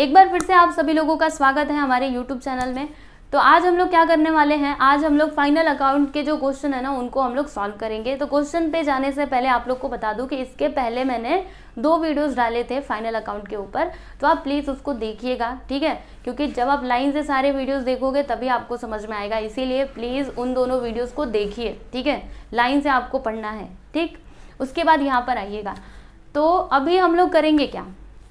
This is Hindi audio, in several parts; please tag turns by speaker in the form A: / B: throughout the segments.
A: एक बार फिर से आप सभी लोगों का स्वागत है हमारे YouTube चैनल में तो आज हम लोग क्या करने वाले हैं आज हम लोग फाइनल अकाउंट के जो क्वेश्चन है ना उनको हम लोग सॉल्व करेंगे तो क्वेश्चन पे जाने से पहले आप लोग को बता दूं कि इसके पहले मैंने दो वीडियोस डाले थे फाइनल अकाउंट के ऊपर तो आप प्लीज़ उसको देखिएगा ठीक है क्योंकि जब आप लाइन से सारे वीडियोज देखोगे तभी आपको समझ में आएगा इसीलिए प्लीज़ उन दोनों वीडियोज़ को देखिए ठीक है लाइन से आपको पढ़ना है ठीक उसके बाद यहाँ पर आइएगा तो अभी हम लोग करेंगे क्या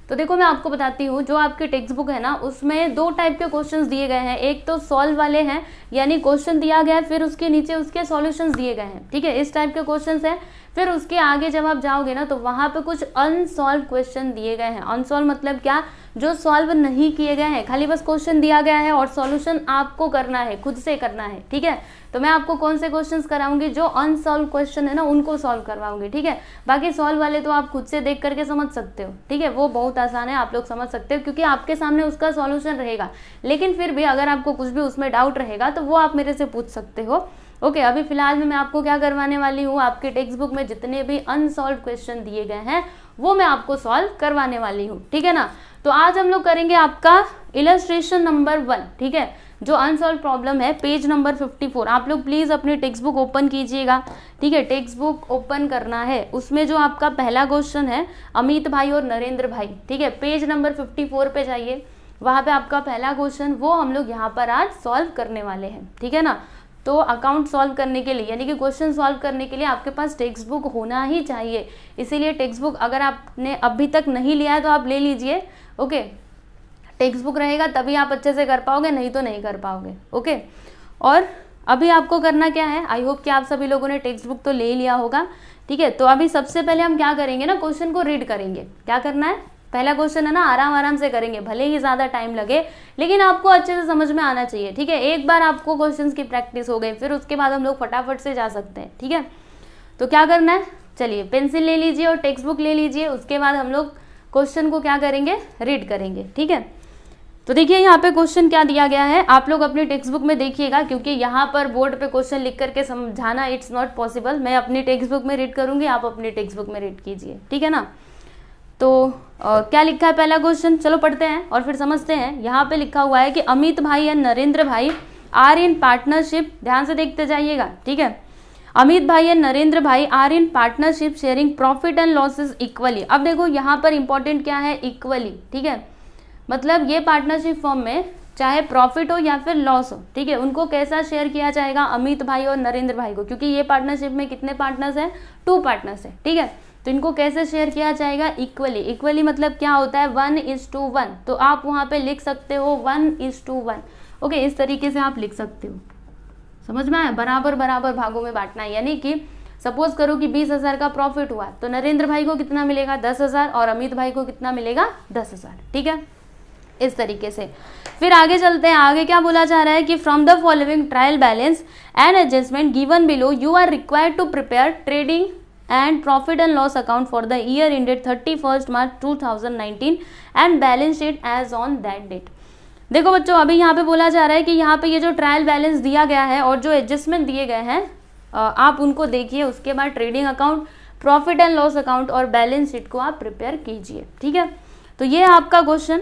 A: तो देखो मैं आपको बताती हूँ जो आपकी टेक्स्ट बुक है ना उसमें दो टाइप के क्वेश्चन दिए गए हैं एक तो सॉल्व वाले हैं यानी क्वेश्चन दिया गया है फिर उसके नीचे उसके सॉल्यूशंस दिए गए हैं ठीक है इस टाइप के क्वेश्चन हैं फिर उसके आगे जब आप जाओगे ना तो वहाँ पे कुछ अनसॉल्व क्वेश्चन दिए गए हैं अनसॉल्व मतलब क्या जो सॉल्व नहीं किए गए हैं खाली बस क्वेश्चन दिया गया है और सॉल्यूशन आपको करना है खुद से करना है ठीक है तो मैं आपको कौन से क्वेश्चंस कराऊंगी जो अनसॉल्व क्वेश्चन है ना उनको सॉल्व करवाऊंगी ठीक है बाकी सॉल्व वाले तो आप खुद से देख करके समझ सकते हो ठीक है वो बहुत आसान है आप लोग समझ सकते हो क्योंकि आपके सामने उसका सॉल्यूशन रहेगा लेकिन फिर भी अगर आपको कुछ भी उसमें डाउट रहेगा तो वो आप मेरे से पूछ सकते हो ओके अभी फिलहाल में मैं आपको क्या करवाने वाली हूँ आपके टेक्स्ट बुक में जितने भी अनसॉल्व क्वेश्चन दिए गए हैं वो मैं आपको सॉल्व करवाने वाली हूँ ठीक है ना तो आज हम लोग करेंगे आपका इलस्ट्रेशन नंबर वन ठीक है जो अनसॉल्व प्रॉब्लम है पेज नंबर 54 आप लोग प्लीज़ अपनी टेक्स्ट बुक ओपन कीजिएगा ठीक है टेक्स्ट बुक ओपन करना है उसमें जो आपका पहला क्वेश्चन है अमित भाई और नरेंद्र भाई ठीक है पेज नंबर 54 पे जाइए वहाँ पे आपका पहला क्वेश्चन वो हम लोग यहाँ पर आज सॉल्व करने वाले हैं ठीक है ना तो अकाउंट सॉल्व करने के लिए यानी कि क्वेश्चन सॉल्व करने के लिए आपके पास टेक्स्ट बुक होना ही चाहिए इसीलिए टेक्स्ट बुक अगर आपने अभी तक नहीं लिया है तो आप ले लीजिए ओके टेक्स्ट बुक रहेगा तभी आप अच्छे से कर पाओगे नहीं तो नहीं कर पाओगे ओके और अभी आपको करना क्या है आई होप कि आप सभी लोगों ने टेक्स्ट बुक तो ले लिया होगा ठीक है तो अभी सबसे पहले हम क्या करेंगे ना क्वेश्चन को रीड करेंगे क्या करना है पहला क्वेश्चन है ना आराम आराम से करेंगे भले ही ज़्यादा टाइम लगे लेकिन आपको अच्छे से समझ में आना चाहिए ठीक है एक बार आपको क्वेश्चंस की प्रैक्टिस हो गई फिर उसके बाद हम लोग फटाफट से जा सकते हैं ठीक है तो क्या करना है चलिए पेंसिल ले लीजिए और टेक्स्ट बुक ले लीजिए उसके बाद हम लोग क्वेश्चन को क्या करेंगे रीड करेंगे ठीक है तो देखिए यहाँ पे क्वेश्चन क्या दिया गया है आप लोग अपनी टेक्स्ट बुक में देखिएगा क्योंकि यहाँ पर बोर्ड पे क्वेश्चन लिख करके समझाना इट्स नॉट पॉसिबल मैं अपनी टेक्स्ट बुक में रीड करूंगी आप अपनी टेक्स्ट बुक में रीड कीजिए ठीक है ना तो आ, क्या लिखा है पहला क्वेश्चन चलो पढ़ते हैं और फिर समझते हैं यहाँ पे लिखा हुआ है कि अमित भाई एंड नरेंद्र भाई आर इन पार्टनरशिप ध्यान से देखते जाइएगा ठीक है अमित भाई एंड नरेंद्र भाई are in partnership sharing profit and losses equally अब देखो यहाँ पर इंपॉर्टेंट क्या है इक्वली ठीक है मतलब ये पार्टनरशिप फॉर्म में चाहे प्रॉफिट हो या फिर लॉस हो ठीक है उनको कैसा शेयर किया जाएगा अमित भाई और नरेंद्र भाई को क्योंकि ये पार्टनरशिप में कितने पार्टनर्स हैं टू पार्टनर्स हैं ठीक है तो इनको कैसे शेयर किया जाएगा इक्वली इक्वली मतलब क्या होता है वन इज टू वन तो आप वहाँ पे लिख सकते हो one is two one okay इस तरीके से आप लिख सकते हो समझ में आया बराबर बराबर भागों में बांटना है यानी कि सपोज करो कि बीस हज़ार का प्रॉफिट हुआ तो नरेंद्र भाई को कितना मिलेगा दस हज़ार और अमित भाई को कितना मिलेगा दस हज़ार ठीक है इस तरीके से फिर आगे चलते हैं आगे क्या बोला जा रहा है कि from the following trial balance and adjustment given below you are required to prepare trading and profit and loss in date thirty year ended 31st March 2019 and balance sheet as on that date देखो बच्चों अभी यहाँ पे बोला जा रहा है कि यहाँ पे ये जो ट्रायल बैलेंस दिया गया है और जो एडजस्टमेंट दिए गए हैं आप उनको देखिए उसके बाद trading account profit and loss account और बैलेंस शीट को आप प्रिपेयर कीजिए ठीक है तो ये आपका क्वेश्चन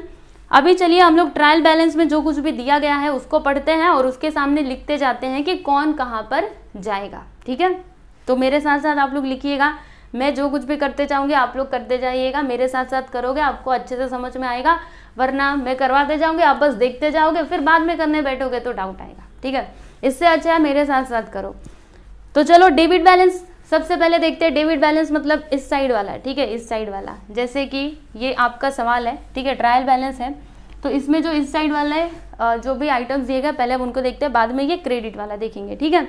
A: अभी चलिए हम लोग ट्रायल बैलेंस में जो कुछ भी दिया गया है उसको पढ़ते हैं और उसके सामने लिखते जाते हैं कि कौन कहाँ पर जाएगा ठीक है तो मेरे साथ साथ आप लोग लिखिएगा मैं जो कुछ भी करते जाऊंगी आप लोग करते जाइएगा मेरे साथ साथ करोगे आपको अच्छे से समझ में आएगा वरना मैं करवाते जाऊंगी आप बस देखते जाओगे फिर बाद में करने बैठोगे तो डाउट आएगा ठीक है इससे अच्छा है मेरे साथ साथ करो तो चलो डेबिट बैलेंस सबसे पहले देखते हैं डेबिट बैलेंस मतलब इस साइड वाला ठीक है इस साइड वाला जैसे कि ये आपका सवाल है ठीक है ट्रायल बैलेंस है तो इसमें जो इस साइड वाला है जो भी आइटम्स दिएगा पहले हम उनको देखते हैं बाद में ये क्रेडिट वाला देखेंगे ठीक है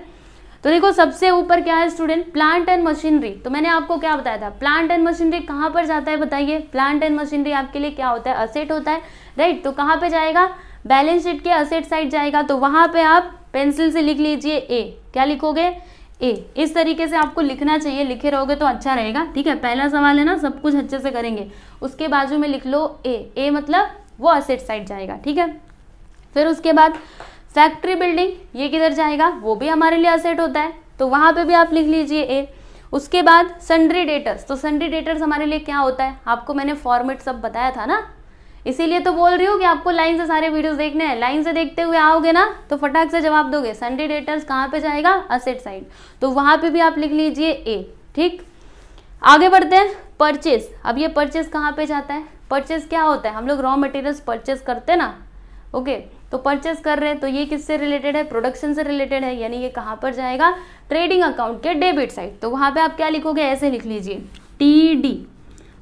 A: तो देखो सबसे ऊपर क्या है स्टूडेंट प्लांट एंड मशीनरी तो मैंने आपको क्या बताया था प्लांट एंड मशीनरी कहाँ पर जाता है बताइए प्लांट एंड मशीनरी आपके लिए क्या होता है असेट होता है राइट तो कहाँ पे जाएगा बैलेंस शीट के असेट साइड जाएगा तो वहाँ पर आप पेंसिल से लिख लीजिए ए क्या लिखोगे ए इस तरीके से आपको लिखना चाहिए लिखे रहोगे तो अच्छा रहेगा ठीक है पहला सवाल है ना सब कुछ अच्छे से करेंगे उसके बाजू में लिख लो ए ए मतलब वो असेट साइड जाएगा ठीक है फिर उसके बाद फैक्ट्री बिल्डिंग ये किधर जाएगा वो भी हमारे लिए असेट होता है तो वहाँ पे भी आप लिख लीजिए ए उसके बाद सन्ड्री डेटर्स तो सन्ड्री डेटर्स हमारे लिए क्या होता है आपको मैंने फॉर्मेट सब बताया था ना इसीलिए तो बोल रही हूँ कि आपको लाइन से सारे वीडियोस देखने हैं लाइन से देखते हुए आओगे ना तो फटाक से जवाब दोगे संडे डेटर्स कहाँ पे जाएगा असेट साइड तो वहां पे भी आप लिख लीजिए ए ठीक आगे बढ़ते हैं परचेज अब ये परचेज कहाँ पे जाता है परचेज क्या होता है हम लोग रॉ मटेरियल्स परचेज करते हैं ना ओके तो परचेज कर रहे हैं तो ये किससे रिलेटेड है प्रोडक्शन से रिलेटेड है यानी ये कहाँ पर जाएगा ट्रेडिंग अकाउंट के डेबिट साइड तो वहाँ पे आप क्या लिखोगे ऐसे लिख लीजिए टी डी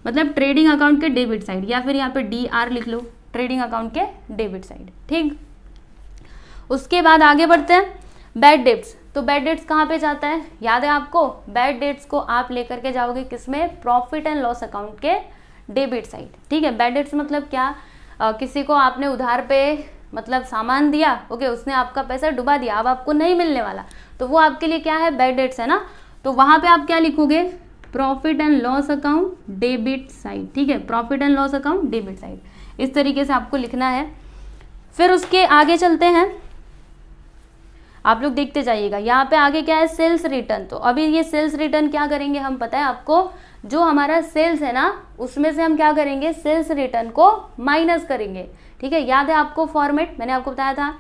A: मतलब ट्रेडिंग अकाउंट के डेबिट साइड या फिर यहाँ पे डी आर लिख लो ट्रेडिंग अकाउंट के डेबिट साइड ठीक उसके बाद आगे बढ़ते हैं बैड डेट्स तो बैड डेट्स कहाँ पे जाता है याद है आपको बैड डेट्स को आप लेकर के जाओगे किसमें प्रॉफिट एंड लॉस अकाउंट के डेबिट साइड ठीक है बैड डेट्स मतलब क्या आ, किसी को आपने उधार पे मतलब सामान दिया ओके उसने आपका पैसा डुबा दिया अब आपको नहीं मिलने वाला तो वो आपके लिए क्या है बैड डेट्स है ना तो वहां पे आप क्या लिखोगे profit and loss account debit side ठीक है profit and loss account debit side इस तरीके से आपको लिखना है फिर उसके आगे चलते हैं आप लोग देखते जाइएगा यहाँ पे आगे क्या है सेल्स रिटर्न तो अभी ये सेल्स रिटर्न क्या करेंगे हम पता है आपको जो हमारा सेल्स है ना उसमें से हम क्या करेंगे सेल्स रिटर्न को माइनस करेंगे ठीक है याद है आपको फॉर्मेट मैंने आपको बताया था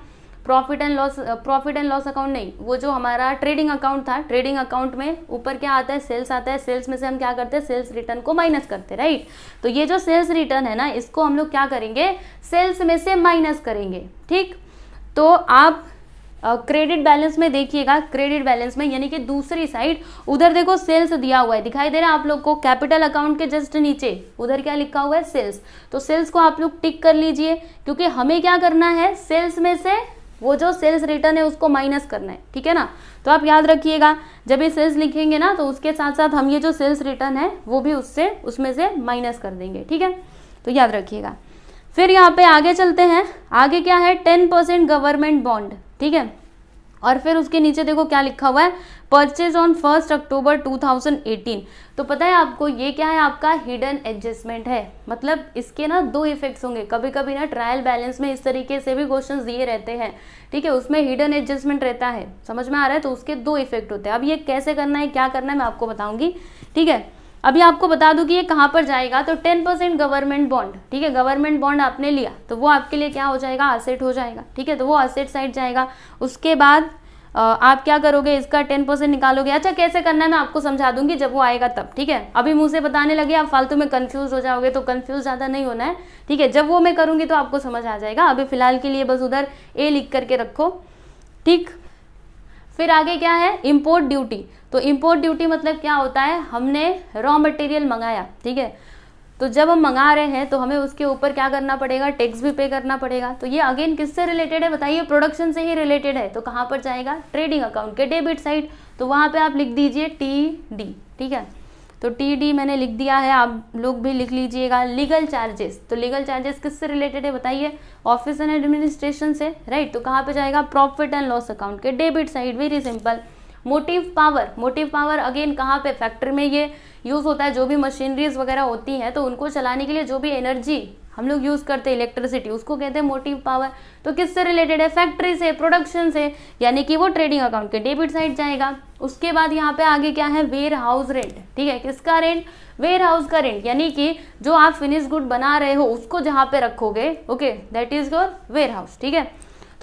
A: profit and loss profit and loss account नहीं वो जो हमारा ट्रेडिंग अकाउंट था ट्रेडिंग अकाउंट में ऊपर क्या आता है सेल्स आता है सेल्स में से हम क्या करते हैं सेल्स रिटर्न को माइनस करते हैं राइट तो ये जो सेल्स रिटर्न है ना इसको हम लोग क्या करेंगे सेल्स में से माइनस करेंगे ठीक तो आप क्रेडिट uh, बैलेंस में देखिएगा क्रेडिट बैलेंस में यानी कि दूसरी साइड उधर देखो सेल्स दिया हुआ है दिखाई दे रहा है आप लोग को कैपिटल अकाउंट के जस्ट नीचे उधर क्या लिखा हुआ है सेल्स तो सेल्स को आप लोग टिक कर लीजिए क्योंकि हमें क्या करना है सेल्स में से वो जो सेल्स रिटर्न है उसको माइनस करना है ठीक है ना तो आप याद रखिएगा जब ये सेल्स लिखेंगे ना तो उसके साथ साथ हम ये जो सेल्स रिटर्न है वो भी उससे उसमें से माइनस कर देंगे ठीक है तो याद रखिएगा फिर यहाँ पे आगे चलते हैं आगे क्या है टेन गवर्नमेंट बॉन्ड ठीक है और फिर उसके नीचे देखो क्या लिखा हुआ है परचेज ऑन फर्स्ट अक्टूबर 2018 तो पता है आपको ये क्या है आपका हिडन एडजस्टमेंट है मतलब इसके ना दो इफेक्ट्स होंगे कभी कभी ना ट्रायल बैलेंस में इस तरीके से भी क्वेश्चन दिए रहते हैं ठीक है उसमें हिडन एडजस्टमेंट रहता है समझ में आ रहा है तो उसके दो इफेक्ट होते हैं अब ये कैसे करना है क्या करना है मैं आपको बताऊंगी ठीक है अभी आपको बता दूं कि ये कहाँ पर जाएगा तो टेन परसेंट गवर्नमेंट बॉन्ड ठीक है गवर्नमेंट बॉन्ड आपने लिया तो वो आपके लिए क्या हो जाएगा असेट हो जाएगा ठीक है तो वो असेट साइड जाएगा उसके बाद आप क्या करोगे इसका टेन परसेंट निकालोगे अच्छा कैसे करना है मैं आपको समझा दूंगी जब वो आएगा तब ठीक है अभी मुझसे से बताने लगे आप फालतू में कन्फ्यूज हो जाओगे तो कन्फ्यूज ज़्यादा नहीं होना है ठीक है जब वो मैं करूंगी तो आपको समझ आ जाएगा अभी फिलहाल के लिए बस उधर ए लिख करके रखो ठीक फिर आगे क्या है इम्पोर्ट ड्यूटी तो इम्पोर्ट ड्यूटी मतलब क्या होता है हमने रॉ मटेरियल मंगाया ठीक है तो जब हम मंगा रहे हैं तो हमें उसके ऊपर क्या करना पड़ेगा टैक्स भी पे करना पड़ेगा तो ये अगेन किससे रिलेटेड है बताइए प्रोडक्शन से ही रिलेटेड है तो कहाँ पर जाएगा ट्रेडिंग अकाउंट के डेबिट साइड तो वहाँ पे आप लिख दीजिए टी डी ठीक है तो टी डी मैंने लिख दिया है आप लोग भी लिख लीजिएगा लीगल चार्जेस तो लीगल चार्जेस किससे रिलेटेड है बताइए ऑफिस एंड एडमिनिस्ट्रेशन से राइट तो कहाँ पर जाएगा प्रॉफिट एंड लॉस अकाउंट के debit side very simple motive power motive power again कहाँ पे फैक्ट्री में ये यूज़ होता है जो भी मशीनरीज वगैरह होती हैं तो उनको चलाने के लिए जो भी एनर्जी हम लोग यूज़ करते हैं इलेक्ट्रिसिटी उसको कहते हैं मोटिव पावर तो किससे रिलेटेड है फैक्ट्री से प्रोडक्शन से यानी कि वो ट्रेडिंग अकाउंट के डेबिट साइड जाएगा उसके बाद यहाँ पे आगे क्या है वेयर हाउस रेंट ठीक है किसका रेंट वेयर हाउस का रेंट यानी कि जो आप फिनिश गुड बना रहे हो उसको जहाँ पे रखोगे okay that is your warehouse ठीक है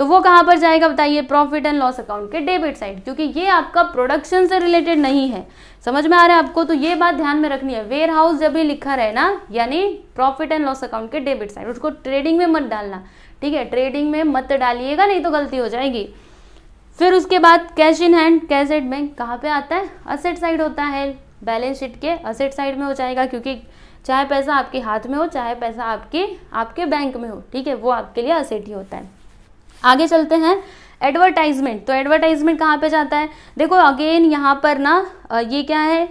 A: तो वो कहाँ पर जाएगा बताइए प्रॉफिट एंड लॉस अकाउंट के डेबिट साइड क्योंकि ये आपका प्रोडक्शन से रिलेटेड नहीं है समझ में आ रहा है आपको तो ये बात ध्यान में रखनी है वेयर हाउस जब भी लिखा रहे ना यानी प्रॉफिट एंड लॉस अकाउंट के डेबिट साइड उसको ट्रेडिंग में मत डालना ठीक है ट्रेडिंग में मत डालिएगा नहीं तो गलती हो जाएगी फिर उसके बाद cash in hand cash at bank कहाँ पे आता है असेट साइड होता है बैलेंस शीट के असेट साइड में हो जाएगा क्योंकि चाहे पैसा आपके हाथ में हो चाहे पैसा आपके आपके बैंक में हो ठीक है वो आपके लिए असेट ही होता है आगे चलते हैं एडवर्टाइजमेंट तो एडवर्टाइजमेंट कहाँ पे जाता है देखो अगेन यहाँ पर ना ये क्या है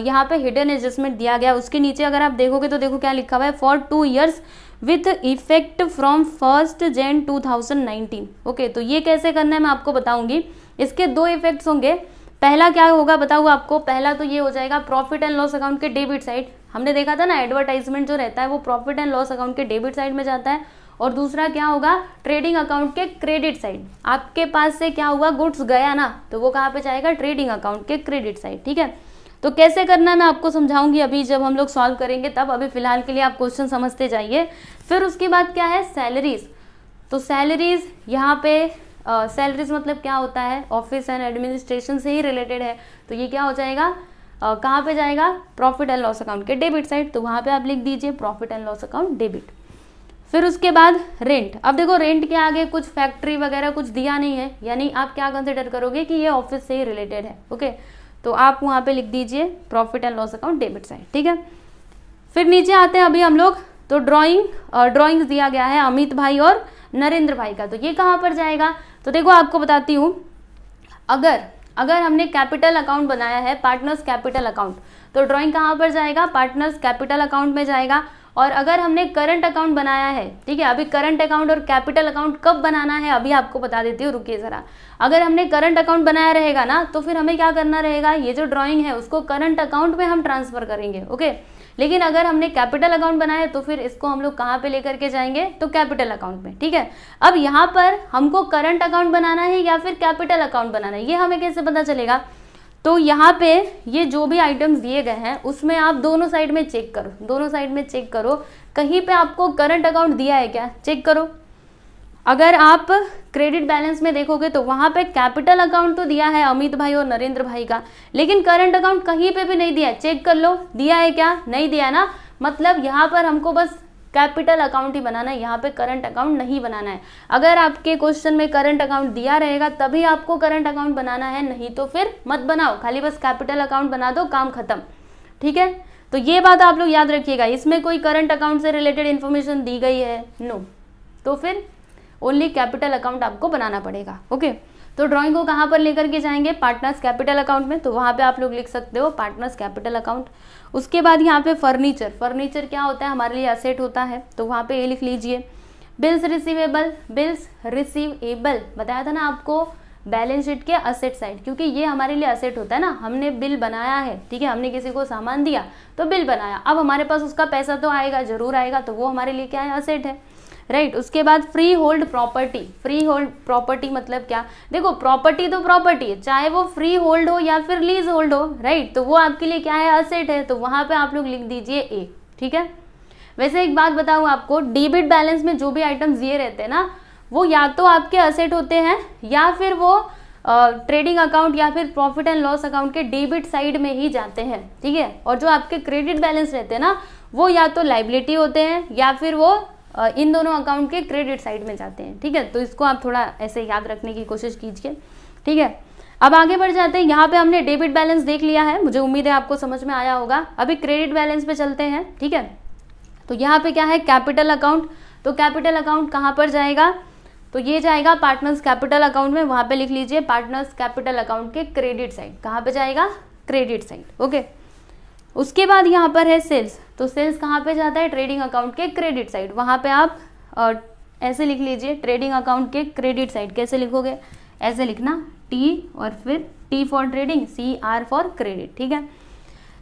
A: यहाँ पे हिडन एडजस्टमेंट दिया गया उसके नीचे अगर आप देखोगे तो देखो क्या लिखा हुआ है for two years with effect from first Jan 2019 okay तो ये कैसे करना है मैं आपको बताऊंगी इसके दो इफेक्ट्स होंगे पहला क्या होगा बताऊँ आपको पहला तो ये हो जाएगा प्रॉफिट एंड लॉस अकाउंट के डेबिट साइड हमने देखा था ना एडवर्टाइजमेंट जो रहता है वो प्रॉफिट एंड लॉस अकाउंट के डेबिट साइड में जाता है और दूसरा क्या होगा ट्रेडिंग अकाउंट के क्रेडिट साइड आपके पास से क्या हुआ गुड्स गया ना तो वो कहाँ पे जाएगा ट्रेडिंग अकाउंट के क्रेडिट साइड ठीक है तो कैसे करना मैं आपको समझाऊंगी अभी जब हम लोग सॉल्व करेंगे तब अभी फिलहाल के लिए आप क्वेश्चन समझते जाइए फिर उसके बाद क्या है सैलरीज तो सैलरीज यहाँ पे सैलरीज uh, मतलब क्या होता है ऑफिस एंड एडमिनिस्ट्रेशन से ही रिलेटेड है तो ये क्या हो जाएगा uh, कहाँ पे जाएगा प्रॉफिट एंड लॉस अकाउंट के डेबिट साइड तो वहाँ पे आप लिख दीजिए profit and loss account debit फिर उसके बाद रेंट अब देखो रेंट के आगे कुछ फैक्ट्री वगैरह कुछ दिया नहीं है यानी आप क्या कंसिडर करोगे कि ये ऑफिस से ही रिलेटेड है ओके तो आप वहाँ पे लिख दीजिए profit and loss account debit side ठीक है फिर नीचे आते हैं अभी हम लोग तो ड्राइंग ड्रॉइंग्स दिया गया है अमित भाई और नरेंद्र भाई का तो ये कहाँ पर जाएगा तो देखो आपको बताती हूँ अगर अगर हमने कैपिटल अकाउंट बनाया है पार्टनर्स कैपिटल अकाउंट तो ड्राइंग कहाँ पर जाएगा पार्टनर्स कैपिटल अकाउंट में जाएगा और अगर हमने करंट अकाउंट बनाया है ठीक है अभी करंट अकाउंट और कैपिटल अकाउंट कब बनाना है अभी आपको बता देती हूँ रुकिए ज़रा अगर हमने करंट अकाउंट बनाया रहेगा ना तो फिर हमें क्या करना रहेगा ये जो ड्रॉइंग है उसको करंट अकाउंट में हम ट्रांसफ़र करेंगे ओके लेकिन अगर हमने कैपिटल अकाउंट बनाया तो फिर इसको हम लोग कहाँ पे लेकर के जाएंगे तो कैपिटल अकाउंट में ठीक है अब यहाँ पर हमको करंट अकाउंट बनाना है या फिर कैपिटल अकाउंट बनाना है ये हमें कैसे पता चलेगा तो यहाँ पे ये जो भी आइटम्स दिए गए हैं उसमें आप दोनों साइड में चेक करो दोनों साइड में चेक करो कहीं पे आपको करंट अकाउंट दिया है क्या चेक करो अगर आप क्रेडिट बैलेंस में देखोगे तो वहाँ पे कैपिटल अकाउंट तो दिया है अमित भाई और नरेंद्र भाई का लेकिन करंट अकाउंट कहीं पे भी नहीं दिया चेक कर लो दिया है क्या नहीं दिया ना मतलब यहाँ पर हमको बस कैपिटल अकाउंट ही बनाना है यहाँ पे करंट अकाउंट नहीं बनाना है अगर आपके क्वेश्चन में करंट अकाउंट दिया रहेगा तभी आपको करंट अकाउंट बनाना है नहीं तो फिर मत बनाओ खाली बस कैपिटल अकाउंट बना दो काम खत्म ठीक है तो ये बात आप लोग याद रखिएगा इसमें कोई करंट अकाउंट से रिलेटेड इन्फॉर्मेशन दी गई है नो no. तो फिर ओनली कैपिटल अकाउंट आपको बनाना पड़ेगा ओके okay? तो ड्राइंग को कहाँ पर लेकर के जाएंगे पार्टनर्स कैपिटल अकाउंट में तो वहाँ पे आप लोग लिख सकते हो पार्टनर्स कैपिटल अकाउंट उसके बाद यहाँ पे फर्नीचर फर्नीचर क्या होता है हमारे लिए असेट होता है तो वहाँ पे ये लिख लीजिए बिल्स रिसीवेबल बिल्स रिसीवेबल बताया था ना आपको बैलेंस शीट के असेट साइड क्योंकि ये हमारे लिए असेट होता है ना हमने बिल बनाया है ठीक है हमने किसी को सामान दिया तो बिल बनाया अब हमारे पास उसका पैसा तो आएगा जरूर आएगा तो वो हमारे लिए क्या है असेट है राइट उसके बाद freehold property freehold property मतलब क्या देखो प्रॉपर्टी तो प्रॉपर्टी है चाहे वो फ्री होल्ड हो या फिर लीज होल्ड हो राइट तो वो आपके लिए क्या है असेट है तो वहां पे आप लोग लिख दीजिए ए ठीक है वैसे एक बात बताऊ आपको डेबिट बैलेंस में जो भी आइटम्स ये रहते हैं ना वो या तो आपके असेट होते हैं या फिर वो ट्रेडिंग uh, अकाउंट या फिर प्रॉफिट एंड लॉस अकाउंट के डेबिट साइड में ही जाते हैं ठीक है और जो आपके क्रेडिट बैलेंस रहते हैं ना वो या तो लाइबिलिटी होते हैं या फिर वो इन दोनों अकाउंट के क्रेडिट साइड में जाते हैं ठीक है तो इसको आप थोड़ा ऐसे याद रखने की कोशिश कीजिए ठीक है अब आगे बढ़ जाते हैं यहाँ पे हमने डेबिट बैलेंस देख लिया है मुझे उम्मीद है आपको समझ में आया होगा अभी क्रेडिट बैलेंस पे चलते हैं ठीक है तो यहाँ पे क्या है कैपिटल अकाउंट तो कैपिटल अकाउंट कहाँ पर जाएगा तो ये जाएगा पार्टनर्स कैपिटल अकाउंट में वहाँ पे लिख लीजिए पार्टनर्स कैपिटल अकाउंट के क्रेडिट साइड कहाँ पे जाएगा क्रेडिट साइड ओके उसके बाद यहाँ पर है सेल्स तो सेल्स कहाँ पे जाता है ट्रेडिंग अकाउंट के क्रेडिट साइड वहाँ पे आप आ, ऐसे लिख लीजिए ट्रेडिंग अकाउंट के क्रेडिट साइड कैसे लिखोगे ऐसे लिखना टी और फिर T for trading C R for credit ठीक है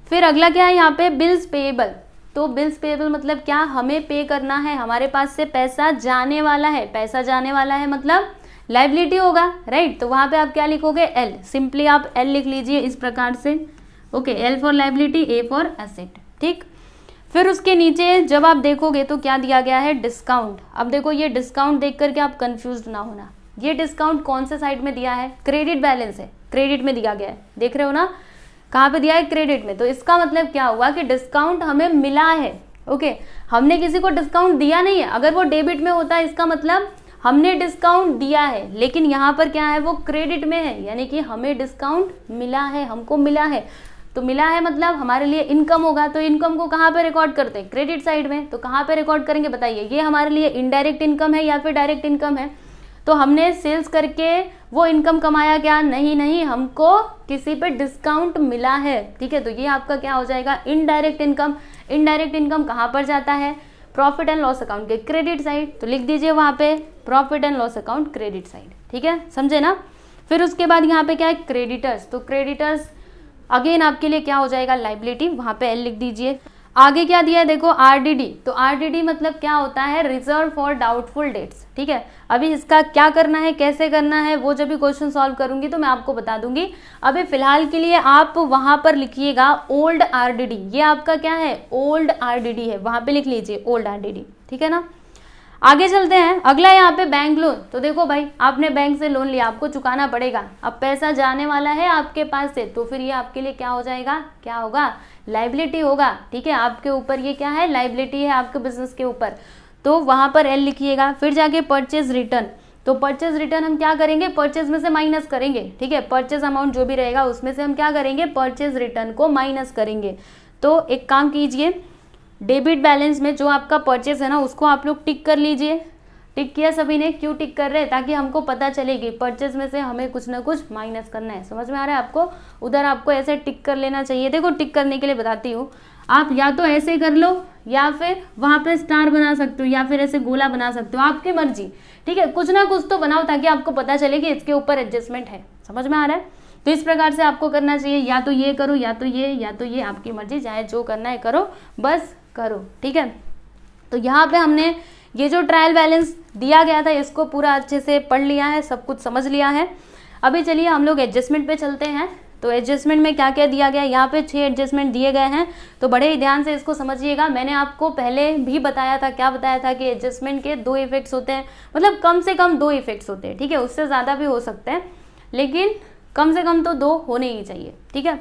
A: फिर अगला क्या है यहाँ पे बिल्स पेएबल तो बिल्स पेएबल मतलब क्या हमें पे करना है हमारे पास से पैसा जाने वाला है पैसा जाने वाला है मतलब लाइबिलिटी होगा राइट तो वहाँ पे आप क्या लिखोगे एल सिंपली आप एल लिख लीजिए इस प्रकार से okay L for liability A for asset ठीक फिर उसके नीचे जब आप देखोगे तो क्या दिया गया है डिस्काउंट अब देखो ये डिस्काउंट देख करके आप कंफ्यूज ना होना ये डिस्काउंट कौन से साइड में दिया है क्रेडिट बैलेंस है क्रेडिट में दिया गया है देख रहे हो ना कहाँ पे दिया है क्रेडिट में तो इसका मतलब क्या हुआ कि डिस्काउंट हमें मिला है ओके हमने किसी को डिस्काउंट दिया नहीं है अगर वो डेबिट में होता है इसका मतलब हमने डिस्काउंट दिया है लेकिन यहाँ पर क्या है वो क्रेडिट में है यानी कि हमें डिस्काउंट मिला है हमको मिला है तो मिला है मतलब हमारे लिए इनकम होगा तो इनकम को कहाँ पे रिकॉर्ड करते हैं क्रेडिट साइड में तो कहाँ पे रिकॉर्ड करेंगे बताइए ये हमारे लिए इनडायरेक्ट इनकम है या फिर डायरेक्ट इनकम है तो हमने सेल्स करके वो इनकम कमाया क्या नहीं नहीं हमको किसी पे डिस्काउंट मिला है ठीक है तो ये आपका क्या हो जाएगा इनडायरेक्ट इनकम इनडायरेक्ट इनकम कहाँ पर जाता है प्रॉफिट एंड लॉस अकाउंट के क्रेडिट साइड तो लिख दीजिए वहाँ पे profit and loss account credit side ठीक है समझे ना फिर उसके बाद यहाँ पे क्या है क्रेडिटर्स तो क्रेडिटर्स अगेन आपके लिए क्या हो जाएगा लाइबिलिटी वहां पे एल लिख दीजिए आगे क्या दिया है देखो आरडीडी तो आरडीडी मतलब क्या होता है रिजर्व फॉर डाउटफुल डेट्स ठीक है अभी इसका क्या करना है कैसे करना है वो जब भी क्वेश्चन सॉल्व करूंगी तो मैं आपको बता दूंगी अभी फिलहाल के लिए आप वहां पर लिखिएगा ओल्ड आरडीडी ये आपका क्या है ओल्ड आरडीडी है वहां पे लिख लीजिए ओल्ड आरडीडी ठीक है ना आगे चलते हैं अगला यहाँ पे बैंक लोन तो देखो भाई आपने बैंक से लोन लिया आपको चुकाना पड़ेगा अब पैसा जाने वाला है आपके पास से तो फिर ये आपके लिए क्या हो जाएगा क्या होगा लाइबिलिटी होगा ठीक है आपके ऊपर ये क्या है लाइबिलिटी है आपके बिजनेस के ऊपर तो वहां पर एल लिखिएगा फिर जाके परचेज रिटर्न तो परचेज रिटर्न हम क्या करेंगे परचेज में से माइनस करेंगे ठीक है परचेज अमाउंट जो भी रहेगा उसमें से हम क्या करेंगे परचेज रिटर्न को माइनस करेंगे तो एक काम कीजिए डेबिट बैलेंस में जो आपका परचेस है ना उसको आप लोग टिक कर लीजिए टिक किया सभी ने क्यों टिक कर रहे हैं ताकि हमको पता चलेगी परचेज में से हमें कुछ ना कुछ माइनस करना है समझ में आ रहा है आपको उधर आपको ऐसे टिक कर लेना चाहिए देखो टिक करने के लिए बताती हूँ आप या तो ऐसे कर लो या फिर वहाँ पे स्टार बना सकते हो या फिर ऐसे गोला बना सकते हो आपकी मर्जी ठीक है कुछ ना कुछ तो बनाओ ताकि आपको पता चले कि इसके ऊपर एडजस्टमेंट है समझ में आ रहा है तो इस प्रकार से आपको करना चाहिए या तो ये करो या तो ये या तो ये आपकी मर्जी चाहे जो करना है करो बस करो ठीक है तो यहाँ पे हमने ये जो ट्रायल बैलेंस दिया गया था इसको पूरा अच्छे से पढ़ लिया है सब कुछ समझ लिया है अभी चलिए हम लोग एडजस्टमेंट पे चलते हैं तो एडजस्टमेंट में क्या क्या दिया गया यहाँ पे छह एडजस्टमेंट दिए गए हैं तो बड़े ही ध्यान से इसको समझिएगा मैंने आपको पहले भी बताया था क्या बताया था कि एडजस्टमेंट के दो इफेक्ट्स होते हैं मतलब कम से कम दो इफेक्ट्स होते हैं ठीक है उससे ज़्यादा भी हो सकते हैं लेकिन कम से कम तो दो होने ही चाहिए ठीक है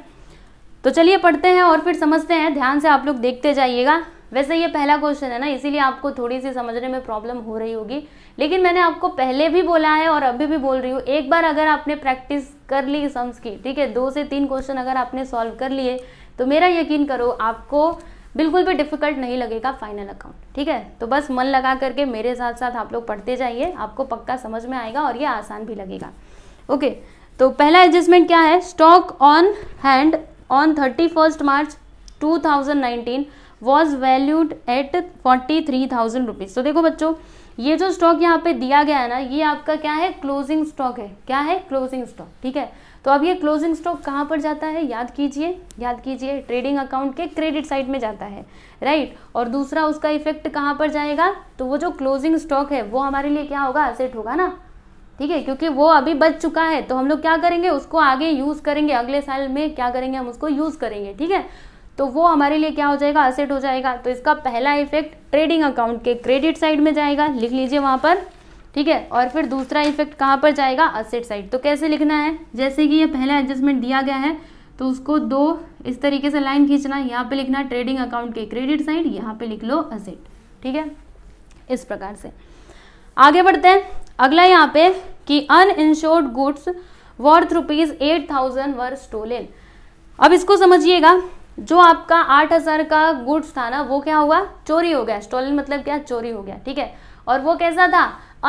A: तो चलिए पढ़ते हैं और फिर समझते हैं ध्यान से आप लोग देखते जाइएगा वैसे ये पहला क्वेश्चन है ना इसीलिए आपको थोड़ी सी समझने में प्रॉब्लम हो रही होगी लेकिन मैंने आपको पहले भी बोला है और अभी भी बोल रही हूँ एक बार अगर आपने प्रैक्टिस कर ली सम्स की ठीक है दो से तीन क्वेश्चन अगर आपने सॉल्व कर लिए तो मेरा यकीन करो आपको बिल्कुल भी डिफिकल्ट नहीं लगेगा फाइनल अकाउंट ठीक है तो बस मन लगा करके मेरे साथ साथ आप लोग पढ़ते जाइए आपको पक्का समझ में आएगा और ये आसान भी लगेगा ओके तो पहला एडजस्टमेंट क्या है stock on hand thirty March two thousand nineteen was valued at forty three thousand rupees तो देखो बच्चों ये जो स्टॉक यहाँ पे दिया गया है ना ये आपका क्या है क्लोजिंग स्टॉक है क्या है क्लोजिंग स्टॉक ठीक है तो अब ये क्लोजिंग स्टॉक कहाँ पर जाता है याद कीजिए याद कीजिए ट्रेडिंग अकाउंट के क्रेडिट साइड में जाता है राइट और दूसरा उसका इफेक्ट कहाँ पर जाएगा तो वो जो क्लोजिंग स्टॉक है वो हमारे लिए क्या होगा असेट होगा ना ठीक है क्योंकि वो अभी बच चुका है तो हम लोग क्या करेंगे उसको आगे यूज़ करेंगे अगले साल में क्या करेंगे हम उसको यूज़ करेंगे ठीक है तो वो हमारे लिए क्या हो जाएगा असेट हो जाएगा तो इसका पहला इफेक्ट ट्रेडिंग अकाउंट के क्रेडिट साइड में जाएगा लिख लीजिए वहां पर ठीक है और फिर दूसरा इफेक्ट कहाँ पर जाएगा असेट साइड तो कैसे लिखना है जैसे कि ये पहला एडजस्टमेंट दिया गया है तो उसको दो इस तरीके से लाइन खींचना यहाँ पे लिखना ट्रेडिंग अकाउंट के क्रेडिट साइड यहाँ पे लिख लो असेट ठीक है इस प्रकार से आगे बढ़ते हैं अगला यहाँ पे कि uninsured goods worth rupees eight thousand were stolen अब इसको समझिएगा जो आपका आठ हजार का गुड्स था ना वो क्या हुआ चोरी हो गया स्टोलन मतलब क्या चोरी हो गया ठीक है और वो कैसा था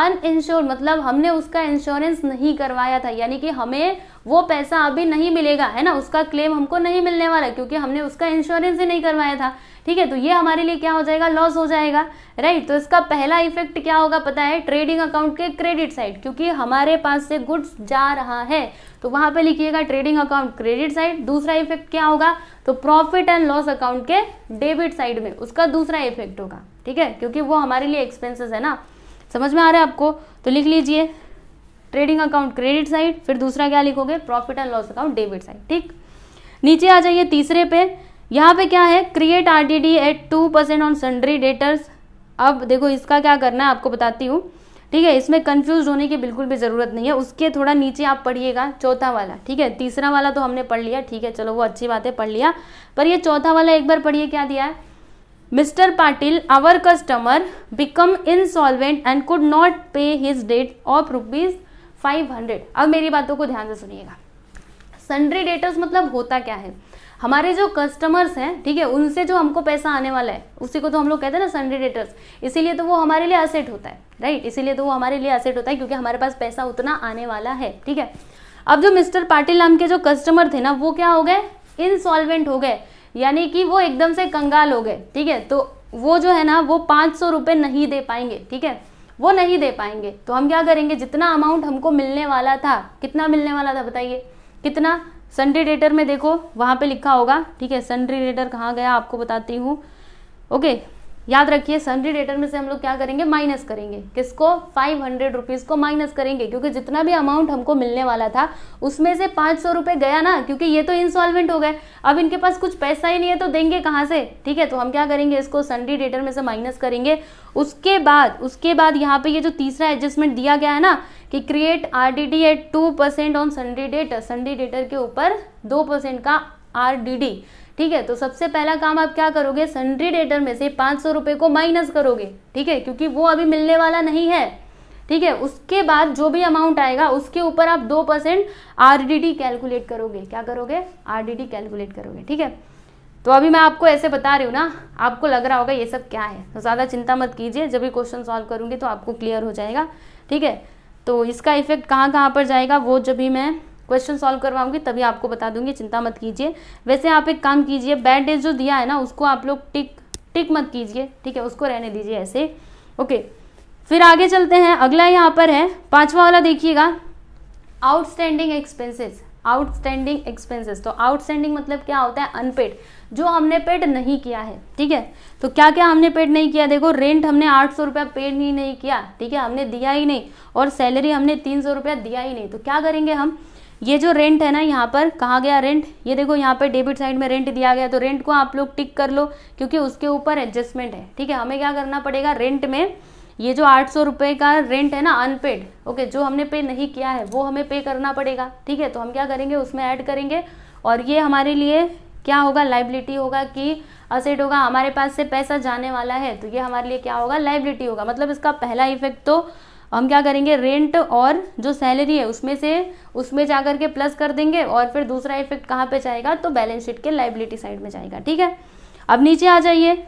A: अनइंश्योर मतलब हमने उसका इंश्योरेंस नहीं करवाया था यानी कि हमें वो पैसा अभी नहीं मिलेगा है ना उसका क्लेम हमको नहीं मिलने वाला क्योंकि हमने उसका इंश्योरेंस ही नहीं करवाया था ठीक है तो ये हमारे लिए क्या हो जाएगा लॉस हो जाएगा राइट तो इसका पहला इफेक्ट क्या होगा पता है ट्रेडिंग अकाउंट के क्रेडिट साइड क्योंकि हमारे पास से गुड्स जा रहा है तो वहां पे लिखिएगा ट्रेडिंग अकाउंट क्रेडिट साइड दूसरा इफेक्ट क्या होगा तो प्रॉफिट एंड लॉस अकाउंट के डेबिट साइड में उसका दूसरा इफेक्ट होगा ठीक है क्योंकि वो हमारे लिए एक्सपेंसेस है ना समझ में आ रहा है आपको तो लिख लीजिए ट्रेडिंग अकाउंट क्रेडिट साइड फिर दूसरा क्या लिखोगे profit and loss account debit side ठीक नीचे आ जाइए तीसरे पे यहाँ पे क्या है create R D D at two percent on sundry debtors अब देखो इसका क्या करना है आपको बताती हूँ ठीक है इसमें कंफ्यूज होने की बिल्कुल भी ज़रूरत नहीं है उसके थोड़ा नीचे आप पढ़िएगा चौथा वाला ठीक है तीसरा वाला तो हमने पढ़ लिया ठीक है चलो वो अच्छी बात है पढ़ लिया पर ये चौथा वाला एक बार पढ़िए क्या दिया है mister Patil our customer become insolvent and could not pay his debt of rupees five hundred अब मेरी बातों को ध्यान से सुनिएगा सन्ड्री डेटर्स मतलब होता क्या है हमारे जो कस्टमर्स हैं ठीक है उनसे जो हमको पैसा आने वाला है उसी को तो हम लोग कहते हैं ना संडे डेटर्स इसीलिए तो वो हमारे लिए असेट होता है राइट इसीलिए तो वो हमारे लिए असेट होता है क्योंकि हमारे पास पैसा उतना आने वाला है ठीक है अब जो मिस्टर पाटिल नाम के जो कस्टमर थे ना वो क्या हो गए इनसॉल्वेंट हो गए यानी कि वो एकदम से कंगाल हो गए ठीक है तो वो जो है ना वो पाँच सौ रुपये नहीं दे पाएंगे ठीक है वो नहीं दे पाएंगे तो हम क्या करेंगे जितना अमाउंट हमको मिलने वाला था कितना मिलने वाला था बताइए कितना सन्डे डेटर में देखो वहां पे लिखा होगा ठीक है सन्डे डेटर कहाँ गया आपको बताती हूँ ओके याद रखिए सन्डे डेटर में से हम लोग क्या करेंगे माइनस करेंगे किसको फाइव हंड्रेड रुपीज़ को माइनस करेंगे क्योंकि जितना भी अमाउंट हमको मिलने वाला था उसमें से पाँच सौ रुपये गया ना क्योंकि ये तो इंस्टॉलमेंट हो गए अब इनके पास कुछ पैसा ही नहीं है तो देंगे कहाँ से ठीक है तो हम क्या करेंगे इसको सन्डे डेटर में से माइनस करेंगे उसके बाद उसके बाद यहाँ पे ये जो तीसरा एडजस्टमेंट दिया गया है ना कि create RDD at two percent on sundry debtor sundry debtor के ऊपर दो परसेंट का आरडीडी ठीक है तो सबसे पहला काम आप क्या करोगे संडे डेटर में से पाँच सौ रुपये को माइनस करोगे ठीक है क्योंकि वो अभी मिलने वाला नहीं है ठीक है उसके बाद जो भी अमाउंट आएगा उसके ऊपर आप दो परसेंट आर कैलकुलेट करोगे क्या करोगे आर कैलकुलेट करोगे ठीक है तो अभी मैं आपको ऐसे बता रही हूँ ना आपको लग रहा होगा ये सब क्या है तो ज़्यादा चिंता मत कीजिए जब भी क्वेश्चन सॉल्व करूँगी तो आपको क्लियर हो जाएगा ठीक है तो इसका इफेक्ट कहाँ कहाँ पर जाएगा वो जब भी मैं क्वेश्चन सॉल्व करवाऊंगी तभी आपको बता दूंगी चिंता मत कीजिए वैसे आप एक काम कीजिए बैड डेज जो दिया है ना उसको आप लोग टिक टिक मत कीजिए ठीक है उसको रहने दीजिए ऐसे ओके फिर आगे चलते हैं अगला यहाँ पर है पांचवा वाला देखिएगा आउटस्टैंडिंग एक्सपेंसेस आउटस्टैंडिंग एक्सपेंसेस तो आउटस्टैंडिंग मतलब क्या होता है अनपेड जो हमने पेड नहीं किया है ठीक है तो क्या क्या हमने पेड नहीं किया देखो रेंट हमने आठ सौ रुपया पेड ही नहीं किया ठीक है हमने दिया ही नहीं और सैलरी हमने तीन सौ रुपया दिया ही नहीं तो क्या करेंगे हम ये जो रेंट है ना यहाँ पर कहा गया रेंट ये देखो यहाँ पर डेबिट साइड में रेंट दिया गया तो रेंट को आप लोग टिक कर लो क्योंकि उसके ऊपर एडजस्टमेंट है ठीक है हमें क्या करना पड़ेगा रेंट में ये जो आठ सौ रुपये का रेंट है ना अनपेड ओके जो हमने पे नहीं किया है वो हमें पे करना पड़ेगा ठीक है तो हम क्या करेंगे उसमें ऐड करेंगे और ये हमारे लिए क्या होगा लाइबिलिटी होगा कि असेट होगा हमारे पास से पैसा जाने वाला है तो ये हमारे लिए क्या होगा लाइबिलिटी होगा मतलब इसका पहला इफेक्ट तो हम क्या करेंगे रेंट और जो सैलरी है उसमें से उसमें जा करके प्लस कर देंगे और फिर दूसरा इफेक्ट कहाँ पे जाएगा तो बैलेंस शीट के लाइबिलिटी साइड में जाएगा ठीक है अब नीचे आ जाइए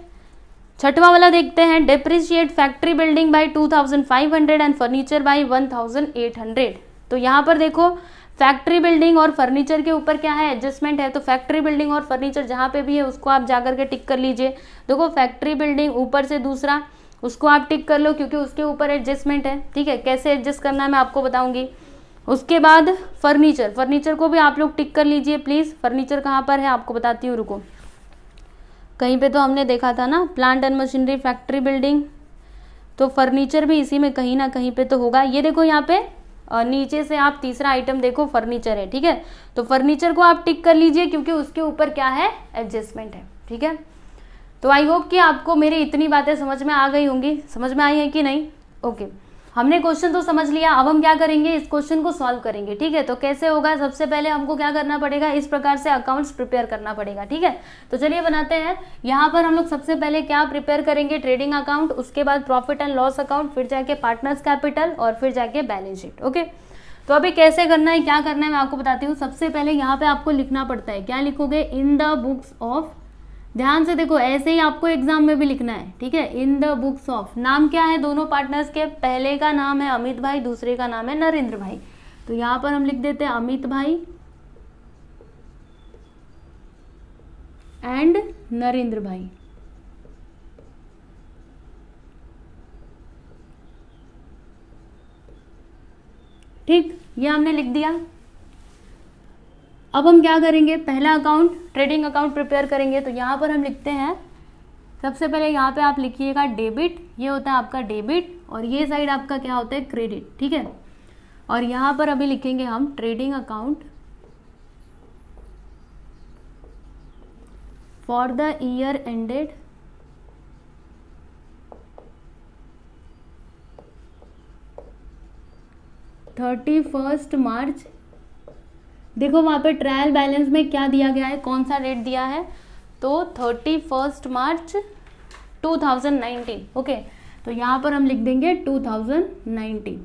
A: छठवा वाला देखते हैं depreciate factory building by two thousand five hundred and furniture by one thousand eight hundred तो यहाँ पर देखो फैक्ट्री बिल्डिंग और फर्नीचर के ऊपर क्या है एडजस्टमेंट है तो फैक्ट्री बिल्डिंग और फर्नीचर जहाँ पे भी है उसको आप जाकर के टिक कर लीजिए देखो फैक्ट्री बिल्डिंग ऊपर से दूसरा उसको आप टिक कर लो क्योंकि उसके ऊपर एडजस्टमेंट है ठीक है कैसे एडजस्ट करना है मैं आपको बताऊंगी उसके बाद फर्नीचर फर्नीचर को भी आप लोग टिक कर लीजिए प्लीज़ फर्नीचर कहाँ पर है आपको बताती हूँ रुको कहीं पे तो हमने देखा था ना plant and machinery factory building तो फर्नीचर भी इसी में कहीं ना कहीं पे तो होगा ये देखो यहाँ पे नीचे से आप तीसरा आइटम देखो फर्नीचर है ठीक है तो फर्नीचर को आप टिक कर लीजिए क्योंकि उसके ऊपर क्या है एडजस्टमेंट है ठीक है तो आई होप कि आपको मेरी इतनी बातें समझ में आ गई होंगी समझ में आई है कि नहीं ओके okay. हमने क्वेश्चन तो समझ लिया अब हम क्या करेंगे इस क्वेश्चन को सॉल्व करेंगे ठीक है तो कैसे होगा सबसे पहले हमको क्या करना पड़ेगा इस प्रकार से अकाउंट्स प्रिपेयर करना पड़ेगा ठीक है तो चलिए बनाते हैं यहाँ पर हम लोग सबसे पहले क्या प्रिपेयर करेंगे ट्रेडिंग अकाउंट उसके बाद प्रॉफिट एंड लॉस अकाउंट फिर जाके पार्टनर्स कैपिटल और फिर जाके बैलेंस शीट ओके तो अभी कैसे करना है क्या करना है मैं आपको बताती हूँ सबसे पहले यहाँ पे आपको लिखना पड़ता है क्या लिखोगे इन द बुक्स ऑफ ध्यान से देखो ऐसे ही आपको एग्जाम में भी लिखना है ठीक है इन द बुक्स ऑफ नाम क्या है दोनों पार्टनर्स के पहले का नाम है अमित भाई दूसरे का नाम है नरेंद्र भाई तो यहां पर हम लिख देते हैं अमित भाई एंड नरेंद्र भाई ठीक ये हमने लिख दिया अब हम क्या करेंगे पहला अकाउंट ट्रेडिंग अकाउंट प्रिपेयर करेंगे तो यहाँ पर हम लिखते हैं सबसे पहले यहाँ पे आप लिखिएगा डेबिट ये होता है आपका डेबिट और ये साइड आपका क्या होता है क्रेडिट ठीक है और यहाँ पर अभी लिखेंगे हम trading account for the year ended thirty first March देखो वहाँ पे ट्रायल बैलेंस में क्या दिया गया है कौन सा रेट दिया है तो थर्टी फर्स्ट मार्च 2019 ओके तो यहाँ पर हम लिख देंगे 2019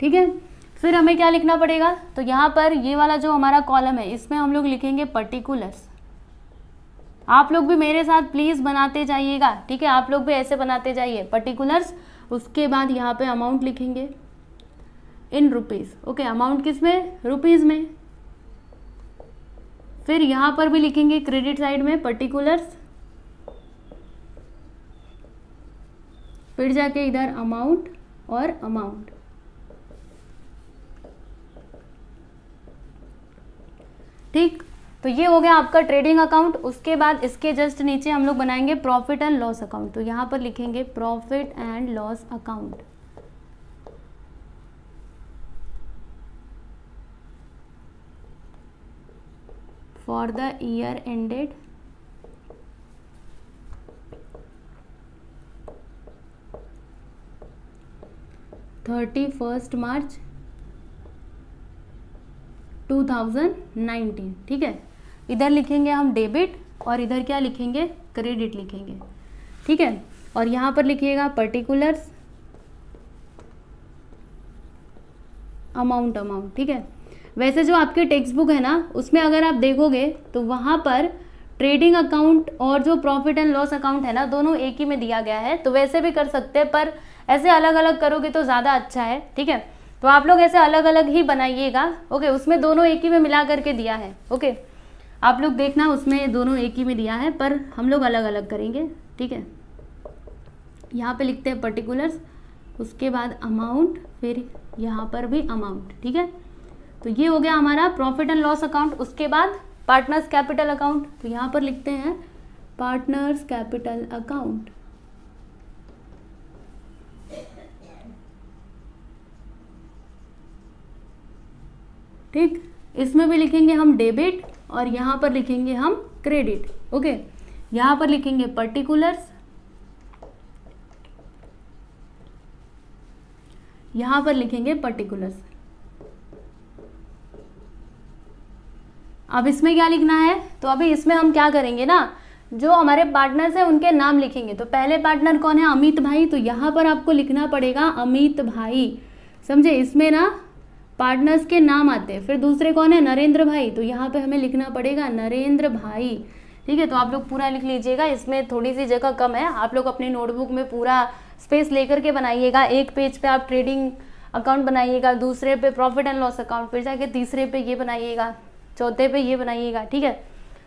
A: ठीक है फिर हमें क्या लिखना पड़ेगा तो यहाँ पर ये वाला जो हमारा कॉलम है इसमें हम लोग लिखेंगे पर्टिकुलर्स आप लोग भी मेरे साथ प्लीज़ बनाते जाइएगा ठीक है आप लोग भी ऐसे बनाते जाइए पर्टिकुलर्स उसके बाद यहाँ पे अमाउंट लिखेंगे इन रुपीज ओके अमाउंट किस में रुपीज में फिर यहां पर भी लिखेंगे क्रेडिट साइड में पर्टिकुलर्स फिर जाके इधर अमाउंट और अमाउंट ठीक तो ये हो गया आपका ट्रेडिंग अकाउंट उसके बाद इसके जस्ट नीचे हम लोग बनाएंगे प्रॉफिट एंड लॉस अकाउंट तो यहां पर लिखेंगे profit and loss account for the year ended thirty first March two thousand nineteen ठीक है इधर लिखेंगे हम डेबिट और इधर क्या लिखेंगे क्रेडिट लिखेंगे ठीक है और यहाँ पर लिखिएगा पर्टिकुलर्स अमाउंट अमाउंट ठीक है वैसे जो आपके टेक्स्ट बुक है ना उसमें अगर आप देखोगे तो वहाँ पर ट्रेडिंग अकाउंट और जो प्रॉफिट एंड लॉस अकाउंट है ना दोनों एक ही में दिया गया है तो वैसे भी कर सकते हैं पर ऐसे अलग अलग करोगे तो ज़्यादा अच्छा है ठीक है तो आप लोग ऐसे अलग अलग ही बनाइएगा ओके उसमें दोनों एक ही में मिला करके दिया है ओके आप लोग देखना उसमें दोनों एक ही में दिया है पर हम लोग अलग अलग करेंगे ठीक है यहाँ पे लिखते हैं पर्टिकुलर्स उसके बाद अमाउंट फिर यहाँ पर भी अमाउंट ठीक है तो ये हो गया हमारा प्रॉफिट एंड लॉस अकाउंट उसके बाद पार्टनर्स कैपिटल अकाउंट तो यहां पर लिखते हैं पार्टनर्स कैपिटल अकाउंट ठीक इसमें भी लिखेंगे हम डेबिट और यहां पर लिखेंगे हम क्रेडिट ओके यहां पर लिखेंगे पर्टिकुलर्स यहां पर लिखेंगे पर्टिकुलर्स अब इसमें क्या लिखना है तो अभी इसमें हम क्या करेंगे ना जो हमारे पार्टनर्स हैं उनके नाम लिखेंगे तो पहले पार्टनर कौन है अमित भाई तो यहाँ पर आपको लिखना पड़ेगा अमित भाई समझे इसमें ना पार्टनर्स के नाम आते हैं फिर दूसरे कौन है नरेंद्र भाई तो यहाँ पे हमें लिखना पड़ेगा नरेंद्र भाई ठीक है तो आप लोग पूरा लिख लीजिएगा इसमें थोड़ी सी जगह कम है आप लोग अपने नोटबुक में पूरा स्पेस लेकर के बनाइएगा एक पेज पे आप ट्रेडिंग अकाउंट बनाइएगा दूसरे पे प्रॉफिट एंड लॉस अकाउंट फिर जाके तीसरे पे ये बनाइएगा चौथे पे ये बनाइएगा ठीक है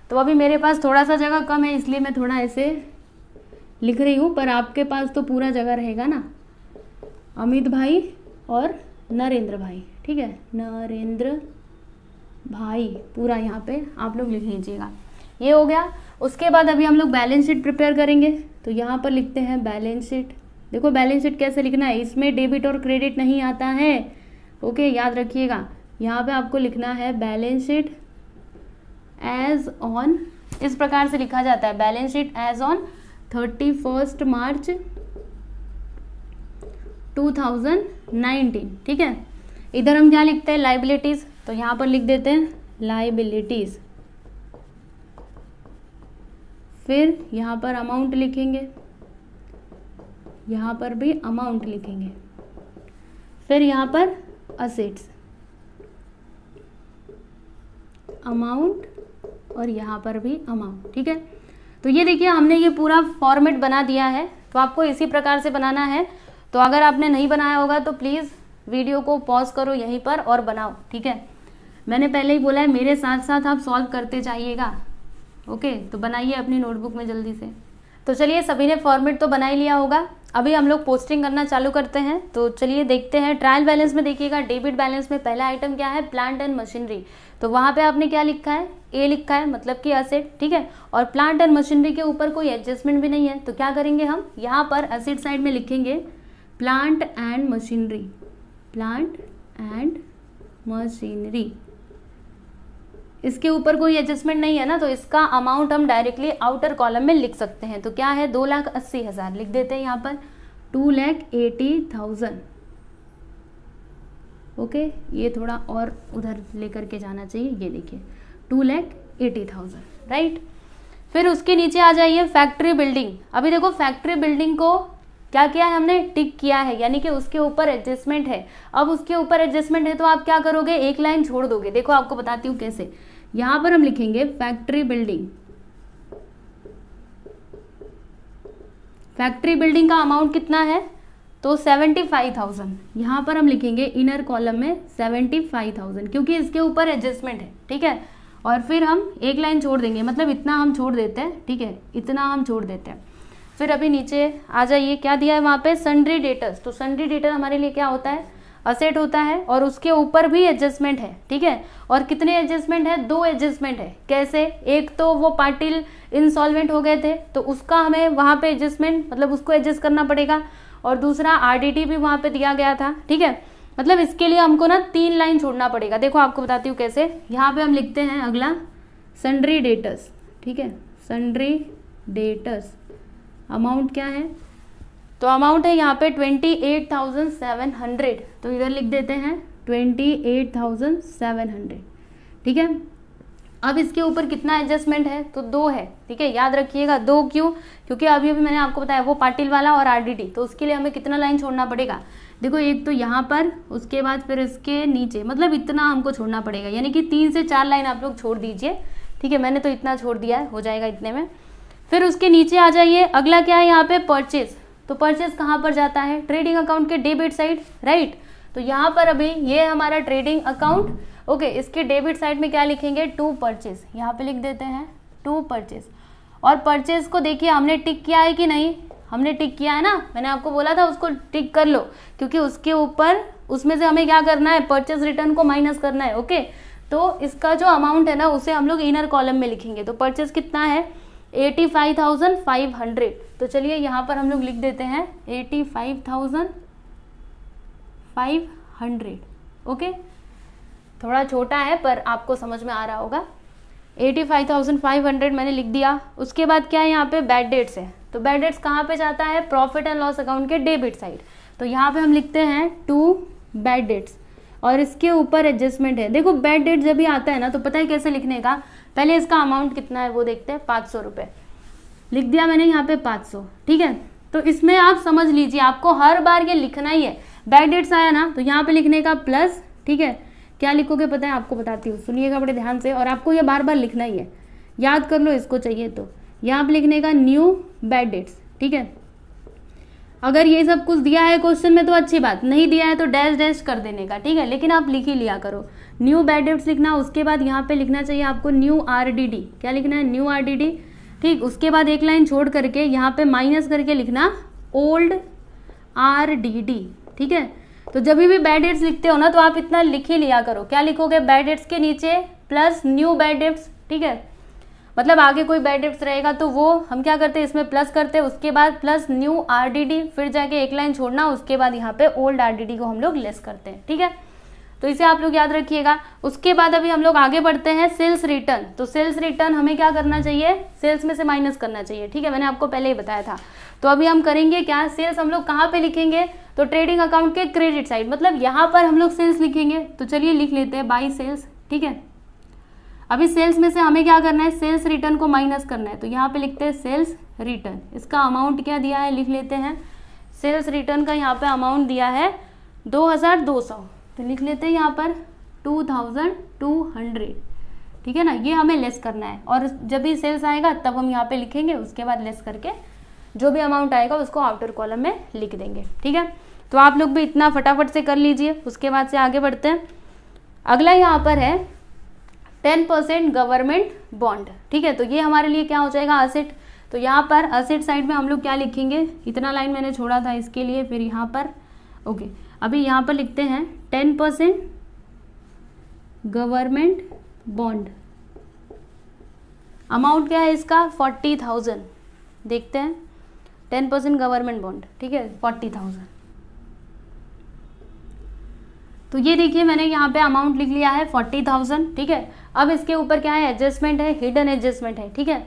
A: तो अभी मेरे पास थोड़ा सा जगह कम है इसलिए मैं थोड़ा ऐसे लिख रही हूँ पर आपके पास तो पूरा जगह रहेगा ना अमित भाई और नरेंद्र भाई ठीक है नरेंद्र भाई पूरा यहाँ पे आप लोग लिख लीजिएगा ये हो गया उसके बाद अभी हम लोग बैलेंस शीट प्रिपेयर करेंगे तो यहाँ पर लिखते हैं बैलेंस शीट देखो बैलेंस शीट कैसे लिखना है इसमें डेबिट और क्रेडिट नहीं आता है ओके याद रखिएगा यहाँ पे आपको लिखना है बैलेंस शीट एज ऑन इस प्रकार से लिखा जाता है balance sheet as on thirty first March 2019 ठीक है इधर हम क्या लिखते हैं लाइबिलिटीज तो यहाँ पर लिख देते हैं लाइबिलिटीज फिर यहाँ पर अमाउंट लिखेंगे यहाँ पर भी अमाउंट लिखेंगे फिर यहाँ पर असेट्स अमाउंट और यहाँ पर भी अमाउंट ठीक है तो ये देखिए हमने ये पूरा फॉर्मेट बना दिया है तो आपको इसी प्रकार से बनाना है तो अगर आपने नहीं बनाया होगा तो प्लीज़ वीडियो को पॉज करो यहीं पर और बनाओ ठीक है मैंने पहले ही बोला है मेरे साथ साथ आप सॉल्व करते जाइएगा ओके तो बनाइए अपनी नोटबुक में जल्दी से तो चलिए सभी ने फॉर्मेट तो बना ही लिया होगा अभी हम लोग पोस्टिंग करना चालू करते हैं तो चलिए देखते हैं ट्रायल बैलेंस में देखिएगा डेबिट बैलेंस में पहला आइटम क्या है प्लांट एंड मशीनरी तो वहाँ पे आपने क्या लिखा है ए लिखा है मतलब कि एसिड ठीक है और प्लांट एंड मशीनरी के ऊपर कोई एडजस्टमेंट भी नहीं है तो क्या करेंगे हम यहाँ पर एसिड साइड में लिखेंगे plant and machinery plant and machinery इसके ऊपर कोई एडजस्टमेंट नहीं है ना तो इसका अमाउंट हम डायरेक्टली आउटर कॉलम में लिख सकते हैं तो क्या है दो लाख अस्सी हज़ार लिख देते हैं यहाँ पर two lakh eighty thousand okay ये थोड़ा और उधर लेकर के जाना चाहिए ये देखिए two lakh eighty thousand right फिर उसके नीचे आ जाइए फैक्ट्री बिल्डिंग अभी देखो फैक्ट्री बिल्डिंग को क्या किया है हमने टिक किया है यानी कि उसके ऊपर एडजस्टमेंट है अब उसके ऊपर एडजस्टमेंट है तो आप क्या करोगे एक लाइन छोड़ दोगे देखो आपको बताती हूँ कैसे यहाँ पर हम लिखेंगे फैक्ट्री बिल्डिंग फैक्ट्री बिल्डिंग का अमाउंट कितना है तो सेवेंटी फाइव थाउजेंड यहाँ पर हम लिखेंगे इनर कॉलम में सेवेंटी फाइव थाउजेंड क्योंकि इसके ऊपर एडजस्टमेंट है ठीक है और फिर हम एक लाइन छोड़ देंगे मतलब इतना हम छोड़ देते हैं ठीक है इतना हम छोड़ देते हैं फिर अभी नीचे आ जाइए क्या दिया है वहाँ पे सन्ड्री डेटर्स तो सन्ड्री डेटर हमारे लिए क्या होता है असेट होता है और उसके ऊपर भी एडजस्टमेंट है ठीक है और कितने एडजस्टमेंट है दो एडजस्टमेंट है कैसे एक तो वो पाटिल इंसॉल्वेंट हो गए थे तो उसका हमें वहाँ पे एडजस्टमेंट मतलब उसको एडजस्ट करना पड़ेगा और दूसरा आर भी वहाँ पर दिया गया था ठीक है मतलब इसके लिए हमको ना तीन लाइन छोड़ना पड़ेगा देखो आपको बताती हूँ कैसे यहाँ पे हम लिखते हैं अगला सन्ड्री डेटस ठीक है सन्ड्री डेटस अमाउंट क्या है तो अमाउंट है यहाँ पे twenty eight thousand seven hundred तो इधर लिख देते हैं twenty eight thousand seven hundred ठीक है अब इसके ऊपर कितना एडजस्टमेंट है तो दो है ठीक है याद रखिएगा दो क्यों क्योंकि अभी अभी मैंने आपको बताया वो पाटिल वाला और आरडीटी तो उसके लिए हमें कितना लाइन छोड़ना पड़ेगा देखो एक तो यहाँ पर उसके बाद फिर इसके नीचे मतलब इतना हमको छोड़ना पड़ेगा यानी कि तीन से चार लाइन आप लोग छोड़ दीजिए ठीक है मैंने तो इतना छोड़ दिया है हो जाएगा इतने में फिर उसके नीचे आ जाइए अगला क्या है यहाँ पे परचेज तो परचेज कहाँ पर जाता है ट्रेडिंग अकाउंट के डेबिट साइड राइट तो यहाँ पर अभी ये हमारा ट्रेडिंग अकाउंट ओके okay, इसके डेबिट साइड में क्या लिखेंगे टू परचेज यहाँ पे लिख देते हैं टू परचेज और परचेज को देखिए हमने टिक किया है कि नहीं हमने टिक किया है ना मैंने आपको बोला था उसको टिक कर लो क्योंकि उसके ऊपर उसमें से हमें क्या करना है परचेज रिटर्न को माइनस करना है ओके okay? तो इसका जो अमाउंट है ना उसे हम लोग इनर कॉलम में लिखेंगे तो परचेज कितना है eighty five thousand five hundred तो चलिए यहाँ पर हम लोग लिख देते हैं eighty five thousand five hundred okay थोड़ा छोटा है पर आपको समझ में आ रहा होगा eighty five thousand five hundred मैंने लिख दिया उसके बाद क्या है यहाँ पे बैड डेट्स है तो बैड डेट्स कहाँ पे जाता है प्रॉफिट एंड लॉस अकाउंट के डेबिट साइड तो यहाँ पे हम लिखते हैं टू बैड डेट्स और इसके ऊपर एडजस्टमेंट है देखो बैड डेट जब भी आता है ना तो पता है कैसे लिखने का पहले इसका अमाउंट कितना है वो देखते हैं पाँच सौ रुपये लिख दिया मैंने यहाँ पे पाँच सौ ठीक है तो इसमें आप समझ लीजिए आपको हर बार ये लिखना ही है बैड डेट्स आया ना तो यहाँ पे लिखने का प्लस ठीक है क्या लिखोगे पता है आपको बताती हूँ सुनिएगा बड़े ध्यान से और आपको ये बार बार लिखना ही है याद कर लो इसको चाहिए तो यहाँ आप लिखने का न्यू बैड डेट्स ठीक है अगर ये सब कुछ दिया है क्वेश्चन में तो अच्छी बात नहीं दिया है तो डैश डैश कर देने का ठीक है लेकिन आप लिख ही लिया करो न्यू बैड डेट्स लिखना उसके बाद यहाँ पे लिखना चाहिए आपको न्यू आर डी डी क्या लिखना है न्यू आर डी डी ठीक उसके बाद एक लाइन छोड़ करके यहाँ पे माइनस करके लिखना ओल्ड आर डी डी ठीक है तो जब भी बैड डेट्स लिखते हो ना तो आप इतना लिख ही लिया करो क्या लिखोगे बैड डेट्स के नीचे प्लस न्यू बैड डेट्स ठीक है मतलब आगे कोई बैड डेट्स रहेगा तो वो हम क्या करते हैं इसमें प्लस करते हैं उसके बाद प्लस न्यू आरडीडी फिर जाके एक लाइन छोड़ना उसके बाद यहाँ पे ओल्ड आरडीडी को हम लोग लेस करते हैं ठीक है तो इसे आप लोग याद रखिएगा उसके बाद अभी हम लोग आगे बढ़ते हैं सेल्स रिटर्न तो सेल्स रिटर्न हमें क्या करना चाहिए सेल्स में से माइनस करना चाहिए ठीक है मैंने आपको पहले ही बताया था तो अभी हम करेंगे क्या सेल्स हम लोग कहाँ पे लिखेंगे तो ट्रेडिंग अकाउंट के क्रेडिट साइड मतलब यहाँ पर हम लोग सेल्स लिखेंगे तो चलिए लिख लेते हैं बाई सेल्स ठीक है अभी सेल्स में से हमें क्या करना है सेल्स रिटर्न को माइनस करना है तो यहाँ पे लिखते हैं सेल्स रिटर्न इसका अमाउंट क्या दिया है लिख लेते हैं सेल्स रिटर्न का यहाँ पे अमाउंट दिया है दो हज़ार दो सौ तो लिख लेते हैं यहाँ पर टू थाउजेंड टू हंड्रेड ठीक है ना ये हमें लेस करना है और जब भी सेल्स आएगा तब हम यहाँ पे लिखेंगे उसके बाद लेस करके जो भी अमाउंट आएगा उसको आउटर कॉलम में लिख देंगे ठीक है तो आप लोग भी इतना फटाफट से कर लीजिए उसके बाद से आगे बढ़ते हैं अगला यहाँ पर है टेन परसेंट गवर्नमेंट बॉन्ड ठीक है तो ये हमारे लिए क्या हो जाएगा असेट तो यहाँ पर असेट साइड में हम लोग क्या लिखेंगे इतना लाइन मैंने छोड़ा था इसके लिए फिर यहाँ पर ओके अभी यहाँ पर लिखते हैं ten percent government bond amount क्या है इसका फोर्टी थाउजेंड देखते हैं टेन परसेंट गवर्नमेंट बॉन्ड ठीक है फोर्टी थाउजेंड तो ये देखिए मैंने यहाँ पे अमाउंट लिख लिया है फोर्टी थाउजेंड ठीक है अब इसके ऊपर क्या है एडजस्टमेंट है हिडन एडजस्टमेंट है ठीक है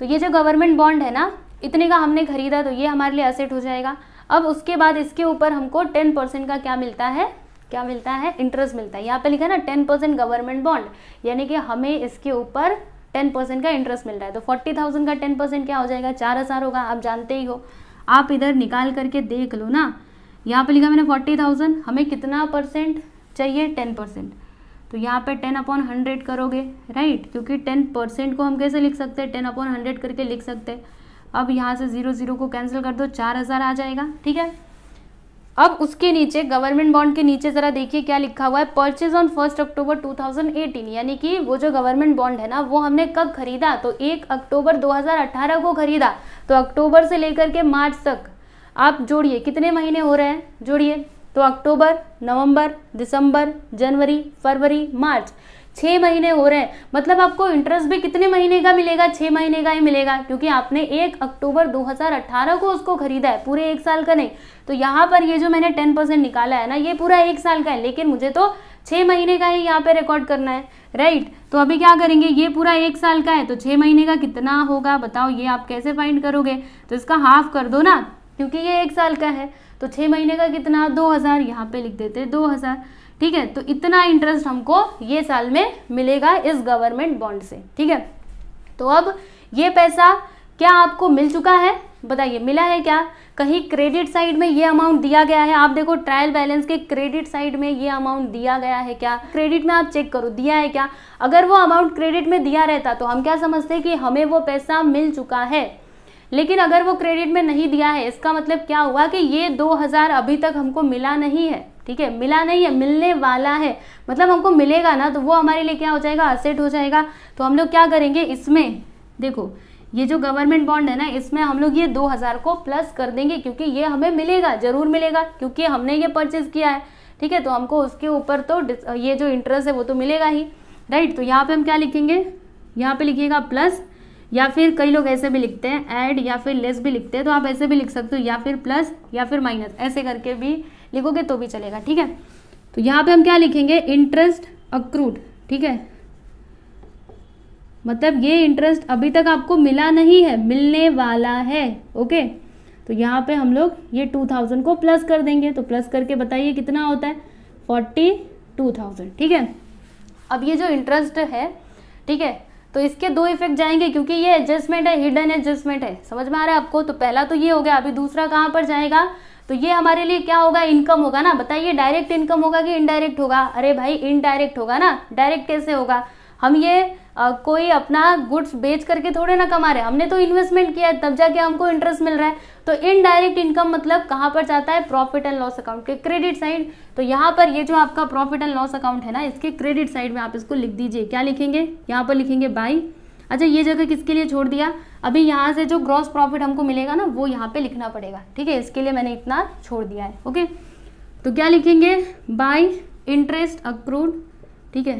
A: तो ये जो गवर्नमेंट बॉन्ड है ना इतने का हमने खरीदा तो ये हमारे लिए असेट हो जाएगा अब उसके बाद इसके ऊपर हमको टेन परसेंट का क्या मिलता है क्या मिलता है इंटरेस्ट मिलता है यहाँ पे लिखा है ना टेन परसेंट गवर्नमेंट बॉन्ड यानी कि हमें इसके ऊपर टेन परसेंट का इंटरेस्ट मिल रहा है तो फोर्टी थाउजेंड का टेन परसेंट क्या हो जाएगा चार हज़ार होगा आप जानते ही हो आप इधर निकाल करके देख लो ना यहाँ पे लिखा मैंने फोर्टी थाउजेंड हमें कितना परसेंट चाहिए टेन परसेंट तो यहाँ पे टेन अपॉन हंड्रेड करोगे राइट क्योंकि टेन परसेंट को हम कैसे लिख सकते हैं टेन अपॉन हंड्रेड करके लिख सकते हैं अब यहाँ से ज़ीरो ज़ीरो को कैंसिल कर दो चार हज़ार आ जाएगा ठीक है अब उसके नीचे गवर्नमेंट बॉन्ड के नीचे ज़रा देखिए क्या लिखा हुआ है परचेज ऑन फर्स्ट अक्टूबर 2018 यानी कि वो जो गवर्नमेंट बॉन्ड है ना वो हमने कब खरीदा तो एक अक्टूबर 2018 को खरीदा तो अक्टूबर से लेकर के मार्च तक आप जोड़िए कितने महीने हो रहे हैं जोड़िए तो अक्टूबर नवंबर दिसंबर जनवरी फरवरी मार्च छः महीने हो रहे हैं मतलब आपको इंटरेस्ट भी कितने महीने का मिलेगा छः महीने का ही मिलेगा क्योंकि आपने एक अक्टूबर 2018 को उसको खरीदा है पूरे एक साल का नहीं तो यहाँ पर ये जो मैंने टेन परसेंट निकाला है ना ये पूरा एक साल का है लेकिन मुझे तो छः महीने का ही यहाँ पे रिकॉर्ड करना है राइट तो अभी क्या करेंगे ये पूरा एक साल का है तो छः महीने का कितना होगा बताओ ये आप कैसे फाइंड करोगे तो इसका हाफ कर दो ना क्योंकि ये एक साल का है तो छः महीने का कितना दो हज़ार यहाँ पे लिख देते दो हज़ार ठीक है तो इतना इंटरेस्ट हमको ये साल में मिलेगा इस गवर्नमेंट बॉन्ड से ठीक है तो अब ये पैसा क्या आपको मिल चुका है बताइए मिला है क्या कहीं क्रेडिट साइड में ये अमाउंट दिया गया है आप देखो ट्रायल बैलेंस के क्रेडिट साइड में ये अमाउंट दिया गया है क्या क्रेडिट में आप चेक करो दिया है क्या अगर वो अमाउंट क्रेडिट में दिया रहता तो हम क्या समझते कि हमें वो पैसा मिल चुका है लेकिन अगर वो क्रेडिट में नहीं दिया है इसका मतलब क्या हुआ कि ये दो अभी तक हमको मिला नहीं है ठीक है मिला नहीं है मिलने वाला है मतलब हमको मिलेगा ना तो वो हमारे लिए क्या हो जाएगा असेट हो जाएगा तो हम लोग क्या करेंगे इसमें देखो ये जो गवर्नमेंट बॉन्ड है ना इसमें हम लोग ये दो हज़ार को प्लस कर देंगे क्योंकि ये हमें मिलेगा ज़रूर मिलेगा क्योंकि हमने ये परचेज़ किया है ठीक है तो हमको उसके ऊपर तो ये जो इंटरेस्ट है वो तो मिलेगा ही राइट तो यहाँ पे हम क्या लिखेंगे यहाँ पे लिखिएगा प्लस या फिर कई लोग ऐसे भी लिखते हैं ऐड या फिर लेस भी लिखते हैं तो आप ऐसे भी लिख सकते हो या फिर प्लस या फिर माइनस ऐसे करके भी लिखोगे तो भी चलेगा ठीक है तो यहाँ पे हम क्या लिखेंगे इंटरेस्ट अक्रूड ठीक है मतलब ये इंटरेस्ट अभी तक आपको मिला नहीं है मिलने वाला है ओके तो यहाँ पे हम लोग ये टू थाउजेंड को प्लस कर देंगे तो प्लस करके बताइए कितना होता है फोर्टी टू थाउजेंड ठीक है अब ये जो इंटरेस्ट है ठीक है तो इसके दो इफेक्ट जाएंगे क्योंकि ये एडजस्टमेंट है हिडन एडजस्टमेंट है समझ में आ रहा है आपको तो पहला तो ये हो गया अभी दूसरा कहाँ पर जाएगा तो ये हमारे लिए क्या होगा इनकम होगा ना बताइए डायरेक्ट इनकम होगा कि इनडायरेक्ट होगा अरे भाई इनडायरेक्ट होगा ना डायरेक्ट कैसे होगा हम ये आ, कोई अपना गुड्स बेच करके थोड़े ना कमा रहे हमने तो इन्वेस्टमेंट किया है तब जाके हमको इंटरेस्ट मिल रहा है तो इनडायरेक्ट इनकम मतलब कहाँ पर जाता है प्रॉफिट एंड लॉस अकाउंट के क्रेडिट साइड तो यहाँ पर ये जो आपका प्रॉफिट एंड लॉस अकाउंट है ना इसके क्रेडिट साइड में आप इसको लिख दीजिए क्या लिखेंगे यहाँ पर लिखेंगे बाई अच्छा ये जगह किसके लिए छोड़ दिया अभी यहाँ से जो ग्रॉस प्रॉफिट हमको मिलेगा ना वो यहाँ पे लिखना पड़ेगा ठीक है इसके लिए मैंने इतना छोड़ दिया है ओके तो क्या लिखेंगे बाय इंटरेस्ट अक्रूड ठीक है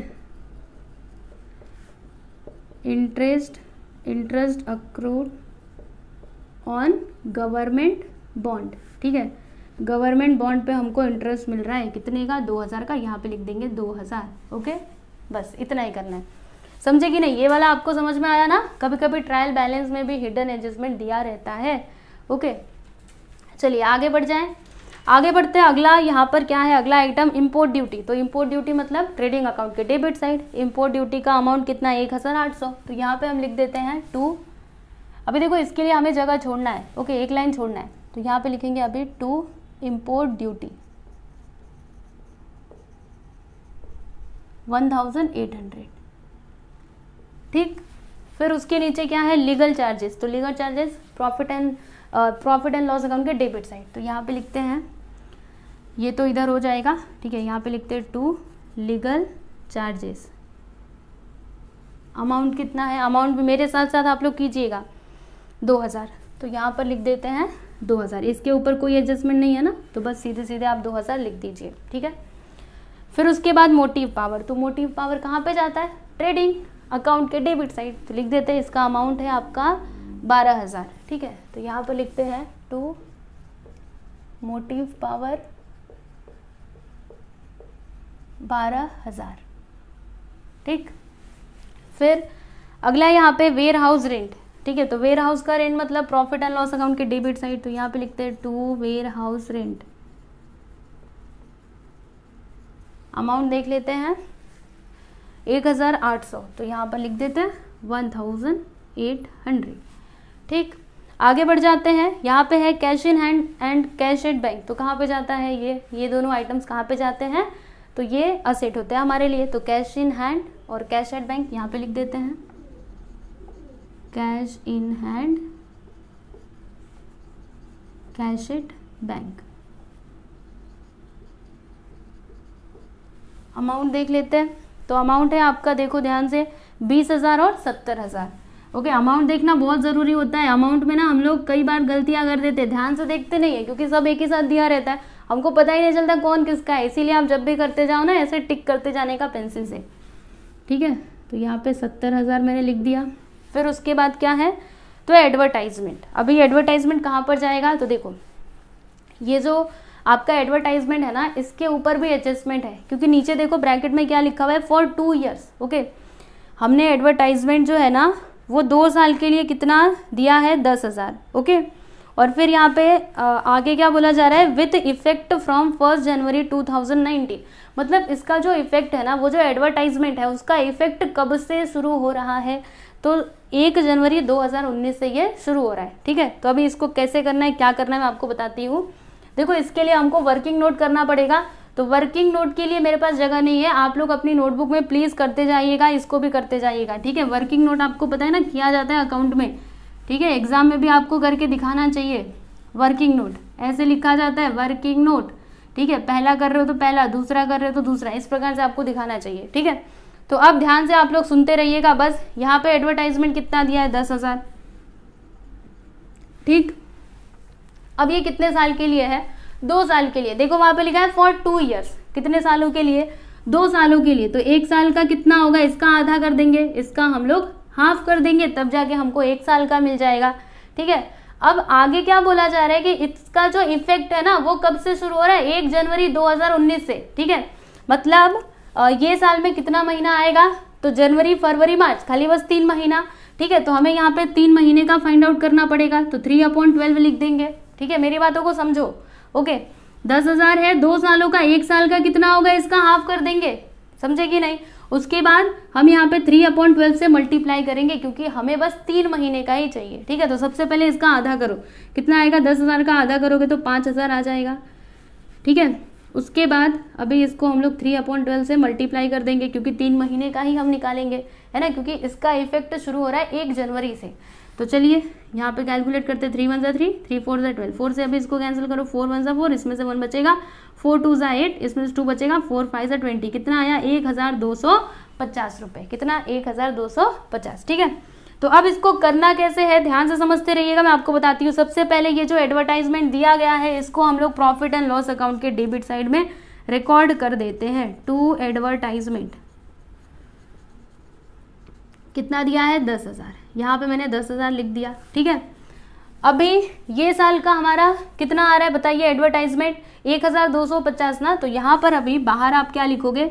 A: interest interest accrued on government bond ठीक है गवर्नमेंट बॉन्ड पे हमको इंटरेस्ट मिल रहा है कितने का 2000 का यहाँ पे लिख देंगे 2000 ओके बस इतना ही करना है समझे कि नहीं ये वाला आपको समझ में आया ना कभी कभी ट्रायल बैलेंस में भी हिडन एडजस्टमेंट दिया रहता है ओके चलिए आगे बढ़ जाएं आगे बढ़ते हैं अगला यहाँ पर क्या है अगला आइटम इम्पोर्ट ड्यूटी तो इम्पोर्ट ड्यूटी मतलब ट्रेडिंग अकाउंट के डेबिट साइड इम्पोर्ट ड्यूटी का अमाउंट कितना है एक हज़ार आठ सौ तो यहाँ पे हम लिख देते हैं टू अभी देखो इसके लिए हमें जगह छोड़ना है ओके एक लाइन छोड़ना है तो यहाँ पे लिखेंगे अभी to import duty one thousand eight hundred ठीक फिर उसके नीचे क्या है लीगल चार्जेस तो legal charges profit and profit and loss account के डेबिट साइड तो यहाँ पे लिखते हैं ये तो इधर हो जाएगा ठीक है यहाँ पे लिखते हैं टू लीगल चार्जेस अमाउंट कितना है अमाउंट भी मेरे साथ साथ आप लोग कीजिएगा दो हज़ार तो यहाँ पर लिख देते हैं दो हज़ार इसके ऊपर कोई एडजस्टमेंट नहीं है ना तो बस सीधे सीधे आप दो हज़ार लिख दीजिए ठीक है फिर उसके बाद मोटिव पावर तो मोटिव पावर कहाँ पे जाता है ट्रेडिंग अकाउंट के डेबिट साइड तो लिख देते हैं इसका अमाउंट है आपका बारह हज़ार ठीक है तो यहाँ पर लिखते हैं टू मोटिव पावर बारह हज़ार ठीक फिर अगला यहाँ पे वेयर हाउस रेंट ठीक है तो वेयर हाउस का रेंट मतलब प्रॉफिट एंड लॉस अकाउंट के डेबिट साइड तो यहाँ पे लिखते हैं to warehouse rent amount देख लेते हैं एक हज़ार आठ सौ तो यहाँ पर लिख देते हैं वन थाउजेंड एट हंड्रेड ठीक आगे बढ़ जाते हैं यहाँ पे है cash in hand and cash at bank तो कहाँ पे जाता है ये ये दोनों आइटम्स कहाँ पे जाते हैं तो ये असेट होते हैं हमारे लिए तो कैश इन हैंड और कैश एट बैंक यहाँ पे लिख देते हैं cash in hand cash at bank amount देख लेते हैं तो अमाउंट है आपका देखो ध्यान से बीस हज़ार और सत्तर हज़ार ओके अमाउंट देखना बहुत ज़रूरी होता है अमाउंट में ना हम लोग कई बार गलतियाँ कर देते हैं ध्यान से देखते नहीं है क्योंकि सब एक ही साथ दिया रहता है हमको पता ही नहीं चलता कौन किसका है इसीलिए आप जब भी करते जाओ ना ऐसे टिक करते जाने का पेंसिल से ठीक है तो यहाँ पे सत्तर हज़ार मैंने लिख दिया फिर उसके बाद क्या है तो एडवर्टाइजमेंट अभी एडवर्टाइजमेंट कहाँ पर जाएगा तो देखो ये जो आपका एडवर्टाइजमेंट है ना इसके ऊपर भी एडजस्टमेंट है क्योंकि नीचे देखो ब्रैकेट में क्या लिखा हुआ है फॉर टू ईयर्स ओके हमने एडवर्टाइजमेंट जो है ना वो दो साल के लिए कितना दिया है दस हज़ार ओके और फिर यहाँ पे आगे क्या बोला जा रहा है with effect from first January 2019 मतलब इसका जो इफेक्ट है ना वो जो एडवर्टाइजमेंट है उसका इफेक्ट कब से शुरू हो रहा है तो एक जनवरी 2019 से ये शुरू हो रहा है ठीक है तो अभी इसको कैसे करना है क्या करना है मैं आपको बताती हूँ देखो इसके लिए हमको वर्किंग नोट करना पड़ेगा तो वर्किंग नोट के लिए मेरे पास जगह नहीं है आप लोग अपनी नोटबुक में प्लीज़ करते जाइएगा इसको भी करते जाइएगा ठीक है वर्किंग नोट आपको पता है ना किया जाता है अकाउंट में ठीक है एग्जाम में भी आपको करके दिखाना चाहिए वर्किंग नोट ऐसे लिखा जाता है वर्किंग नोट ठीक है पहला कर रहे हो तो पहला दूसरा कर रहे हो तो दूसरा इस प्रकार से आपको दिखाना चाहिए ठीक है तो अब ध्यान से आप लोग सुनते रहिएगा बस यहाँ पे एडवर्टाइजमेंट कितना दिया है दस हज़ार ठीक अब ये कितने साल के लिए है दो साल के लिए देखो वहां पे लिखा है फॉर टू ईयर्स कितने सालों के लिए दो सालों के लिए तो एक साल का कितना होगा इसका आधा कर देंगे इसका हम लोग हाफ कर देंगे तब जाके हमको एक साल का मिल जाएगा ठीक है अब आगे क्या बोला जा रहा है कि इसका जो इफेक्ट है ना वो कब से शुरू हो रहा है एक जनवरी 2019 से ठीक है मतलब ये साल में कितना महीना आएगा तो जनवरी फरवरी मार्च खाली बस तीन महीना ठीक है तो हमें यहाँ पे तीन महीने का फाइंड आउट करना पड़ेगा तो थ्री अपॉइंट ट्वेल्व लिख देंगे ठीक है मेरी बातों को समझो ओके दस हजार है दो सालों का एक साल का कितना होगा इसका हाफ कर देंगे समझे कि नहीं उसके बाद हम यहाँ पे थ्री अपॉइंट ट्वेल्व से मल्टीप्लाई करेंगे क्योंकि हमें बस तीन महीने का ही चाहिए ठीक है तो सबसे पहले इसका आधा करो कितना आएगा दस हज़ार का आधा करोगे तो पांच हज़ार आ जाएगा ठीक है उसके बाद अभी इसको हम लोग थ्री अपॉइंट ट्वेल्व से मल्टीप्लाई कर देंगे क्योंकि तीन महीने का ही हम निकालेंगे है ना क्योंकि इसका इफेक्ट शुरू हो रहा है एक जनवरी से तो चलिए यहाँ पे कैलकुलेट करते हैं थ्री वन ज़ा थ्री थ्री फोर ज़ा ट्वेल्व फोर से अभी इसको कैंसिल करो फोर वन ज़ा फोर इसमें से वन बचेगा फोर टू ज़ा एट इसमें से टू बचेगा फोर फाइव ज़ा ट्वेंटी कितना आया एक हज़ार दो सौ पचास रुपये कितना एक हज़ार दो सौ पचास ठीक है तो अब इसको करना कैसे है ध्यान से समझते रहिएगा मैं आपको बताती हूँ सबसे पहले ये जो एडवर्टाइजमेंट दिया गया है इसको हम लोग प्रॉफिट एंड लॉस अकाउंट के डेबिट साइड में रिकॉर्ड कर देते हैं टू एडवर्टाइजमेंट कितना दिया है दस हज़ार यहाँ पे मैंने दस हज़ार लिख दिया ठीक है अभी ये साल का हमारा कितना आ रहा है बताइए एडवर्टाइजमेंट एक हज़ार दो सौ पचास ना तो यहाँ पर अभी बाहर आप क्या लिखोगे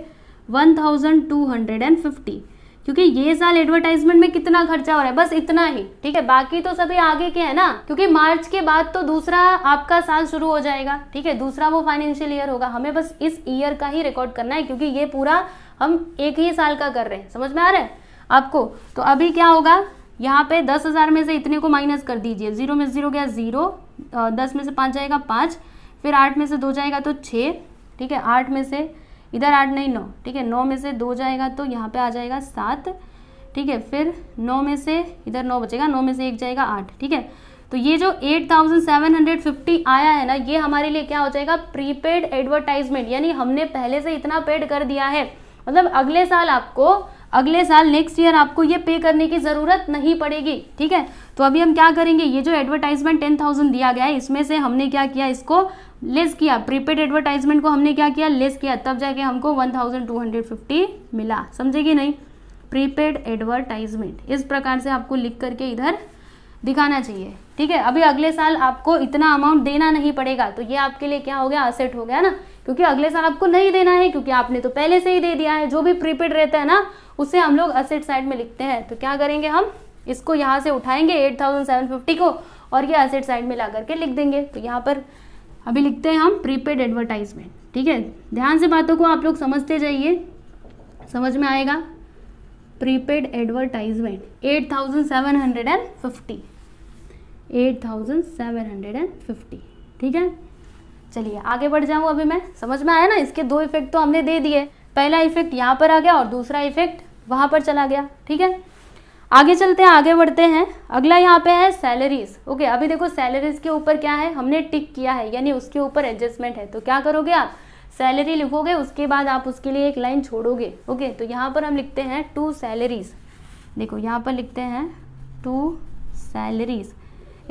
A: one thousand two hundred and fifty क्योंकि ये साल एडवर्टाइजमेंट में कितना खर्चा हो रहा है बस इतना ही ठीक है बाकी तो सभी आगे के है ना क्योंकि मार्च के बाद तो दूसरा आपका साल शुरू हो जाएगा ठीक है दूसरा वो फाइनेंशियल ईयर होगा हमें बस इस ईयर का ही रिकॉर्ड करना है क्योंकि ये पूरा हम एक ही साल का कर रहे हैं समझ में आ रहा है आपको तो अभी क्या होगा यहाँ पे दस हज़ार में से इतने को माइनस कर दीजिए ज़ीरो में ज़ीरो गया ज़ीरो दस में से पाँच जाएगा पाँच फिर आठ में से दो जाएगा तो छः ठीक है आठ में से इधर आठ नहीं नौ ठीक है नौ में से दो जाएगा तो यहाँ पे आ जाएगा सात ठीक है फिर नौ में से इधर नौ बचेगा नौ में से एक जाएगा आठ ठीक है तो ये जो फिफ्टी आया है ना ये हमारे लिए क्या हो जाएगा प्रीपेड एडवर्टाइजमेंट यानी हमने पहले से इतना पेड कर दिया है मतलब अगले साल आपको अगले साल नेक्स्ट ईयर आपको ये पे करने की ज़रूरत नहीं पड़ेगी ठीक है तो अभी हम क्या करेंगे ये जो एडवर्टाइजमेंट टेन थाउजेंड दिया गया है इसमें से हमने क्या किया इसको लेस किया प्रीपेड एडवर्टाइजमेंट को हमने क्या किया लेस किया तब जाके हमको one thousand two hundred fifty मिला समझेगी नहीं प्रीपेड एडवर्टाइजमेंट इस प्रकार से आपको लिख करके इधर दिखाना चाहिए ठीक है अभी अगले साल आपको इतना अमाउंट देना नहीं पड़ेगा तो ये आपके लिए क्या हो गया असेट हो गया ना क्योंकि अगले साल आपको नहीं देना है क्योंकि आपने तो पहले से ही दे दिया है जो भी प्रीपेड रहता है ना उसे हम लोग असेट साइड में लिखते हैं तो क्या करेंगे हम इसको यहाँ से उठाएंगे एट थाउजेंड सेवन फिफ्टी को और ये असेट साइड में ला करके लिख देंगे तो यहाँ पर अभी लिखते हैं हम प्रीपेड एडवर्टाइजमेंट ठीक है ध्यान से बातों को आप लोग समझते जाइए समझ में आएगा prepaid advertisement eight thousand seven hundred and fifty eight thousand seven hundred and fifty ठीक है चलिए आगे बढ़ जाऊँ अभी मैं समझ में आया ना इसके दो इफेक्ट तो हमने दे दिए पहला इफेक्ट यहाँ पर आ गया और दूसरा इफेक्ट वहां पर चला गया ठीक है आगे चलते हैं आगे बढ़ते हैं अगला यहाँ पे है सैलरीज ओके अभी देखो सैलरीज के ऊपर क्या है हमने टिक किया है यानी उसके ऊपर एडजस्टमेंट है तो क्या करोगे आप सैलरी लिखोगे उसके बाद आप उसके लिए एक लाइन छोड़ोगे ओके तो यहाँ पर हम लिखते हैं टू सैलरीज देखो यहाँ पर लिखते हैं टू सैलरीज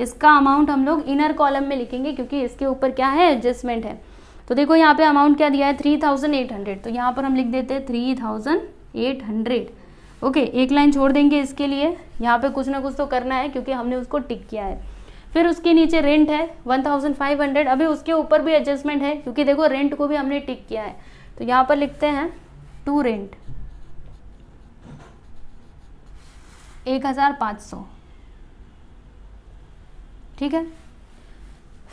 A: इसका अमाउंट हम लोग इनर कॉलम में लिखेंगे क्योंकि इसके ऊपर क्या है एडजस्टमेंट है तो देखो यहाँ पे अमाउंट क्या दिया है थ्री थाउजेंड एट हंड्रेड तो यहाँ पर हम लिख देते हैं three thousand eight hundred okay एक लाइन छोड़ देंगे इसके लिए यहाँ पे कुछ ना कुछ तो करना है क्योंकि हमने उसको टिक किया है फिर उसके नीचे रेंट है वन थाउजेंड फाइव हंड्रेड अभी उसके ऊपर भी एडजस्टमेंट है क्योंकि देखो रेंट को भी हमने टिक किया है तो यहाँ पर लिखते हैं टू रेंट एक हज़ार पाँच सौ ठीक है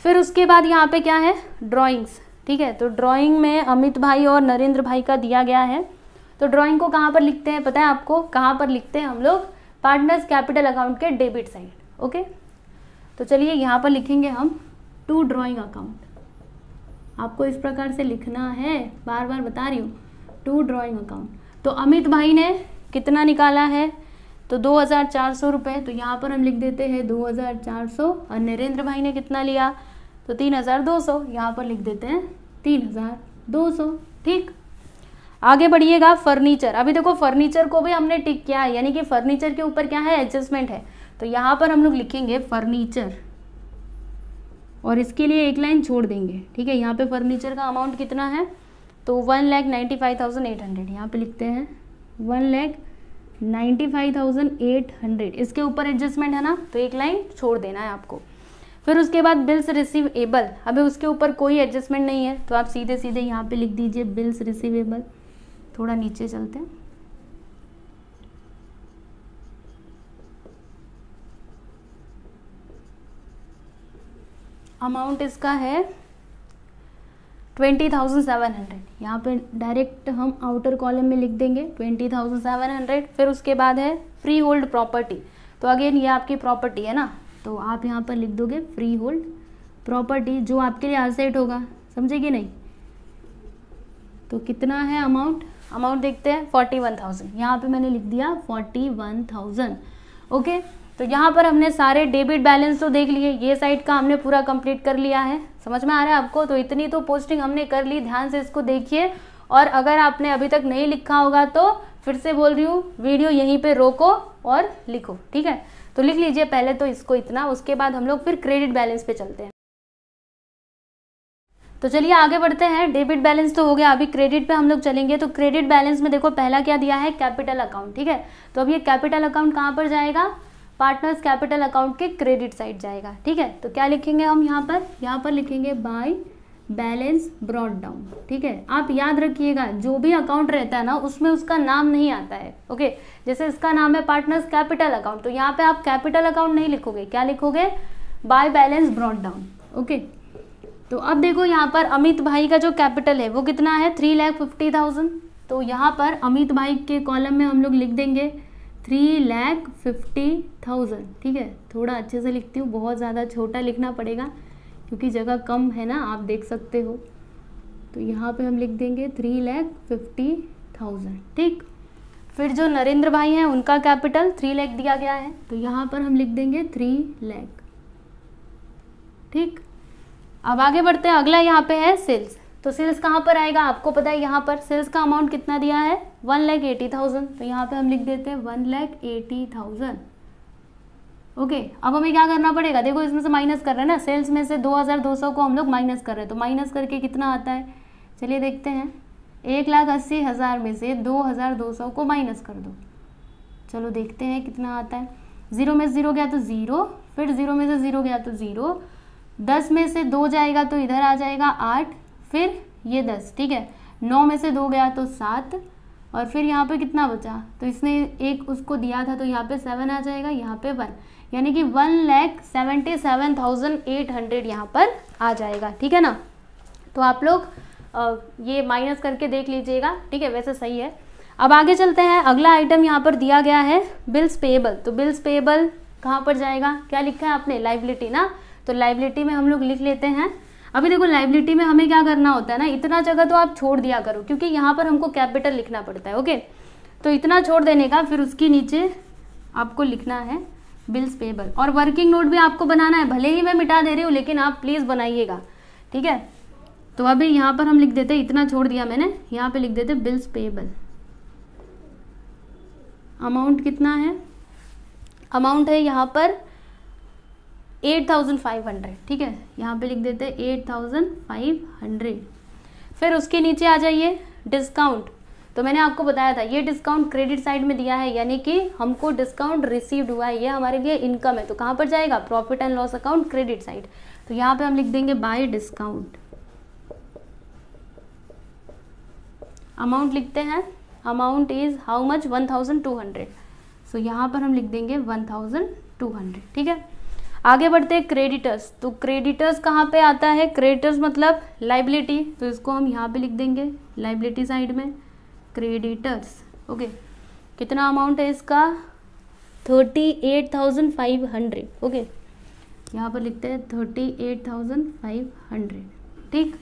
A: फिर उसके बाद यहाँ पे क्या है ड्रॉइंग्स ठीक है तो ड्राइंग में अमित भाई और नरेंद्र भाई का दिया गया है तो ड्राइंग को कहाँ पर लिखते हैं पता है आपको कहाँ पर लिखते हैं हम लोग पार्टनर्स कैपिटल अकाउंट के डेबिट साइड ओके तो चलिए यहाँ पर लिखेंगे हम टू ड्राइंग अकाउंट आपको इस प्रकार से लिखना है बार बार बता रही हूँ टू ड्राइंग अकाउंट तो अमित भाई ने कितना निकाला है तो दो हज़ार चार सौ रुपये तो यहाँ पर हम लिख देते हैं दो हज़ार चार सौ और नरेंद्र भाई ने कितना लिया तो तीन हज़ार दो सौ यहाँ पर लिख देते हैं तीन हज़ार दो सौ ठीक आगे बढ़िएगा फर्नीचर अभी देखो फर्नीचर को भी हमने टिक किया है यानी कि फर्नीचर के ऊपर क्या है एडजस्टमेंट है तो यहाँ पर हम लोग लिखेंगे फर्नीचर और इसके लिए एक लाइन छोड़ देंगे ठीक है यहाँ पे फर्नीचर का अमाउंट कितना है तो one lakh ninety five thousand eight hundred यहाँ पर लिखते हैं one lakh ninety five thousand eight hundred इसके ऊपर एडजस्टमेंट है ना तो एक लाइन छोड़ देना है आपको फिर उसके बाद बिल्स रिसीवेबल अभी उसके ऊपर कोई एडजस्टमेंट नहीं है तो आप सीधे सीधे यहाँ पे लिख दीजिए बिल्स रिसीवेबल थोड़ा नीचे चलते हैं अमाउंट इसका है ट्वेंटी थाउजेंड सेवन हंड्रेड यहाँ पर डायरेक्ट हम आउटर कॉलम में लिख देंगे ट्वेंटी थाउजेंड सेवन हंड्रेड फिर उसके बाद है फ्री होल्ड प्रॉपर्टी तो अगेन ये आपकी प्रॉपर्टी है ना तो आप यहाँ पर लिख दोगे फ्री होल्ड प्रॉपर्टी जो आपके लिए असेट होगा समझेगी नहीं तो कितना है अमाउंट अमाउंट देखते हैं फोर्टी वन थाउजेंड यहाँ पर मैंने लिख दिया फोर्टी वन थाउजेंड ओके तो यहाँ पर हमने सारे डेबिट बैलेंस तो देख लिए ये साइड का हमने पूरा कंप्लीट कर लिया है समझ में आ रहा है आपको तो इतनी तो पोस्टिंग हमने कर ली ध्यान से इसको देखिए और अगर आपने अभी तक नहीं लिखा होगा तो फिर से बोल रही हूँ वीडियो यहीं पर रोको और लिखो ठीक है तो लिख लीजिए पहले तो इसको इतना उसके बाद हम लोग फिर क्रेडिट बैलेंस पे चलते हैं तो चलिए आगे बढ़ते हैं डेबिट बैलेंस तो हो गया अभी क्रेडिट पे हम लोग चलेंगे तो क्रेडिट बैलेंस में देखो पहला क्या दिया है कैपिटल अकाउंट ठीक है तो अब ये कैपिटल अकाउंट कहाँ पर जाएगा पार्टनर्स कैपिटल अकाउंट के क्रेडिट साइड जाएगा ठीक है तो क्या लिखेंगे हम यहाँ पर यहाँ पर लिखेंगे बाय बैलेंस ब्रॉड डाउन ठीक है आप याद रखिएगा जो भी अकाउंट रहता है ना उसमें उसका नाम नहीं आता है ओके जैसे इसका नाम है पार्टनर्स कैपिटल अकाउंट तो यहाँ पे आप कैपिटल अकाउंट नहीं लिखोगे क्या लिखोगे by balance brought down okay तो अब देखो यहाँ पर अमित भाई का जो कैपिटल है वो कितना है थ्री लैख फिफ्टी थाउजेंड तो यहाँ पर अमित भाई के कॉलम में हम लोग लिख देंगे थ्री लैख फिफ्टी थाउजेंड ठीक है थोड़ा अच्छे से लिखती हूँ बहुत ज़्यादा छोटा लिखना पड़ेगा क्योंकि जगह कम है ना आप देख सकते हो तो यहाँ पे हम लिख देंगे थ्री लैख फिफ्टी थाउजेंड ठीक फिर जो नरेंद्र भाई हैं उनका कैपिटल थ्री लैख दिया गया है तो यहाँ पर हम लिख देंगे थ्री लैख ठीक अब आगे बढ़ते हैं अगला यहाँ पे है सेल्स तो सेल्स कहाँ पर आएगा आपको पता है यहाँ पर सेल्स का अमाउंट कितना दिया है वन लैख एटी थाउजेंड तो यहाँ पे हम लिख देते हैं one lakh eighty thousand okay अब हमें क्या करना पड़ेगा देखो इसमें से माइनस कर रहे हैं ना सेल्स में से दो हज़ार दो सौ को हम लोग माइनस कर रहे हैं तो माइनस करके कितना आता है चलिए देखते हैं एक लाख अस्सी हज़ार में से दो हज़ार दो सौ को माइनस कर दो चलो देखते हैं कितना आता है ज़ीरो में ज़ीरो गया तो ज़ीरो फिर ज़ीरो में से ज़ीरो गया तो ज़ीरो दस में से दो जाएगा तो इधर आ जाएगा आठ फिर ये दस ठीक है नौ में से दो गया तो सात और फिर यहाँ पे कितना बचा तो इसने एक उसको दिया था तो यहाँ पे सेवन आ जाएगा यहाँ पे वन यानी कि one lakh seventy seven thousand eight hundred यहाँ पर आ जाएगा ठीक है ना तो आप लोग ये माइनस करके देख लीजिएगा ठीक है वैसे सही है अब आगे चलते हैं अगला आइटम यहाँ पर दिया गया है बिल्स पेएबल तो बिल्स पेएबल कहाँ पर जाएगा क्या लिखा है आपने लाइबिलिटी ना तो लाइबिलिटी में हम लोग लिख लेते हैं अभी देखो लाइबिलिटी में हमें क्या करना होता है ना इतना जगह तो आप छोड़ दिया करो क्योंकि यहाँ पर हमको कैपिटल लिखना पड़ता है ओके तो इतना छोड़ देने का फिर उसके नीचे आपको लिखना है बिल्स पेबल और वर्किंग नोट भी आपको बनाना है भले ही मैं मिटा दे रही हूँ लेकिन आप प्लीज़ बनाइएगा ठीक है तो अभी यहाँ पर हम लिख देते इतना छोड़ दिया मैंने यहाँ पे लिख देते बिल्स पेबल अमाउंट कितना है अमाउंट है यहाँ पर एट थाउजेंड फाइव हंड्रेड ठीक है यहाँ पे लिख देते हैं 8500 फिर उसके नीचे आ जाइए डिस्काउंट तो मैंने आपको बताया था ये डिस्काउंट क्रेडिट साइड में दिया है यानी कि हमको डिस्काउंट रिसीव्ड हुआ है ये हमारे लिए इनकम है तो कहाँ पर जाएगा profit and loss account credit side तो यहाँ पे हम लिख देंगे बाय डिस्काउंट अमाउंट लिखते हैं amount is how much one thousand two hundred so यहाँ पर हम लिख देंगे वन थाउजेंड टू हंड्रेड ठीक है आगे बढ़ते हैं क्रेडिटर्स तो क्रेडिटर्स कहाँ पे आता है क्रेडिटर्स मतलब लाइबिलिटी तो इसको हम यहाँ पे लिख देंगे लाइबिलिटी साइड में क्रेडिटर्स ओके कितना अमाउंट है इसका thirty eight thousand five hundred okay यहाँ पर लिखते हैं thirty eight thousand five hundred ठीक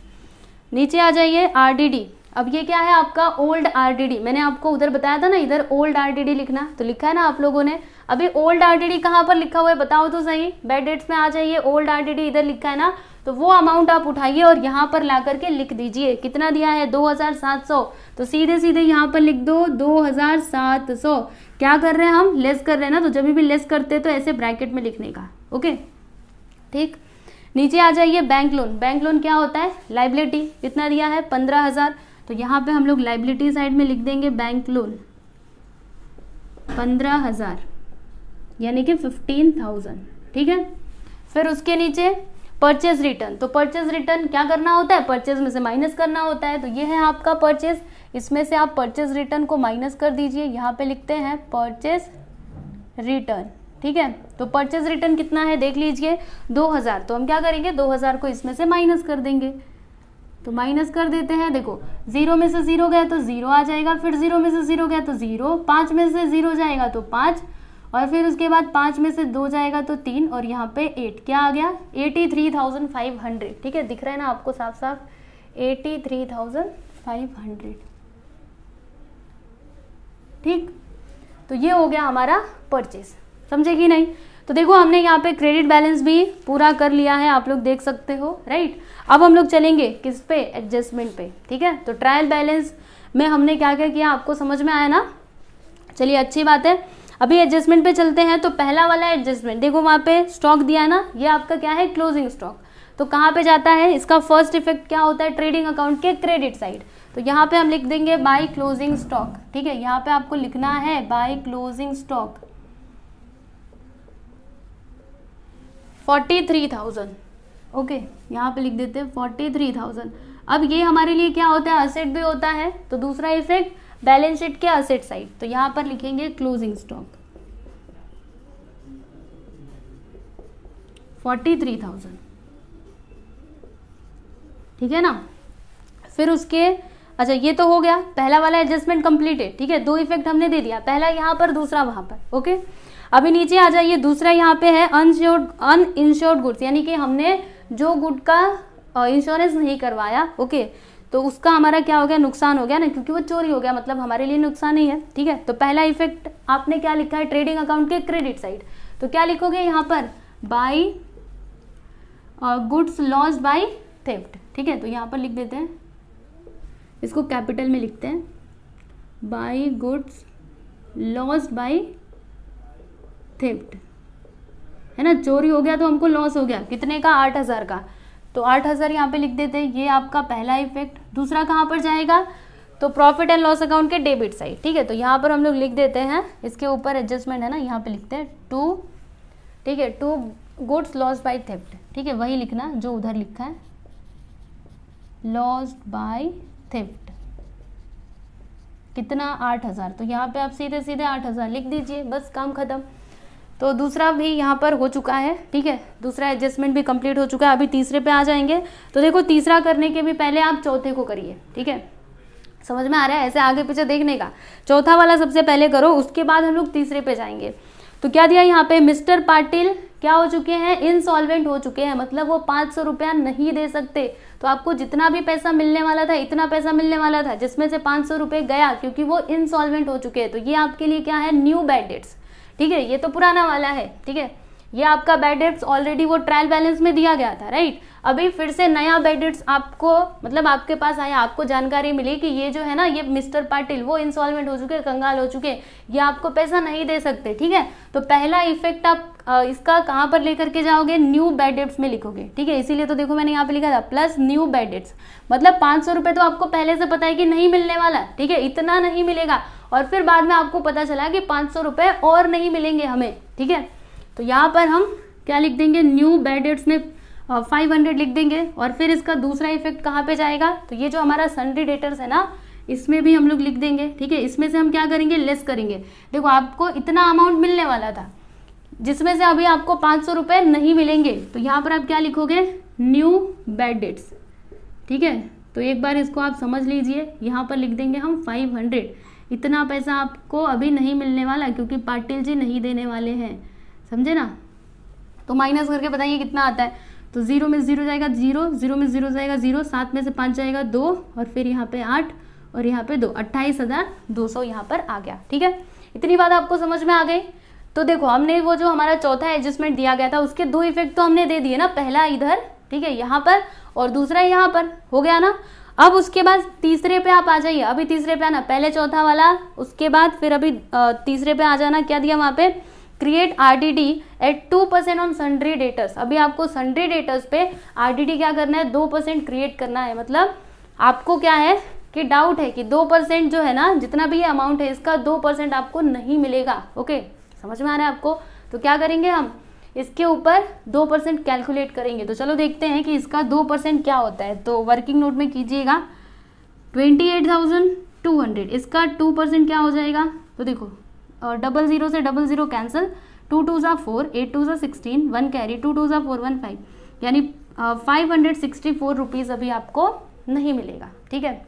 A: नीचे आ जाइए डी अब ये क्या है आपका ओल्ड आरडीडी मैंने आपको उधर बताया था ना इधर ओल्ड आरडीडी लिखना तो लिखा है ना आप लोगों ने अभी ओल्ड आरडीडी कहाँ पर लिखा हुआ है बताओ तो सही बेड डेट्स में आ जाइए ओल्ड आरडीडी इधर लिखा है ना तो वो अमाउंट आप उठाइए और यहाँ पर ला करके लिख दीजिए कितना दिया है 2700 तो सीधे सीधे यहाँ पर लिख दो 2700 क्या कर रहे हैं हम लेस कर रहे हैं ना तो जब भी लेस करते हैं तो ऐसे ब्रैकेट में लिखने का ओके ठीक नीचे आ जाइए बैंक लोन बैंक लोन क्या होता है लाइबिलिटी कितना दिया है पंद्रह हज़ार तो यहाँ पे हम लोग लाइबिलिटी साइड में लिख देंगे बैंक लोन पंद्रह हज़ार यानी कि फिफ्टीन थाउजेंड ठीक है फिर उसके नीचे परचेज रिटर्न तो परचेज रिटर्न क्या करना होता है परचेज में से माइनस करना होता है तो ये है आपका परचेज इसमें से आप परचेज रिटर्न को माइनस कर दीजिए यहाँ पे लिखते हैं परचेज रिटर्न ठीक है तो परचेज रिटर्न कितना है देख लीजिए दो हजार तो हम क्या करेंगे दो हजार को इसमें से माइनस कर देंगे तो माइनस कर देते हैं देखो जीरो में से जीरो गया तो जीरो आ जाएगा फिर जीरो में से जीरो गया तो जीरो पाँच में से जीरो जाएगा तो पाँच और फिर उसके बाद पाँच में से दो जाएगा तो तीन और यहाँ पे एट क्या आ गया eighty three thousand five hundred ठीक है दिख रहा है ना आपको साफ साफ eighty three thousand five hundred ठीक तो ये हो गया हमारा परचेज समझेगी नहीं तो देखो हमने यहाँ पे क्रेडिट बैलेंस भी पूरा कर लिया है आप लोग देख सकते हो राइट अब हम लोग चलेंगे किस पे एडजस्टमेंट पे ठीक है तो ट्रायल बैलेंस में हमने क्या क्या किया आपको समझ में आया ना चलिए अच्छी बात है अभी एडजस्टमेंट पे चलते हैं तो पहला वाला एडजस्टमेंट देखो वहाँ पे स्टॉक दिया है ना ये आपका क्या है क्लोजिंग स्टॉक तो कहाँ पे जाता है इसका फर्स्ट इफेक्ट क्या होता है ट्रेडिंग अकाउंट के क्रेडिट साइड तो यहाँ पे हम लिख देंगे बाय क्लोजिंग स्टॉक ठीक है यहाँ पे आपको लिखना है by closing stock forty three thousand okay यहाँ पे लिख देते हैं फोर्टी थ्री थाउजेंड अब ये हमारे लिए क्या होता है असेट भी होता है तो दूसरा इफेक्ट बैलेंस शीट के असेट साइड तो यहाँ पर लिखेंगे closing stock forty three thousand ठीक है ना फिर उसके अच्छा ये तो हो गया पहला वाला एडजस्टमेंट कंप्लीट है ठीक है दो इफेक्ट हमने दे दिया पहला यहाँ पर दूसरा वहां पर ओके अभी नीचे आ जाइए दूसरा यहाँ पे है अनश्योर्ड अन इंश्योर्ड गुड्स यानी कि हमने जो गुड का इंश्योरेंस नहीं करवाया ओके तो उसका हमारा क्या हो गया नुकसान हो गया ना क्योंकि वो चोरी हो गया मतलब हमारे लिए नुकसान ही है ठीक है तो पहला इफेक्ट आपने क्या लिखा है ट्रेडिंग अकाउंट के क्रेडिट साइड तो क्या लिखोगे यहाँ पर by goods loss by theft ठीक है तो यहाँ पर लिख देते हैं इसको कैपिटल में लिखते हैं by goods loss by theft है ना चोरी हो गया तो हमको लॉस हो गया कितने का आठ हज़ार का तो आठ हज़ार यहाँ पे लिख देते हैं ये आपका पहला इफेक्ट दूसरा कहाँ पर जाएगा तो प्रॉफिट एंड लॉस अकाउंट के डेबिट साइड ठीक है तो यहाँ पर हम लोग लिख देते हैं इसके ऊपर एडजस्टमेंट है ना यहाँ पे लिखते हैं टू ठीक है to goods loss by theft ठीक है वही लिखना जो उधर लिखा है लॉस बाय थेफ्ट कितना आठ हज़ार तो यहाँ पे आप सीधे सीधे आठ हज़ार लिख दीजिए बस काम ख़त्म तो दूसरा भी यहाँ पर हो चुका है ठीक है दूसरा एडजस्टमेंट भी कंप्लीट हो चुका है अभी तीसरे पे आ जाएंगे तो देखो तीसरा करने के भी पहले आप चौथे को करिए ठीक है समझ में आ रहा है ऐसे आगे पीछे देखने का चौथा वाला सबसे पहले करो उसके बाद हम लोग तीसरे पे जाएंगे तो क्या दिया यहाँ पे मिस्टर पाटिल क्या हो चुके हैं इनसॉल्वेंट हो चुके हैं मतलब वो पाँच सौ रुपया नहीं दे सकते तो आपको जितना भी पैसा मिलने वाला था इतना पैसा मिलने वाला था जिसमें से पाँच सौ रुपये गया क्योंकि वो इनसॉल्वेंट हो चुके हैं तो ये आपके लिए क्या है न्यू बैड डेट्स ठीक है ये तो पुराना वाला है ठीक है ये आपका बेडिट्स ऑलरेडी वो ट्रायल बैलेंस में दिया गया था राइट अभी फिर से नया बेडिट्स आपको मतलब आपके पास आया आपको जानकारी मिली कि ये जो है ना ये मिस्टर पाटिल वो इंस्टॉलमेंट हो चुके कंगाल हो चुके ये आपको पैसा नहीं दे सकते ठीक है तो पहला इफेक्ट आप इसका कहाँ पर लेकर के जाओगे न्यू बेडिट्स में लिखोगे ठीक है इसीलिए तो देखो मैंने यहाँ पे लिखा था प्लस न्यू बेडिट्स मतलब पाँच सौ तो आपको पहले से पता है कि नहीं मिलने वाला ठीक है इतना नहीं मिलेगा और फिर बाद में आपको पता चला कि पाँच सौ और नहीं मिलेंगे हमें ठीक है तो यहाँ पर हम क्या लिख देंगे न्यू बेडेड्स में फाइव हंड्रेड लिख देंगे और फिर इसका दूसरा इफेक्ट कहाँ पे जाएगा तो ये जो हमारा सनरी डेटर्स है ना इसमें भी हम लोग लिख देंगे ठीक है इसमें से हम क्या करेंगे लेस करेंगे देखो आपको इतना अमाउंट मिलने वाला था जिसमें से अभी आपको पाँच सौ रुपये नहीं मिलेंगे तो यहाँ पर आप क्या लिखोगे न्यू बेड डेट्स ठीक है तो एक बार इसको आप समझ लीजिए यहाँ पर लिख देंगे हम फाइव हंड्रेड इतना पैसा आपको अभी नहीं मिलने वाला क्योंकि पाटिल जी नहीं देने वाले हैं समझे ना तो माइनस करके बताइए कितना आता है तो जीरो में जीरो जाएगा जीरो जीरो में जीरो जाएगा जीरो सात में से पाँच जाएगा दो और फिर यहाँ पे आठ और यहाँ पे दो अट्ठाईस हज़ार दो सौ यहाँ पर आ गया ठीक है इतनी बात आपको समझ में आ गई तो देखो हमने वो जो हमारा चौथा एडजस्टमेंट दिया गया था उसके दो इफेक्ट तो हमने दे दिए ना पहला इधर ठीक है यहाँ पर और दूसरा यहाँ पर हो गया ना अब उसके बाद तीसरे पे आप आ जाइए अभी तीसरे पे आना पहले चौथा वाला उसके बाद फिर अभी तीसरे पे आ जाना क्या दिया वहाँ पे create RDD at two percent on sundry debtors अभी आपको सन्ड्री डेटर्स पे आरडीडी क्या करना है दो परसेंट क्रिएट करना है मतलब आपको क्या है कि डाउट है कि दो परसेंट जो है ना जितना भी ये अमाउंट है इसका दो परसेंट आपको नहीं मिलेगा ओके समझ में आ रहा है आपको तो क्या करेंगे हम इसके ऊपर दो परसेंट कैलकुलेट करेंगे तो चलो देखते हैं कि इसका दो परसेंट क्या होता है तो वर्किंग नोट में कीजिएगा twenty eight thousand two hundred इसका टू परसेंट क्या हो जाएगा तो देखो और डबल ज़ीरो से double zero cancel two two ज़ा फोर एट टू ज़ा sixteen one carry two two ज़ा फोर वन फाइव यानी five hundred sixty four rupees अभी आपको नहीं मिलेगा ठीक है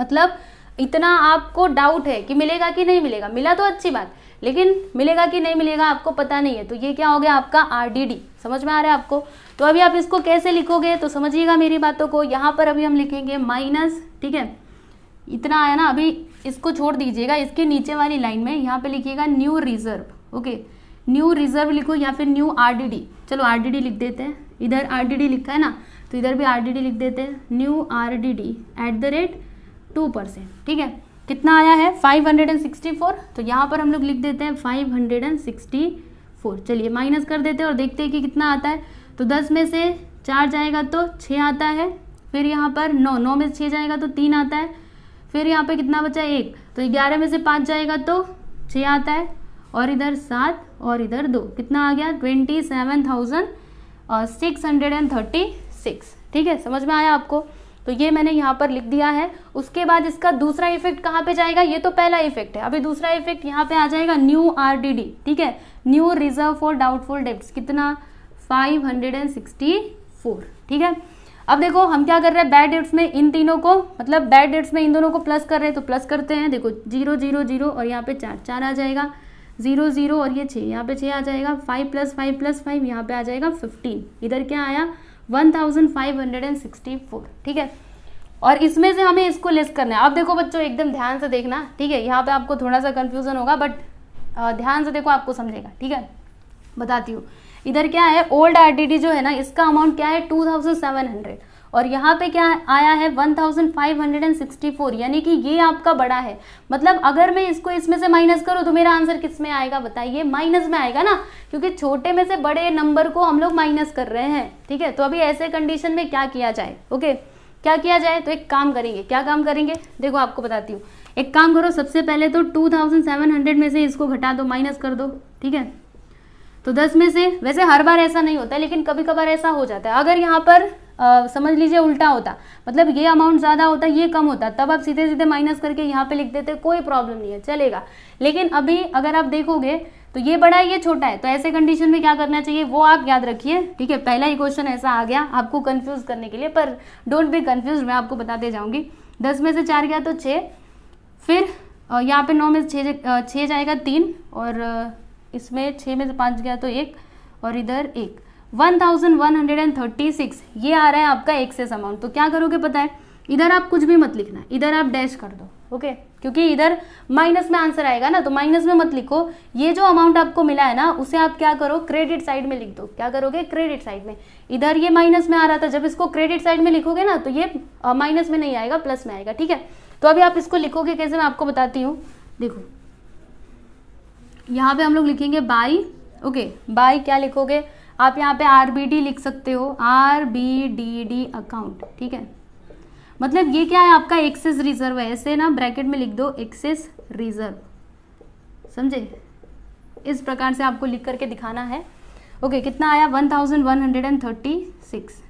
A: मतलब इतना आपको डाउट है कि मिलेगा कि नहीं मिलेगा मिला तो अच्छी बात लेकिन मिलेगा कि नहीं मिलेगा आपको पता नहीं है तो ये क्या हो गया आपका आरडीडी समझ में आ रहा है आपको तो अभी आप इसको कैसे लिखोगे तो समझिएगा मेरी बातों को यहाँ पर अभी हम लिखेंगे माइनस ठीक है इतना आया ना अभी इसको छोड़ दीजिएगा इसके नीचे वाली लाइन में यहाँ पे लिखिएगा new reserve okay new reserve लिखो या फिर न्यू आरडीडी चलो आरडीडी लिख देते हैं इधर आरडीडी लिखा है ना तो इधर भी आरडीडी लिख देते हैं new RDD at the rate two percent ठीक है कितना आया है five hundred and sixty four तो यहाँ पर हम लोग लिख देते हैं five hundred and sixty four चलिए माइनस कर देते हैं और देखते हैं कि कितना आता है तो दस में से चार जाएगा तो छः आता है फिर यहाँ पर नौ नौ में से छः जाएगा तो तीन आता है फिर यहाँ पे कितना बचा एक तो ग्यारह में से पाँच जाएगा तो छः आता है और इधर सात और इधर दो कितना आ गया twenty seven thousand six hundred and thirty six ठीक है समझ में आया आपको तो ये मैंने यहाँ पर लिख दिया है उसके बाद इसका दूसरा इफेक्ट कहाँ पे जाएगा ये तो पहला इफेक्ट है अभी दूसरा इफेक्ट यहाँ पे आ जाएगा न्यू आर ठीक है न्यू रिजर्व फॉर डाउटफुल डेप्ट कितना five hundred and sixty four ठीक है अब देखो हम क्या कर रहे हैं बैड डेट्स में इन तीनों को मतलब बैड डेट्स में इन दोनों को प्लस कर रहे हैं तो प्लस करते हैं देखो जीरो जीरो जीरो और यहाँ पे चार चार आ जाएगा जीरो जीरो और ये छः यहाँ पे छः आ जाएगा five plus five plus five यहाँ पे आ जाएगा फिफ्टीन इधर क्या आया one thousand five hundred and sixty four ठीक है और इसमें से हमें इसको लेस करना है अब देखो बच्चों एकदम ध्यान से देखना ठीक है यहाँ पे आपको थोड़ा सा कन्फ्यूजन होगा बट ध्यान से देखो आपको समझेगा ठीक है बताती हूँ इधर क्या है ओल्ड आरडीडी जो है ना इसका अमाउंट क्या है 2700 और यहाँ पे क्या आया है 1564 यानी कि ये आपका बड़ा है मतलब अगर मैं इसको इसमें से माइनस करूँ तो मेरा आंसर किस में आएगा बताइए माइनस में आएगा ना क्योंकि छोटे में से बड़े नंबर को हम लोग माइनस कर रहे हैं ठीक है तो अभी ऐसे कंडीशन में क्या किया जाए ओके क्या किया जाए तो एक काम करेंगे क्या काम करेंगे देखो आपको बताती हूँ एक काम करो सबसे पहले तो 2700 में से इसको घटा दो माइनस कर दो ठीक है तो दस में से वैसे हर बार ऐसा नहीं होता है लेकिन कभी कभार ऐसा हो जाता है अगर यहाँ पर आ, समझ लीजिए उल्टा होता मतलब ये अमाउंट ज़्यादा होता ये कम होता तब आप सीधे सीधे माइनस करके यहाँ पे लिख देते कोई प्रॉब्लम नहीं है चलेगा लेकिन अभी अगर आप देखोगे तो ये बड़ा है ये छोटा है तो ऐसे कंडीशन में क्या करना चाहिए वो आप याद रखिए ठीक है पहला ही क्वेश्चन ऐसा आ गया आपको कन्फ्यूज़ करने के लिए पर डोंट बी कन्फ्यूज मैं आपको बताते जाऊँगी दस में से चार गया तो छः फिर यहाँ पे नौ में छः छः जाएगा तीन और इसमें छः में से पाँच गया तो एक और इधर एक one thousand one hundred and thirty six ये आ रहा है आपका एक्सेस अमाउंट तो क्या करोगे पता है इधर आप कुछ भी मत लिखना इधर आप डैश कर दो ओके क्योंकि इधर माइनस में आंसर आएगा ना तो माइनस में मत लिखो ये जो अमाउंट आपको मिला है ना उसे आप क्या करो क्रेडिट साइड में लिख दो क्या करोगे क्रेडिट साइड में इधर ये माइनस में आ रहा था जब इसको क्रेडिट साइड में लिखोगे ना तो ये माइनस में नहीं आएगा प्लस में आएगा ठीक है तो अभी आप इसको लिखोगे कैसे मैं आपको बताती हूँ देखो यहाँ पे हम लोग लिखेंगे बाई ओके बाई क्या लिखोगे आप यहाँ पे आर लिख सकते हो R B D D account ठीक है मतलब ये क्या है आपका एक्सेस रिजर्व है ऐसे ना ब्रैकेट में लिख दो एक्सेस रिजर्व समझे इस प्रकार से आपको लिख करके दिखाना है ओके okay, कितना आया one thousand one hundred and thirty six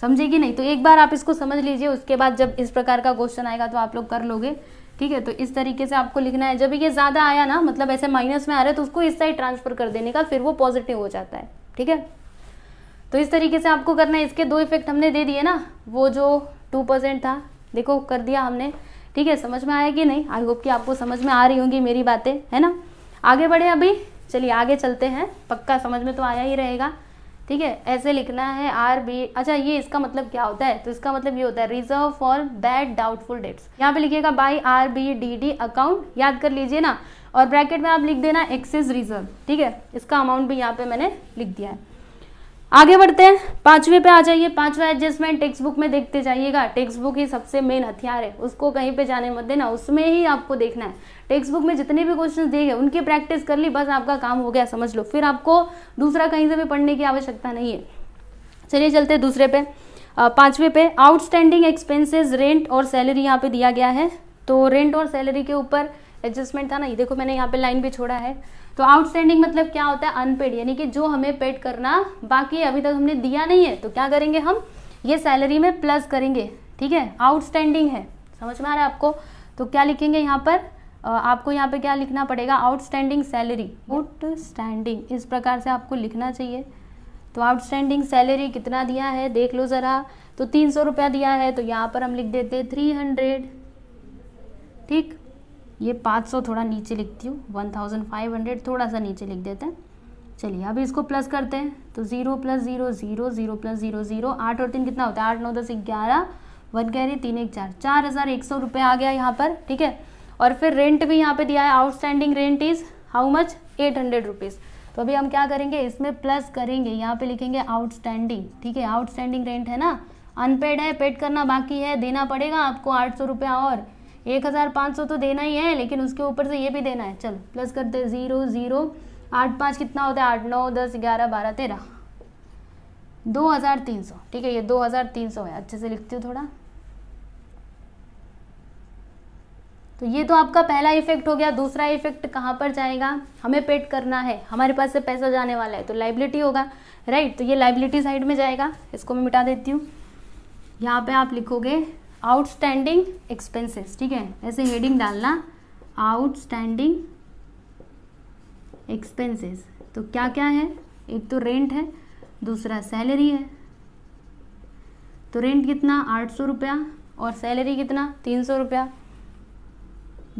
A: समझे कि नहीं तो एक बार आप इसको समझ लीजिए उसके बाद जब इस प्रकार का क्वेश्चन आएगा तो आप लोग कर लोगे ठीक है तो इस तरीके से आपको लिखना है जब ये ज़्यादा आया ना मतलब ऐसे माइनस में आ रहे तो उसको इस साइड ट्रांसफ़र कर देने का फिर वो पॉजिटिव हो जाता है ठीक है तो इस तरीके से आपको करना है इसके दो इफेक्ट हमने दे दिए ना वो जो टू परसेंट था देखो कर दिया हमने ठीक है समझ में आया कि नहीं आई होप कि आपको समझ में आ रही होंगी मेरी बातें है ना आगे बढ़े अभी चलिए आगे चलते हैं पक्का समझ में तो आया ही रहेगा ठीक है ऐसे लिखना है आर बी अच्छा ये इसका मतलब क्या होता है तो इसका मतलब ये होता है reserve for bad doubtful debts यहाँ पे लिखिएगा by R B D D account याद कर लीजिए ना और ब्रैकेट में आप लिख देना एक्सेस रिजर्व ठीक है इसका अमाउंट भी यहाँ पे मैंने लिख दिया है आगे बढ़ते हैं पांचवे पे आ जाइए पांचवा एडजस्टमेंट टेक्स्ट बुक में देखते जाइएगा टेक्स्ट बुक ही सबसे मेन हथियार है उसको कहीं पे जाने मत देना उसमें ही आपको देखना है टेक्स्ट बुक में जितने भी क्वेश्चन दिए गए उनकी प्रैक्टिस कर ली बस आपका काम हो गया समझ लो फिर आपको दूसरा कहीं से भी पढ़ने की आवश्यकता नहीं है चलिए चलते दूसरे पे पांचवे पे आउटस्टैंडिंग एक्सपेंसेस रेंट और सैलरी यहाँ पे दिया गया है तो रेंट और सैलरी के ऊपर एडजस्टमेंट था ना ये देखो मैंने यहाँ पे लाइन भी छोड़ा है तो आउटस्टैंडिंग मतलब क्या होता है अनपेड यानी कि जो हमें पेड करना बाकी अभी तक हमने दिया नहीं है तो क्या करेंगे हम ये सैलरी में प्लस करेंगे ठीक है आउटस्टैंडिंग है समझ में आ रहा है आपको तो क्या लिखेंगे यहाँ पर आपको यहाँ पे क्या लिखना पड़ेगा आउटस्टैंडिंग सैलरी आउटस्टैंडिंग इस प्रकार से आपको लिखना चाहिए तो आउटस्टैंडिंग सैलरी कितना दिया है देख लो ज़रा तो तीन सौ रुपया दिया है तो यहाँ पर हम लिख देते थ्री हंड्रेड ठीक ये 500 थोड़ा नीचे लिखती हूँ 1500 थोड़ा सा नीचे लिख देते हैं चलिए अभी इसको प्लस करते हैं तो zero plus zero zero zero plus zero zero आठ और तीन कितना होता है आठ नौ दस ग्यारह वन कह रही तीन एक चार चार हज़ार एक सौ रुपये आ गया यहाँ पर ठीक है और फिर रेंट भी यहाँ पे दिया है outstanding rent is how much eight hundred rupees तो अभी हम क्या करेंगे इसमें प्लस करेंगे यहाँ पे लिखेंगे आउटस्टैंडिंग ठीक है आउटस्टैंडिंग रेंट है ना अनपेड है पेड करना बाकी है देना पड़ेगा आपको आठ सौ रुपया और एक हज़ार पाँच सौ तो देना ही है लेकिन उसके ऊपर से ये भी देना है चलो प्लस करते हैं ज़ीरो ज़ीरो आठ पाँच कितना होता है आठ नौ दस ग्यारह बारह तेरह दो हज़ार तीन सौ ठीक है ये दो हज़ार तीन सौ है अच्छे से लिखती हूँ थोड़ा तो ये तो आपका पहला इफेक्ट हो गया दूसरा इफेक्ट कहाँ पर जाएगा हमें पेड करना है हमारे पास से पैसा जाने वाला है तो लाइबिलिटी होगा राइट तो ये लाइबिलिटी साइड में जाएगा इसको मैं मिटा देती हूँ यहाँ पे आप लिखोगे आउटस्टैंडिंग एक्सपेंसेस ठीक है ऐसे हेडिंग डालना आउटस्टैंडिंग एक्सपेंसेस तो क्या क्या है एक तो रेंट है दूसरा सैलरी है तो रेंट कितना आठ सौ रुपया और सैलरी कितना तीन सौ रुपया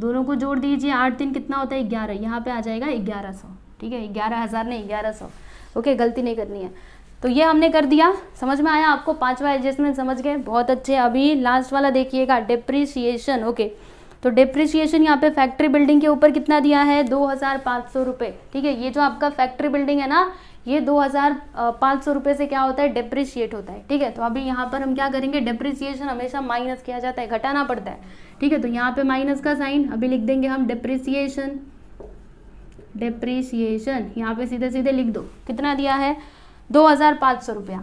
A: दोनों को जोड़ दीजिए आठ दिन कितना होता है ग्यारह यहाँ पे आ जाएगा ग्यारह सौ ठीक है ग्यारह हज़ार नहीं ग्यारह सौ ओके गलती नहीं करनी है तो ये हमने कर दिया समझ में आया आपको पांचवा एडजस्टमेंट समझ गए बहुत अच्छे अभी लास्ट वाला देखिएगा डिप्रिसिएशन ओके तो डिप्रिसिएशन यहाँ पे फैक्ट्री बिल्डिंग के ऊपर कितना दिया है दो हज़ार पाँच सौ रुपये ठीक है ये जो आपका फैक्ट्री बिल्डिंग है ना ये दो हज़ार पाँच सौ रुपये से क्या होता है डिप्रिशिएट होता है ठीक है तो अभी यहाँ पर हम क्या करेंगे डिप्रिसिएशन हमेशा माइनस किया जाता है घटाना पड़ता है ठीक है तो यहाँ पे माइनस का साइन अभी लिख देंगे हम डिप्रिसिएशन डिप्रिसिएशन यहाँ पे सीधे सीधे लिख दो कितना दिया है दो हज़ार पाँच सौ रुपया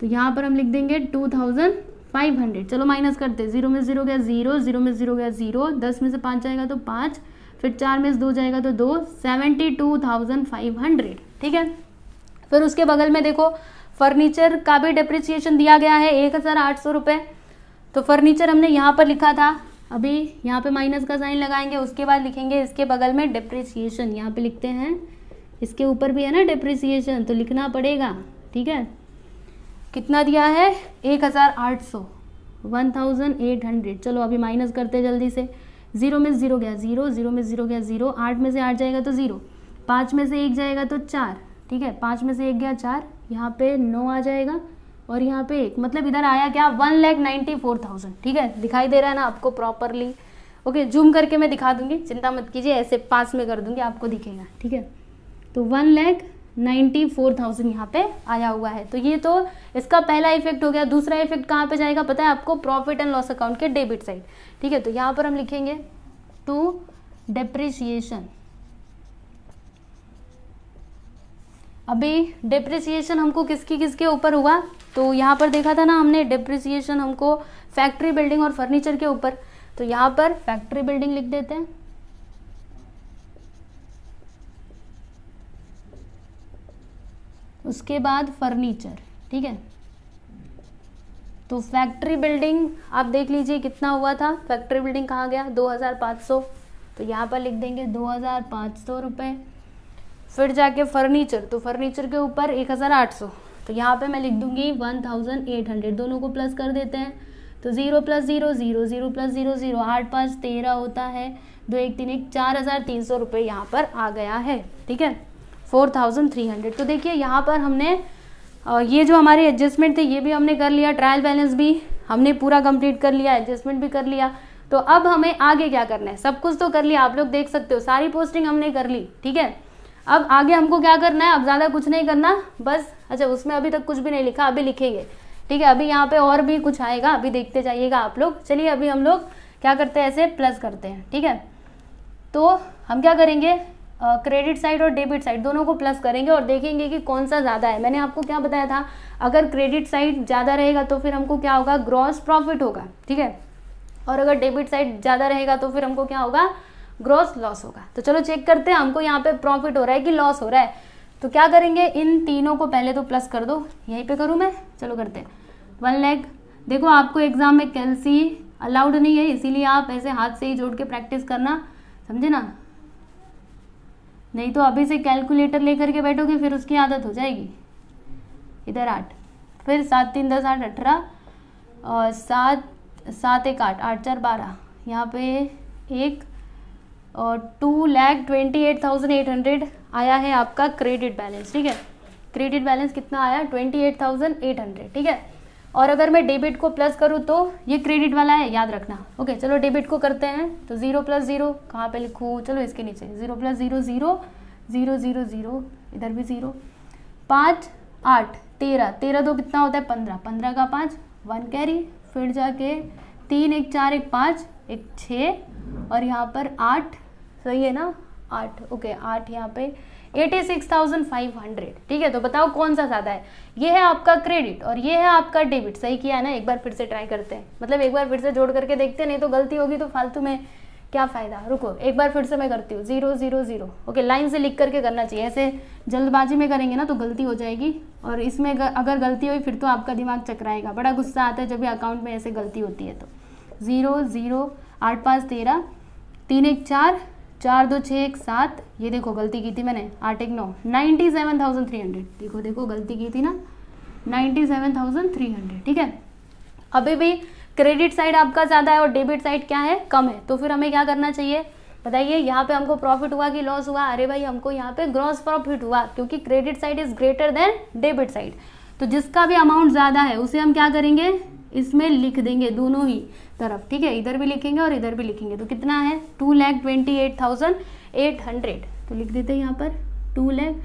A: तो यहाँ पर हम लिख देंगे टू थाउजेंड फाइव हंड्रेड चलो माइनस करते जीरो में जीरो गया जीरो जीरो में जीरो गया जीरो दस में से पाँच जाएगा तो पाँच फिर चार में से दो जाएगा तो दो seventy two thousand five hundred ठीक है फिर उसके बगल में देखो फर्नीचर का भी डिप्रिसिएशन दिया गया है एक हज़ार आठ सौ रुपये तो फर्नीचर हमने यहाँ पर लिखा था अभी यहाँ पे माइनस का साइन लगाएंगे उसके बाद लिखेंगे इसके बगल में डिप्रिसिएशन यहाँ पे लिखते हैं इसके ऊपर भी है ना डिप्रिसिएशन तो लिखना पड़ेगा ठीक है कितना दिया है एक हज़ार आठ सौ वन थाउजेंड एट हंड्रेड चलो अभी माइनस करते जल्दी से ज़ीरो में ज़ीरो गया ज़ीरो ज़ीरो में ज़ीरो गया ज़ीरो आठ में से आठ जाएगा तो ज़ीरो पाँच में से एक जाएगा तो चार ठीक है पाँच में से एक गया चार यहाँ पे नौ आ जाएगा और यहाँ पे एक मतलब इधर आया क्या one lakh ninety four thousand ठीक है दिखाई दे रहा है ना आपको प्रॉपरली ओके जूम करके मैं दिखा दूंगी चिंता मत कीजिए ऐसे पास में कर दूंगी आपको दिखेगा ठीक है तो one lakh ninety four thousand यहाँ पे आया हुआ है तो ये तो इसका पहला इफेक्ट हो गया दूसरा इफेक्ट कहाँ पे जाएगा पता है आपको प्रॉफिट एंड लॉस अकाउंट के डेबिट साइड ठीक है तो यहाँ पर हम लिखेंगे टू डेप्रिसिएशन अभी डेप्रिसिएशन हमको किसकी किसके ऊपर हुआ तो यहाँ पर देखा था ना हमने डेप्रिसिएशन हमको फैक्ट्री बिल्डिंग और फर्नीचर के ऊपर तो यहाँ पर फैक्ट्री बिल्डिंग लिख देते हैं उसके बाद फर्नीचर ठीक है तो फैक्ट्री बिल्डिंग आप देख लीजिए कितना हुआ था फैक्ट्री बिल्डिंग कहाँ गया 2500 तो यहाँ पर लिख देंगे 2500 रुपए फिर जाके फर्नीचर तो फर्नीचर के ऊपर 1800 तो यहाँ पे मैं लिख दूंगी 1800 दोनों को प्लस कर देते हैं तो zero plus zero zero zero plus zero zero आठ पाँच तेरह होता है दो एक तीन एक चार हज़ार तीन सौ रुपये यहाँ पर आ गया है ठीक है फोर थाउजेंड थ्री हंड्रेड तो देखिए यहाँ पर हमने ये जो हमारे एडजस्टमेंट थे ये भी हमने कर लिया ट्रायल बैलेंस भी हमने पूरा कंप्लीट कर लिया एडजस्टमेंट भी कर लिया तो अब हमें आगे क्या करना है सब कुछ तो कर लिया आप लोग देख सकते हो सारी पोस्टिंग हमने कर ली ठीक है अब आगे हमको क्या करना है अब ज़्यादा कुछ नहीं करना बस अच्छा उसमें अभी तक कुछ भी नहीं लिखा अभी लिखेंगे ठीक है अभी यहाँ पे और भी कुछ आएगा अभी देखते जाइएगा आप लोग चलिए अभी हम लोग क्या करते हैं ऐसे प्लस करते हैं ठीक है तो हम क्या करेंगे क्रेडिट साइड और डेबिट साइड दोनों को प्लस करेंगे और देखेंगे कि कौन सा ज़्यादा है मैंने आपको क्या बताया था अगर क्रेडिट साइड ज़्यादा रहेगा तो फिर हमको क्या होगा ग्रॉस प्रॉफिट होगा ठीक है और अगर डेबिट साइड ज़्यादा रहेगा तो फिर हमको क्या होगा ग्रॉस लॉस होगा तो चलो चेक करते हैं हमको यहाँ पे प्रॉफिट हो रहा है कि लॉस हो रहा है तो क्या करेंगे इन तीनों को पहले तो प्लस कर दो यहीं पे करूँ मैं चलो करते हैं वन लेग देखो आपको एग्ज़ाम में कैलसी अलाउड नहीं है इसीलिए आप ऐसे हाथ से ही जोड़ के प्रैक्टिस करना समझे ना नहीं तो अभी से कैलकुलेटर लेकर के बैठोगे फिर उसकी आदत हो जाएगी इधर आठ फिर सात तीन दस आठ अठारह और सात सात एक आठ आठ चार बारह यहाँ पे एक और two lakh twenty eight thousand eight hundred आया है आपका क्रेडिट बैलेंस ठीक है क्रेडिट बैलेंस कितना आया twenty eight thousand eight hundred ठीक है और अगर मैं डेबिट को प्लस करूँ तो ये क्रेडिट वाला है याद रखना ओके चलो डेबिट को करते हैं तो ज़ीरो प्लस ज़ीरो कहाँ पर लिखूँ चलो इसके नीचे zero plus zero zero zero zero ज़ीरो इधर भी ज़ीरो पाँच आठ तेरह तेरह दो कितना होता है पंद्रह पंद्रह का पाँच वन कैरी फिर जाके तीन एक चार एक पाँच एक छः और यहाँ पर आठ सही है ना आठ ओके आठ यहाँ पे 86,500 ठीक है तो बताओ कौन सा ज़्यादा है ये है आपका क्रेडिट और ये है आपका डेबिट सही किया है ना एक बार फिर से ट्राई करते हैं मतलब एक बार फिर से जोड़ करके देखते हैं नहीं तो गलती होगी तो फालतू में क्या फ़ायदा रुको एक बार फिर से मैं करती हूँ zero zero zero okay line से लिख करके करना चाहिए ऐसे जल्दबाजी में करेंगे ना तो गलती हो जाएगी और इसमें अगर गलती हुई फिर तो आपका दिमाग चकराएगा बड़ा गुस्सा आता है जब भी अकाउंट में ऐसे गलती होती है तो ज़ीरो ज़ीरो आठ पाँच तेरह तीन एक चार चार दो छः एक सात ये देखो गलती की थी मैंने आठ एक नौ ninety seven thousand three hundred देखो देखो गलती की थी ना ninety seven thousand three hundred ठीक है अभी भी क्रेडिट साइड आपका ज़्यादा है और डेबिट साइड क्या है कम है तो फिर हमें क्या करना चाहिए बताइए यहाँ पे हमको प्रॉफिट हुआ कि लॉस हुआ अरे भाई हमको यहाँ पे ग्रॉस प्रॉफिट हुआ क्योंकि credit side is greater than debit side तो जिसका भी अमाउंट ज़्यादा है उसे हम क्या करेंगे इसमें लिख देंगे दोनों ही तरफ ठीक है इधर भी लिखेंगे और इधर भी लिखेंगे तो कितना है two lakh twenty eight thousand eight hundred तो लिख देते हैं यहाँ पर two lakh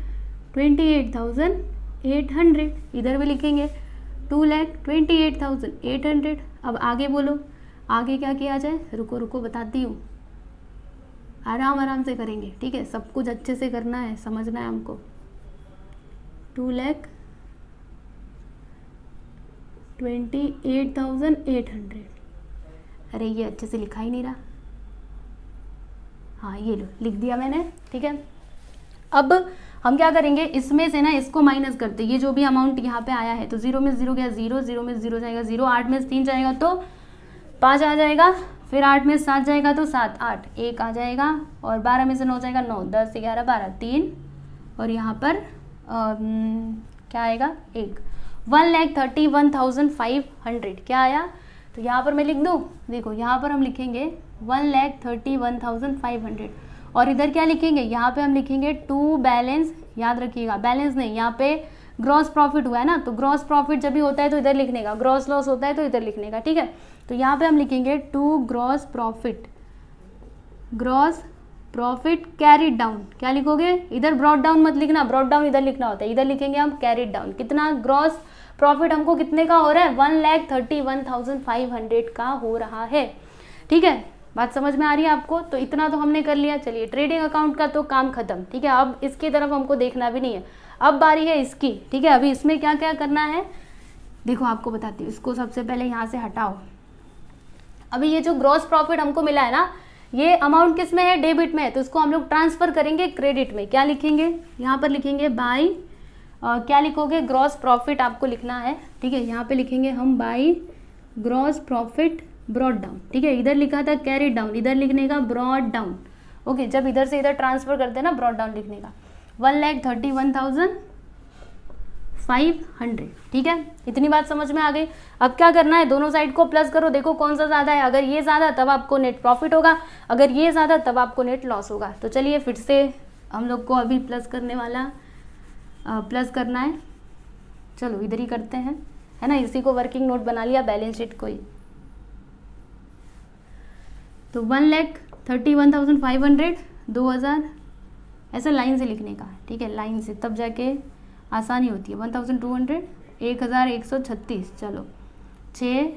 A: twenty eight thousand eight hundred इधर भी लिखेंगे two lakh twenty eight thousand eight hundred अब आगे बोलो आगे क्या किया जाए रुको रुको बताती हूँ आराम आराम से करेंगे ठीक है सब कुछ अच्छे से करना है समझना है हमको two lakh twenty eight thousand eight hundred अरे ये अच्छे से लिखा ही नहीं रहा हाँ ये लो लिख दिया मैंने ठीक है अब हम क्या करेंगे इसमें से ना इसको माइनस करते ये जो भी अमाउंट यहाँ पे आया है तो जीरो में जीरो गया जीरो जीरो में जीरो जाएगा जीरो आठ में तीन जाएगा तो पाँच आ जाएगा फिर आठ में सात जाएगा तो सात आठ एक आ जाएगा और बारह में से नौ जाएगा नौ दस ग्यारह बारह तीन और यहाँ पर आ, क्या आएगा एक one lakh thirty one thousand five hundred क्या आया तो यहाँ पर मैं लिख दूँ देखो यहाँ पर हम लिखेंगे one lakh thirty one thousand five hundred और इधर क्या लिखेंगे यहाँ पे हम लिखेंगे टू बैलेंस याद रखिएगा बैलेंस नहीं यहाँ पे ग्रॉस प्रॉफिट हुआ है ना तो ग्रॉस प्रॉफिट जब भी होता है तो इधर लिखने का ग्रॉस लॉस होता है तो इधर लिखने का ठीक है तो यहाँ पे हम लिखेंगे to gross profit gross profit carried down क्या लिखोगे इधर ब्रॉड डाउन मत लिखना ब्रॉड डाउन इधर लिखना होता है इधर लिखेंगे हम कैरिड डाउन कितना ग्रॉस प्रॉफिट हमको कितने का हो रहा है one lakh thirty one thousand five hundred का हो रहा है ठीक है बात समझ में आ रही है आपको तो इतना तो हमने कर लिया चलिए ट्रेडिंग अकाउंट का तो काम खत्म ठीक है अब इसकी तरफ हमको देखना भी नहीं है अब बारी है इसकी ठीक है अभी इसमें क्या क्या करना है देखो आपको बताती हूँ इसको सबसे पहले यहाँ से हटाओ अभी ये जो ग्रॉस प्रॉफिट हमको मिला है ना ये अमाउंट किस में है डेबिट में है तो इसको हम लोग ट्रांसफर करेंगे क्रेडिट में क्या लिखेंगे यहाँ पर लिखेंगे बाई आ, क्या लिखोगे ग्रॉस प्रॉफिट आपको लिखना है ठीक है यहाँ पे लिखेंगे हम by gross profit brought down ठीक है इधर लिखा था कैरी डाउन इधर लिखने का ब्रॉड डाउन ओके जब इधर से इधर ट्रांसफर करते हैं ना ब्रॉड डाउन लिखने का one lakh thirty one thousand five hundred ठीक है इतनी बात समझ में आ गई अब क्या करना है दोनों साइड को प्लस करो देखो कौन सा ज़्यादा है अगर ये ज़्यादा तब आपको नेट प्रॉफिट होगा अगर ये ज़्यादा तब आपको नेट लॉस होगा तो चलिए फिर से हम लोग को अभी प्लस करने वाला प्लस करना है चलो इधर ही करते हैं है ना इसी को वर्किंग नोट बना लिया बैलेंस शीट को ही तो one lakh thirty one thousand five hundred दो हज़ार ऐसा लाइन से लिखने का ठीक है लाइन से तब जाके आसानी होती है वन थाउजेंड टू हंड्रेड एक हज़ार एक सौ छत्तीस चलो छः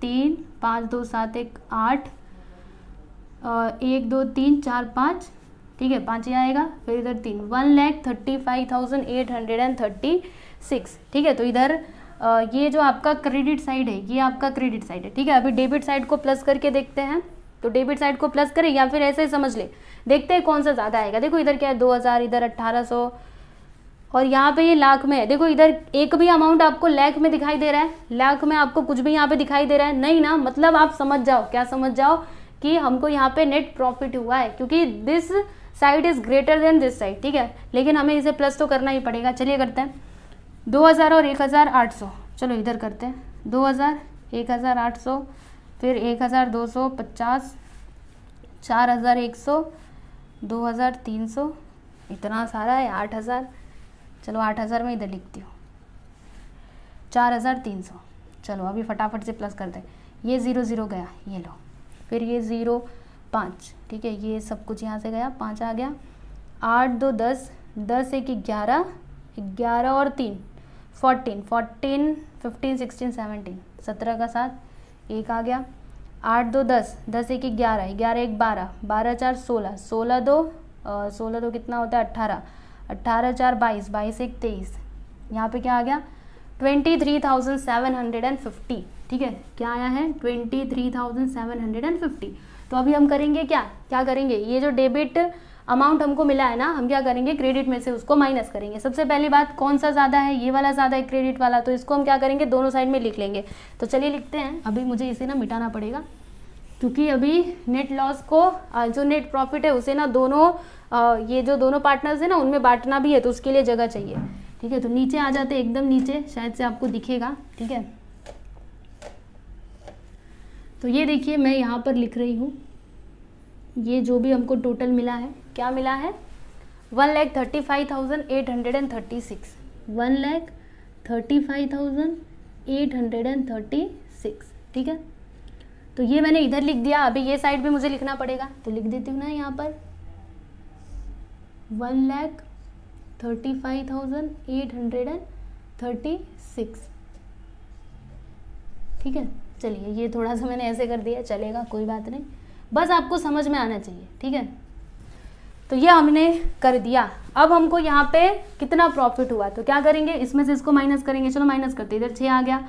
A: तीन पाँच दो सात एक आठ एक दो तीन चार पाँच ठीक है पाँच ही आएगा फिर इधर तीन one lakh thirty five thousand eight hundred and thirty six ठीक है तो इधर ये जो आपका क्रेडिट साइड है ये आपका क्रेडिट साइड है ठीक है अभी डेबिट साइड को प्लस करके देखते हैं तो डेबिट साइड को प्लस करें या फिर ऐसे ही समझ ले देखते हैं कौन सा ज़्यादा आएगा देखो इधर क्या है दो हज़ार इधर अट्ठारह सौ और यहाँ पे ये लाख में है देखो इधर एक भी अमाउंट आपको लाख में दिखाई दे रहा है लाख में आपको कुछ भी यहाँ पे दिखाई दे रहा है नहीं ना मतलब आप समझ जाओ क्या समझ जाओ कि हमको यहाँ पे नेट प्रॉफिट हुआ है क्योंकि this side is greater than this side ठीक है लेकिन हमें इसे प्लस तो करना ही पड़ेगा चलिए करते हैं दो हज़ार और एक हज़ार आठ सौ चलो इधर करते हैं दो हज़ार एक हज़ार आठ सौ फिर एक हज़ार दो सौ पचास चार हज़ार एक सौ दो हज़ार तीन सौ इतना सारा है आठ हज़ार चलो आठ हज़ार में इधर लिखती हूँ चार हज़ार तीन सौ चलो अभी फटाफट से प्लस कर हैं ये ज़ीरो ज़ीरो गया ये लो फिर ये ज़ीरो पाँच ठीक है ये सब कुछ यहाँ से गया पाँच आ गया आठ दो दस दस एक ग्यारह ग्यारह और तीन fourteen fourteen fifteen sixteen seventeen सत्रह का साथ एक आ गया आठ दो दस दस एक ग्यारह ग्यारह एक बारह बारह चार सोलह सोलह दो सोलह दो कितना होता है अट्ठारह अट्ठारह चार बाईस बाईस एक तेईस यहाँ पे क्या आ गया twenty three thousand seven hundred and fifty ठीक है क्या आया है twenty three thousand seven hundred and fifty तो अभी हम करेंगे क्या क्या करेंगे ये जो डेबिट अमाउंट हमको मिला है ना हम क्या करेंगे क्रेडिट में से उसको माइनस करेंगे सबसे पहली बात कौन सा ज़्यादा है ये वाला ज़्यादा है क्रेडिट वाला तो इसको हम क्या करेंगे दोनों साइड में लिख लेंगे तो चलिए लिखते हैं अभी मुझे इसे ना मिटाना पड़ेगा क्योंकि अभी नेट लॉस को जो नेट प्रॉफिट है उसे ना दोनों ये जो दोनों पार्टनर्स है ना उनमें बांटना भी है तो उसके लिए जगह चाहिए ठीक है तो नीचे आ जाते एकदम नीचे शायद से आपको दिखेगा ठीक है तो ये देखिए मैं यहाँ पर लिख रही हूँ ये जो भी हमको टोटल मिला है क्या मिला है one lakh thirty five thousand eight hundred and thirty six one lakh thirty five thousand eight hundred and thirty six ठीक है तो ये मैंने इधर लिख दिया अभी ये साइड भी मुझे लिखना पड़ेगा तो लिख देती हूँ ना यहाँ पर one lakh thirty five thousand eight hundred and thirty six ठीक है चलिए ये थोड़ा सा मैंने ऐसे कर दिया चलेगा कोई बात नहीं बस आपको समझ में आना चाहिए ठीक है तो ये हमने कर दिया अब हमको यहाँ पे कितना प्रॉफिट हुआ तो क्या करेंगे इसमें से इसको माइनस करेंगे चलो माइनस करते इधर छः आ गया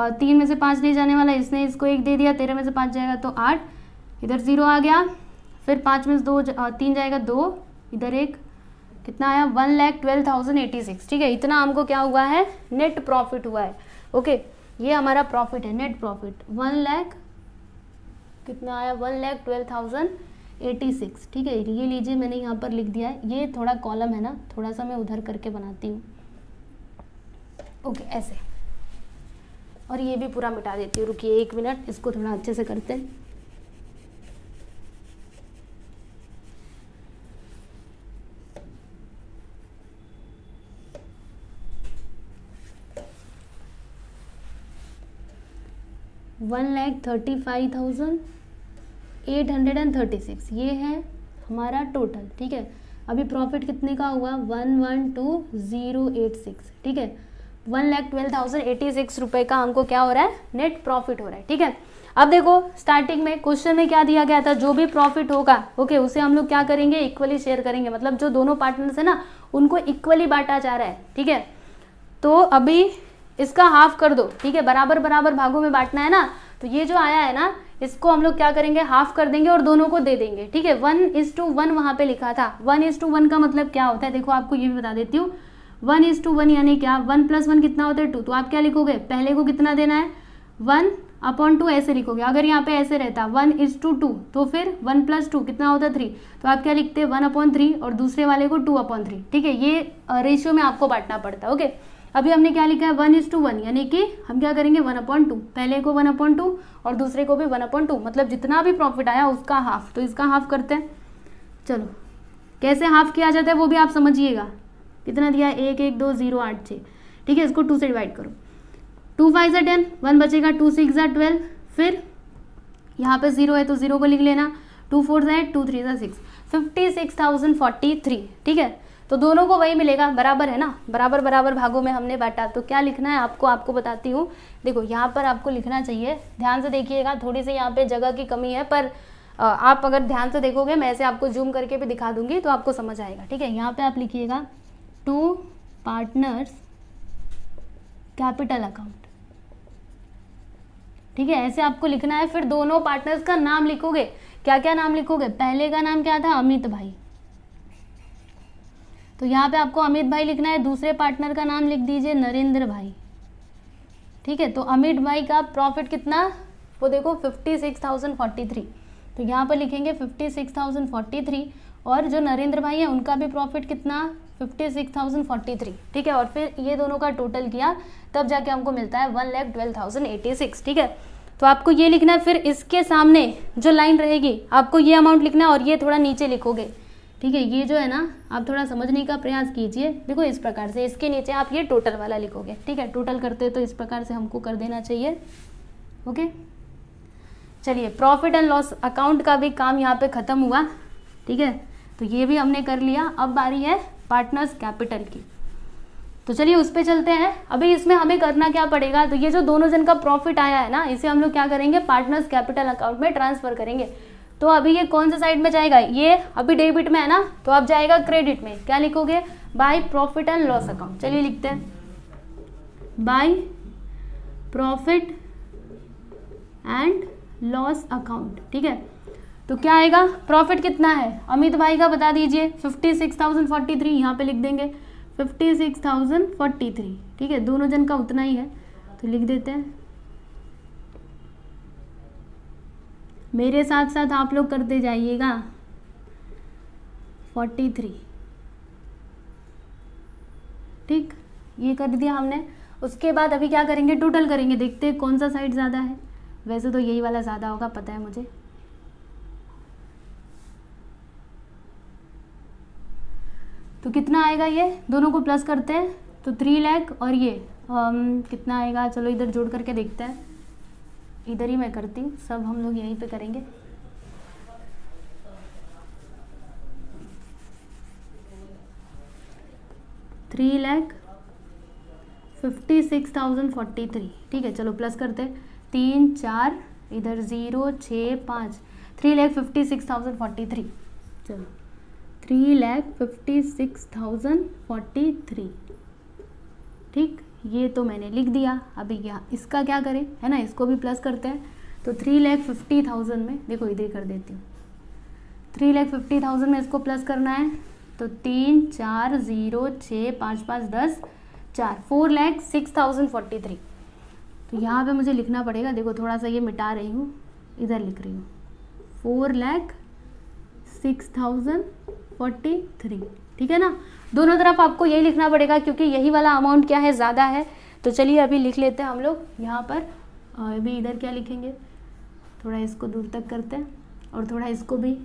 A: और तीन में से पाँच नहीं जाने वाला इसने इसको एक दे दिया तेरह में से पाँच जाएगा तो आठ इधर ज़ीरो आ गया फिर पाँच में से दो जा, तीन जाएगा दो इधर एक कितना आया one lakh twelve thousand eighty six ठीक है इतना हमको क्या हुआ है नेट प्रॉफिट हुआ है ओके okay. ये हमारा प्रॉफिट है नेट प्रॉफिट वन लैख कितना आया one lakh twelve thousand eighty six ठीक है ये लीजिए मैंने यहाँ पर लिख दिया है ये थोड़ा कॉलम है ना थोड़ा सा मैं उधर करके बनाती हूँ ओके ऐसे और ये भी पूरा मिटा देती हूँ रुकिए एक मिनट इसको थोड़ा अच्छे से करते हैं one lakh thirty five thousand eight hundred and thirty six ये है हमारा टोटल ठीक है अभी प्रॉफिट कितने का हुआ one one two zero eight six ठीक है one lakh twelve thousand eighty six रुपये का हमको क्या हो रहा है नेट प्रॉफिट हो रहा है ठीक है अब देखो स्टार्टिंग में क्वेश्चन में क्या दिया गया था जो भी प्रॉफिट होगा ओके उसे हम लोग क्या करेंगे इक्वली शेयर करेंगे मतलब जो दोनों पार्टनर्स है ना उनको इक्वली बांटा जा रहा है ठीक है तो अभी इसका हाफ कर दो ठीक है बराबर बराबर भागों में बांटना है ना तो ये जो आया है ना इसको हम लोग क्या करेंगे हाफ कर देंगे और दोनों को दे देंगे ठीक है वन इज टू वन वहां पे लिखा था वन इज टू वन का मतलब क्या होता है देखो आपको ये भी बता देती हूँ वन इज टू वन यानी क्या वन प्लस वन कितना होता है टू तो आप क्या लिखोगे पहले को कितना देना है वन अपॉन टू ऐसे लिखोगे अगर यहाँ पे ऐसे रहता वन इज टू टू तो फिर वन प्लस टू कितना होता है थ्री तो आप क्या लिखते हैं वन अपॉन थ्री और दूसरे वाले को टू अपॉन थ्री ठीक है ये रेशियो में आपको बांटना पड़ता है ओके अभी हमने क्या लिखा है वन इज टू वन यानी कि हम क्या करेंगे वन अपॉइंट टू पहले को वन अपॉइंट टू और दूसरे को भी वन अपॉइंट टू मतलब जितना भी प्रॉफिट आया उसका हाफ तो इसका हाफ करते हैं चलो कैसे हाफ किया जाता है वो भी आप समझिएगा कितना दिया एक एक दो जीरो आठ छः ठीक है इसको टू से डिवाइड करो टू फाइव ज़ा टेन वन बचेगा टू सिक्स ज़ा ट्वेल्व फिर यहाँ पे ज़ीरो है तो ज़ीरो को लिख लेना टू फोर ज़ा टू थ्री ज़ा six fifty six thousand forty three ठीक है तो दोनों को वही मिलेगा बराबर है ना बराबर बराबर भागों में हमने बांटा तो क्या लिखना है आपको आपको बताती हूँ देखो यहाँ पर आपको लिखना चाहिए ध्यान से देखिएगा थोड़ी सी यहाँ पर जगह की कमी है पर आप अगर ध्यान से देखोगे मैं ऐसे आपको जूम करके भी दिखा दूंगी तो आपको समझ आएगा ठीक है यहाँ पर आप लिखिएगा टू पार्टनर्स कैपिटल अकाउंट ठीक है ऐसे आपको लिखना है फिर दोनों पार्टनर्स का नाम लिखोगे क्या क्या नाम लिखोगे पहले का नाम क्या था अमित भाई तो यहाँ पे आपको अमित भाई लिखना है दूसरे पार्टनर का नाम लिख दीजिए नरेंद्र भाई ठीक है तो अमित भाई का प्रॉफिट कितना वो देखो fifty six thousand forty three तो यहाँ पर लिखेंगे fifty six thousand forty three और जो नरेंद्र भाई है उनका भी प्रॉफिट कितना fifty six thousand forty three ठीक है और फिर ये दोनों का टोटल किया तब जाके हमको मिलता है one lakh twelve thousand eighty six ठीक है तो आपको ये लिखना है फिर इसके सामने जो लाइन रहेगी आपको ये अमाउंट लिखना है और ये थोड़ा नीचे लिखोगे ठीक है ये जो है ना आप थोड़ा समझने का प्रयास कीजिए देखो इस प्रकार से इसके नीचे आप ये टोटल वाला लिखोगे ठीक है टोटल करते तो इस प्रकार से हमको कर देना चाहिए ओके चलिए प्रॉफिट एंड लॉस अकाउंट का भी काम यहाँ पे ख़त्म हुआ ठीक है तो ये भी हमने कर लिया अब बारी है पार्टनर्स कैपिटल की तो चलिए उस पर चलते हैं अभी इसमें हमें करना क्या पड़ेगा तो ये जो दोनों जन का प्रॉफिट आया है ना इसे हम लोग क्या करेंगे पार्टनर्स कैपिटल अकाउंट में ट्रांसफर करेंगे तो अभी ये कौन से साइड में जाएगा ये अभी डेबिट में है ना तो अब जाएगा क्रेडिट में क्या लिखोगे by profit and loss account चलिए लिखते हैं by profit and loss account ठीक है तो क्या आएगा प्रॉफिट कितना है अमित भाई का बता दीजिए fifty six thousand forty three यहाँ पर लिख देंगे fifty six thousand forty three ठीक है दोनों जन का उतना ही है तो लिख देते हैं मेरे साथ साथ आप लोग करते जाइएगा फोर्टी थ्री ठीक ये कर दिया हमने उसके बाद अभी क्या करेंगे टोटल करेंगे देखते हैं कौन सा साइड ज़्यादा है वैसे तो यही वाला ज़्यादा होगा पता है मुझे तो कितना आएगा ये दोनों को प्लस करते हैं तो थ्री लैख और ये आम, कितना आएगा चलो इधर जोड़ करके देखते हैं इधर ही मैं करती हूँ सब हम लोग यहीं पे करेंगे three lakh fifty six thousand forty three ठीक है चलो प्लस करते तीन चार इधर ज़ीरो छ पाँच three lakh fifty six thousand forty three चलो three lakh fifty six thousand forty three ठीक ये तो मैंने लिख दिया अभी क्या इसका क्या करें है ना इसको भी प्लस करते हैं तो थ्री लैख फिफ्टी थाउजेंड में देखो इधर कर देती हूँ थ्री लैख फिफ्टी थाउजेंड में इसको प्लस करना है तो तीन चार ज़ीरो छः पाँच पाँच दस चार four lakh six thousand forty three तो यहाँ पे मुझे लिखना पड़ेगा देखो थोड़ा सा ये मिटा रही हूँ इधर लिख रही हूँ four lakh six thousand forty three ठीक है ना दोनों तरफ आपको यही लिखना पड़ेगा क्योंकि यही वाला अमाउंट क्या है ज़्यादा है तो चलिए अभी लिख लेते हैं हम लोग यहाँ पर और अभी इधर क्या लिखेंगे थोड़ा इसको दूर तक करते हैं और थोड़ा इसको भी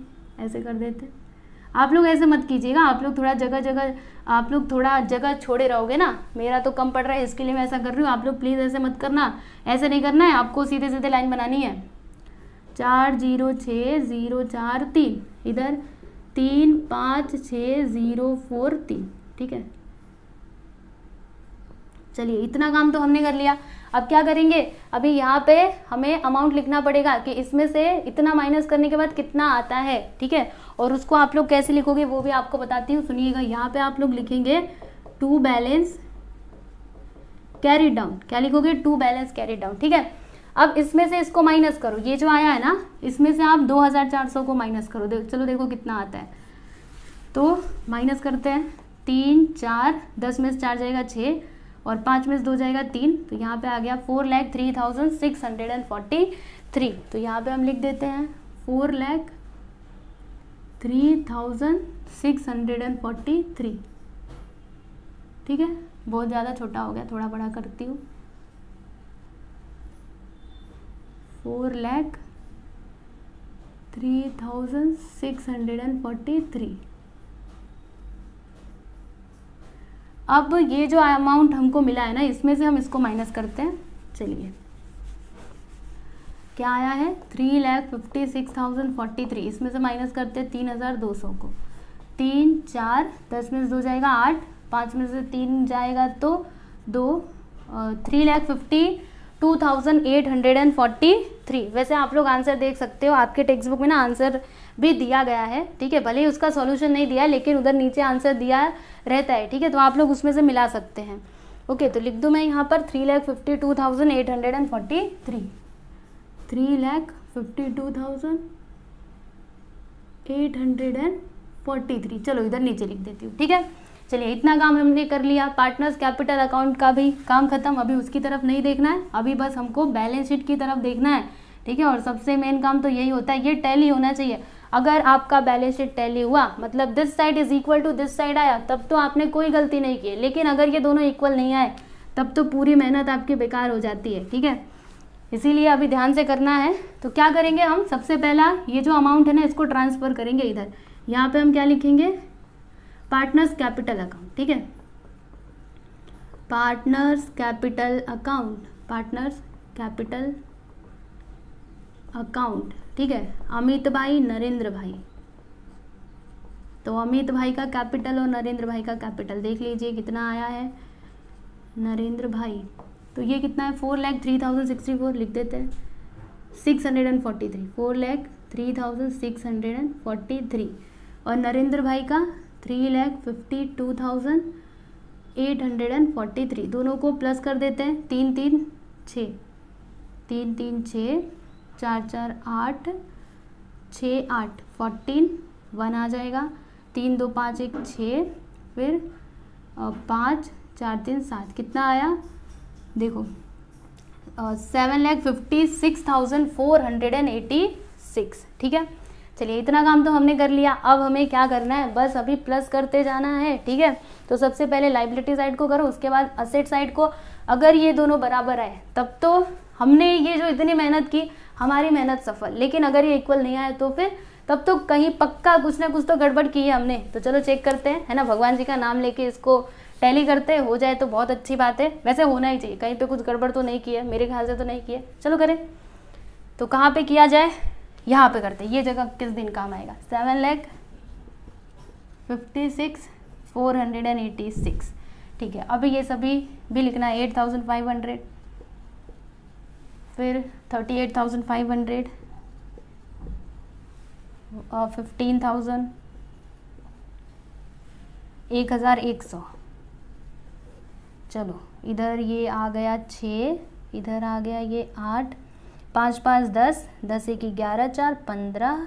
A: ऐसे कर देते हैं आप लोग ऐसे मत कीजिएगा आप लोग थोड़ा जगह जगह आप लोग थोड़ा जगह छोड़े रहोगे ना मेरा तो कम पड़ रहा है इसके लिए मैं ऐसा कर रही हूँ आप लोग प्लीज़ ऐसे मत करना ऐसे नहीं करना है आपको सीधे सीधे लाइन बनानी है चार जीरो छः ज़ीरो चार तीन इधर तीन पाँच छः ज़ीरो फोर तीन ठीक है चलिए इतना काम तो हमने कर लिया अब क्या करेंगे अभी यहाँ पे हमें अमाउंट लिखना पड़ेगा कि इसमें से इतना माइनस करने के बाद कितना आता है ठीक है और उसको आप लोग कैसे लिखोगे वो भी आपको बताती हूँ सुनिएगा यहाँ पे आप लोग लिखेंगे टू बैलेंस कैरी डाउन क्या लिखोगे टू बैलेंस कैरी डाउन ठीक है अब इसमें से इसको माइनस करो ये जो आया है ना इसमें से आप 2400 को माइनस करो दे, चलो देखो कितना आता है तो माइनस करते हैं तीन चार दस में से चार जाएगा छः और पाँच में से दो जाएगा तीन तो यहाँ पे आ गया four lakh three thousand six hundred and forty three तो यहाँ पे हम लिख देते हैं four lakh three thousand six hundred and forty three ठीक है बहुत ज़्यादा छोटा हो गया थोड़ा बड़ा करती हूँ four lakh three thousand six hundred and forty three अब ये जो अमाउंट हमको मिला है ना इसमें से हम इसको माइनस करते हैं चलिए क्या आया है three lakh fifty six thousand forty three इसमें से माइनस करते हैं तीन हज़ार दो सौ को तीन चार दस में से दो जाएगा आठ पाँच में से तीन जाएगा तो दो three lakh fifty two thousand eight hundred and forty three वैसे आप लोग आंसर देख सकते हो आपके टेक्स्ट बुक में ना आंसर भी दिया गया है ठीक है भले ही उसका सॉल्यूशन नहीं दिया लेकिन उधर नीचे आंसर दिया रहता है ठीक है तो आप लोग उसमें से मिला सकते हैं ओके तो लिख दूँ मैं यहाँ पर three lakh fifty two thousand eight hundred and forty three three lakh fifty two thousand eight hundred and forty three चलो इधर नीचे लिख देती हूँ ठीक है चलिए इतना काम हमने कर लिया पार्टनर्स कैपिटल अकाउंट का भी काम खत्म अभी उसकी तरफ नहीं देखना है अभी बस हमको बैलेंस शीट की तरफ देखना है ठीक है और सबसे मेन काम तो यही होता है ये टैली होना चाहिए अगर आपका बैलेंस शीट टैली हुआ मतलब this side is equal to this side आया तब तो आपने कोई गलती नहीं की लेकिन अगर ये दोनों इक्वल नहीं आए तब तो पूरी मेहनत आपकी बेकार हो जाती है ठीक है इसीलिए अभी ध्यान से करना है तो क्या करेंगे हम सबसे पहला ये जो अमाउंट है ना इसको ट्रांसफ़र करेंगे इधर यहाँ पे हम क्या लिखेंगे पार्टनर्स कैपिटल अकाउंट ठीक है partners capital account partners capital account ठीक है अमित भाई नरेंद्र भाई तो अमित भाई का कैपिटल और नरेंद्र भाई का कैपिटल देख लीजिए कितना आया है नरेंद्र भाई तो ये कितना है four lakh three thousand sixty four लिख देते हैं six hundred and forty three four lakh three thousand six hundred and forty three और नरेंद्र भाई का three lakh fifty two thousand eight hundred and forty three दोनों को प्लस कर देते हैं तीन तीन छ तीन तीन छ चार चार आठ छ आठ फोर्टीन वन आ जाएगा तीन दो पाँच एक छः फिर पाँच चार तीन सात कितना आया देखो seven lakh fifty six thousand four hundred and eighty six ठीक है चलिए इतना काम तो हमने कर लिया अब हमें क्या करना है बस अभी प्लस करते जाना है ठीक है तो सबसे पहले लाइबिलिटी साइड को करो उसके बाद असेट साइड को अगर ये दोनों बराबर आए तब तो हमने ये जो इतनी मेहनत की हमारी मेहनत सफल लेकिन अगर ये इक्वल नहीं आए तो फिर तब तो कहीं पक्का कुछ ना कुछ तो गड़बड़ की है हमने तो चलो चेक करते हैं है ना भगवान जी का नाम लेके इसको टैली करते हो जाए तो बहुत अच्छी बात है वैसे होना ही चाहिए कहीं पे कुछ गड़बड़ तो नहीं किया मेरे ख्याल से तो नहीं किया चलो करें तो कहाँ पे किया जाए यहाँ पे करते हैं ये जगह किस दिन काम आएगा seven lakh fifty six four hundred and eighty six ठीक है अभी ये सभी भी लिखना एट थाउजेंड फाइव हंड्रेड फिर thirty eight thousand five hundred fifteen thousand एक हज़ार एक सौ चलो इधर ये आ गया छः इधर आ गया ये आठ पाँच पाँच दस दस एक ग्यारह चार पंद्रह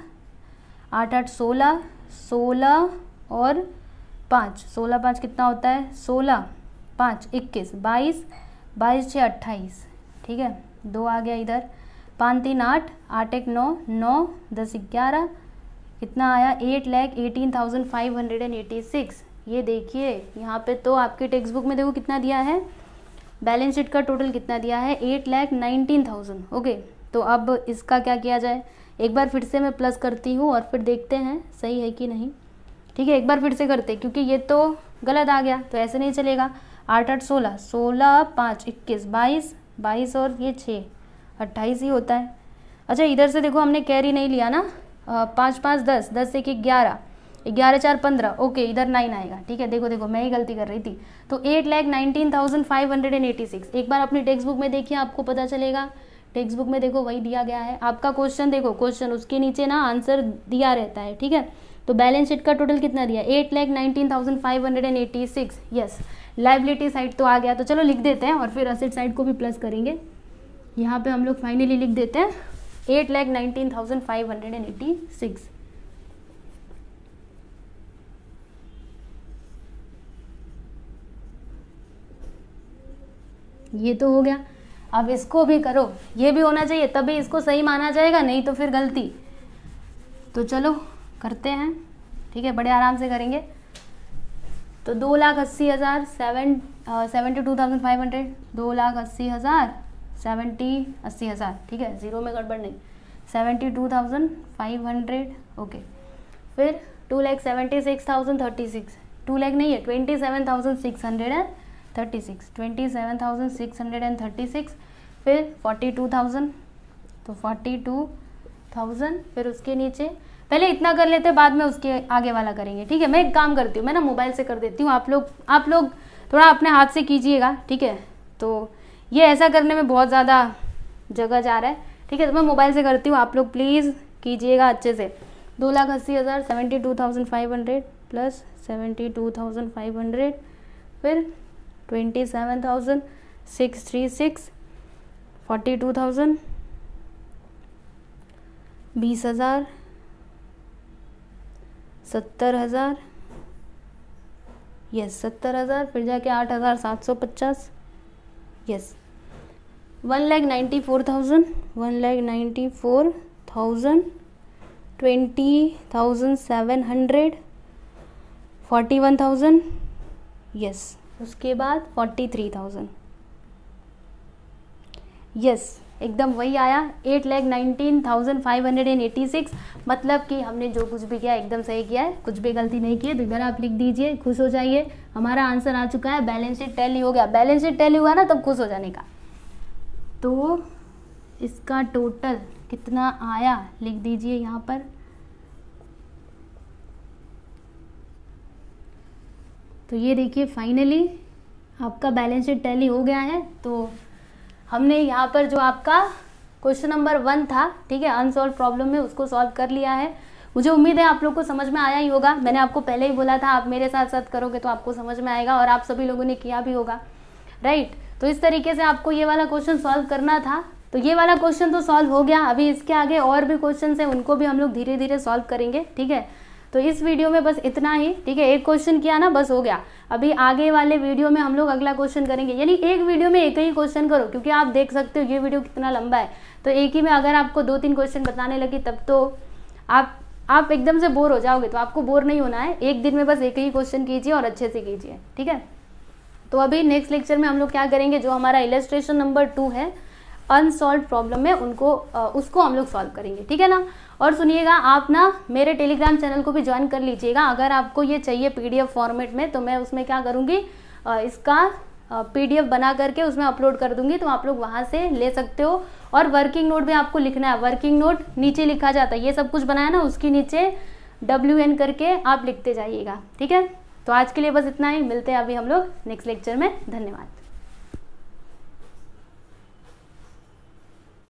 A: आठ आठ सोलह सोलह और पाँच सोलह पाँच कितना होता है सोलह पाँच इक्कीस बाईस बाईस छः अट्ठाईस ठीक है दो आ गया इधर पाँच तीन आठ आठ एक नौ नौ दस ग्यारह कितना आया eight lakh eighteen thousand five hundred and eighty six ये देखिए यहाँ पे तो आपके टेक्स्ट बुक में देखो कितना दिया है बैलेंस शीट का टोटल कितना दिया है eight lakh nineteen thousand okay तो अब इसका क्या किया जाए एक बार फिर से मैं प्लस करती हूँ और फिर देखते हैं सही है कि नहीं ठीक है एक बार फिर से करते क्योंकि ये तो गलत आ गया तो ऐसे नहीं चलेगा आठ आठ सोलह सोलह पाँच इक्कीस बाईस बाईस और ये छः अट्ठाईस ही होता है अच्छा इधर से देखो हमने कैरी नहीं लिया ना पाँच पाँच दस दस एक ग्यारह ग्यारह चार पंद्रह ओके इधर नाइन आएगा ठीक है देखो देखो मैं ही गलती कर रही थी तो eight lakh nineteen thousand five hundred and eighty six एक बार अपनी टेक्स्ट बुक में देखिए आपको पता चलेगा टेक्स्ट बुक में देखो वही दिया गया है आपका क्वेश्चन देखो क्वेश्चन उसके नीचे ना आंसर दिया रहता है ठीक है तो बैलेंस शीट का टोटल कितना दिया eight lakh nineteen thousand five hundred and eighty six yes liability side तो आ गया तो चलो लिख देते हैं और फिर असेट साइड को भी प्लस करेंगे यहाँ पे हम लोग फाइनली लिख देते हैं eight lakh nineteen thousand five hundred and eighty six ये तो हो गया अब इसको भी करो ये भी होना चाहिए तभी इसको सही माना जाएगा नहीं तो फिर गलती तो चलो करते हैं ठीक है बड़े आराम से करेंगे तो दो लाख अस्सी हज़ार seven seventy two thousand five hundred दो लाख अस्सी हज़ार सेवेंटी अस्सी हज़ार ठीक है ज़ीरो में गड़बड़ नहीं seventy two thousand five hundred okay फिर two lakh seventy six thousand thirty six two lakh नहीं है twenty seven thousand six hundred है thirty six twenty seven thousand six hundred and thirty six फिर फोर्टी टू थाउजेंड तो फोर्टी टू थाउजेंड फिर उसके नीचे पहले इतना कर लेते बाद में उसके आगे वाला करेंगे ठीक है मैं एक काम करती हूँ मैं ना मोबाइल से कर देती हूँ आप लोग आप लोग थोड़ा अपने हाथ से कीजिएगा ठीक है तो ये ऐसा करने में बहुत ज़्यादा जगह जा रहा है ठीक है तो मैं मोबाइल से करती हूँ आप लोग प्लीज़ कीजिएगा अच्छे से दो लाख अस्सी हज़ार seventy two thousand five hundred plus seventy two thousand five hundred फिर twenty seven thousand six three six forty two thousand बीस हज़ार सत्तर हज़ार यस सत्तर हज़ार फिर जाके आठ हज़ार सात सौ पचास yes one lakh ninety four thousand one lakh ninety four thousand twenty thousand seven hundred forty one thousand yes उसके बाद फोर्टी थ्री थाउजेंड यस एकदम वही आया eight lakh nineteen thousand five hundred and eighty six मतलब कि हमने जो कुछ भी किया एकदम सही किया है कुछ भी गलती नहीं किया है तो इधर आप लिख दीजिए खुश हो जाइए हमारा आंसर आ चुका है बैलेंस शीट टैली हो गया बैलेंस शीट टैली हुआ ना तब खुश हो जाने का तो इसका टोटल कितना आया लिख दीजिए यहाँ पर तो ये देखिए फाइनली आपका बैलेंस शीट टैली हो गया है तो हमने यहाँ पर जो आपका क्वेश्चन नंबर वन था ठीक है अनसॉल्व प्रॉब्लम में उसको सॉल्व कर लिया है मुझे उम्मीद है आप लोग को समझ में आया ही होगा मैंने आपको पहले ही बोला था आप मेरे साथ साथ करोगे तो आपको समझ में आएगा और आप सभी लोगों ने किया भी होगा राइट तो इस तरीके से आपको ये वाला क्वेश्चन सॉल्व करना था तो ये वाला क्वेश्चन तो सॉल्व हो गया अभी इसके आगे और भी क्वेश्चन हैं उनको भी हम लोग धीरे धीरे सॉल्व करेंगे ठीक है तो इस वीडियो में बस इतना ही ठीक है एक क्वेश्चन किया ना बस हो गया अभी आगे वाले वीडियो में हम लोग अगला क्वेश्चन करेंगे यानी एक वीडियो में एक ही क्वेश्चन करो क्योंकि आप देख सकते हो ये वीडियो कितना लंबा है तो एक ही में अगर आपको दो तीन क्वेश्चन बताने लगी तब तो आप आप एकदम से बोर हो जाओगे तो आपको बोर नहीं होना है एक दिन में बस एक ही क्वेश्चन कीजिए और अच्छे से कीजिए ठीक है तो अभी नेक्स्ट लेक्चर में हम लोग क्या करेंगे जो हमारा इलेस्ट्रेशन नंबर टू है अनसॉल्व प्रॉब्लम है उनको उसको हम लोग सॉल्व करेंगे ठीक है ना और सुनिएगा आप ना मेरे टेलीग्राम चैनल को भी ज्वाइन कर लीजिएगा अगर आपको ये चाहिए पीडीएफ फॉर्मेट में तो मैं उसमें क्या करूँगी इसका पीडीएफ बना करके उसमें अपलोड कर दूंगी तो आप लोग वहाँ से ले सकते हो और वर्किंग नोट भी आपको लिखना है वर्किंग नोट नीचे लिखा जाता है ये सब कुछ बनाया ना उसके नीचे डब्ल्यू एन करके आप लिखते जाइएगा ठीक है तो आज के लिए बस इतना ही मिलते हैं अभी हम लोग नेक्स्ट लेक्चर में धन्यवाद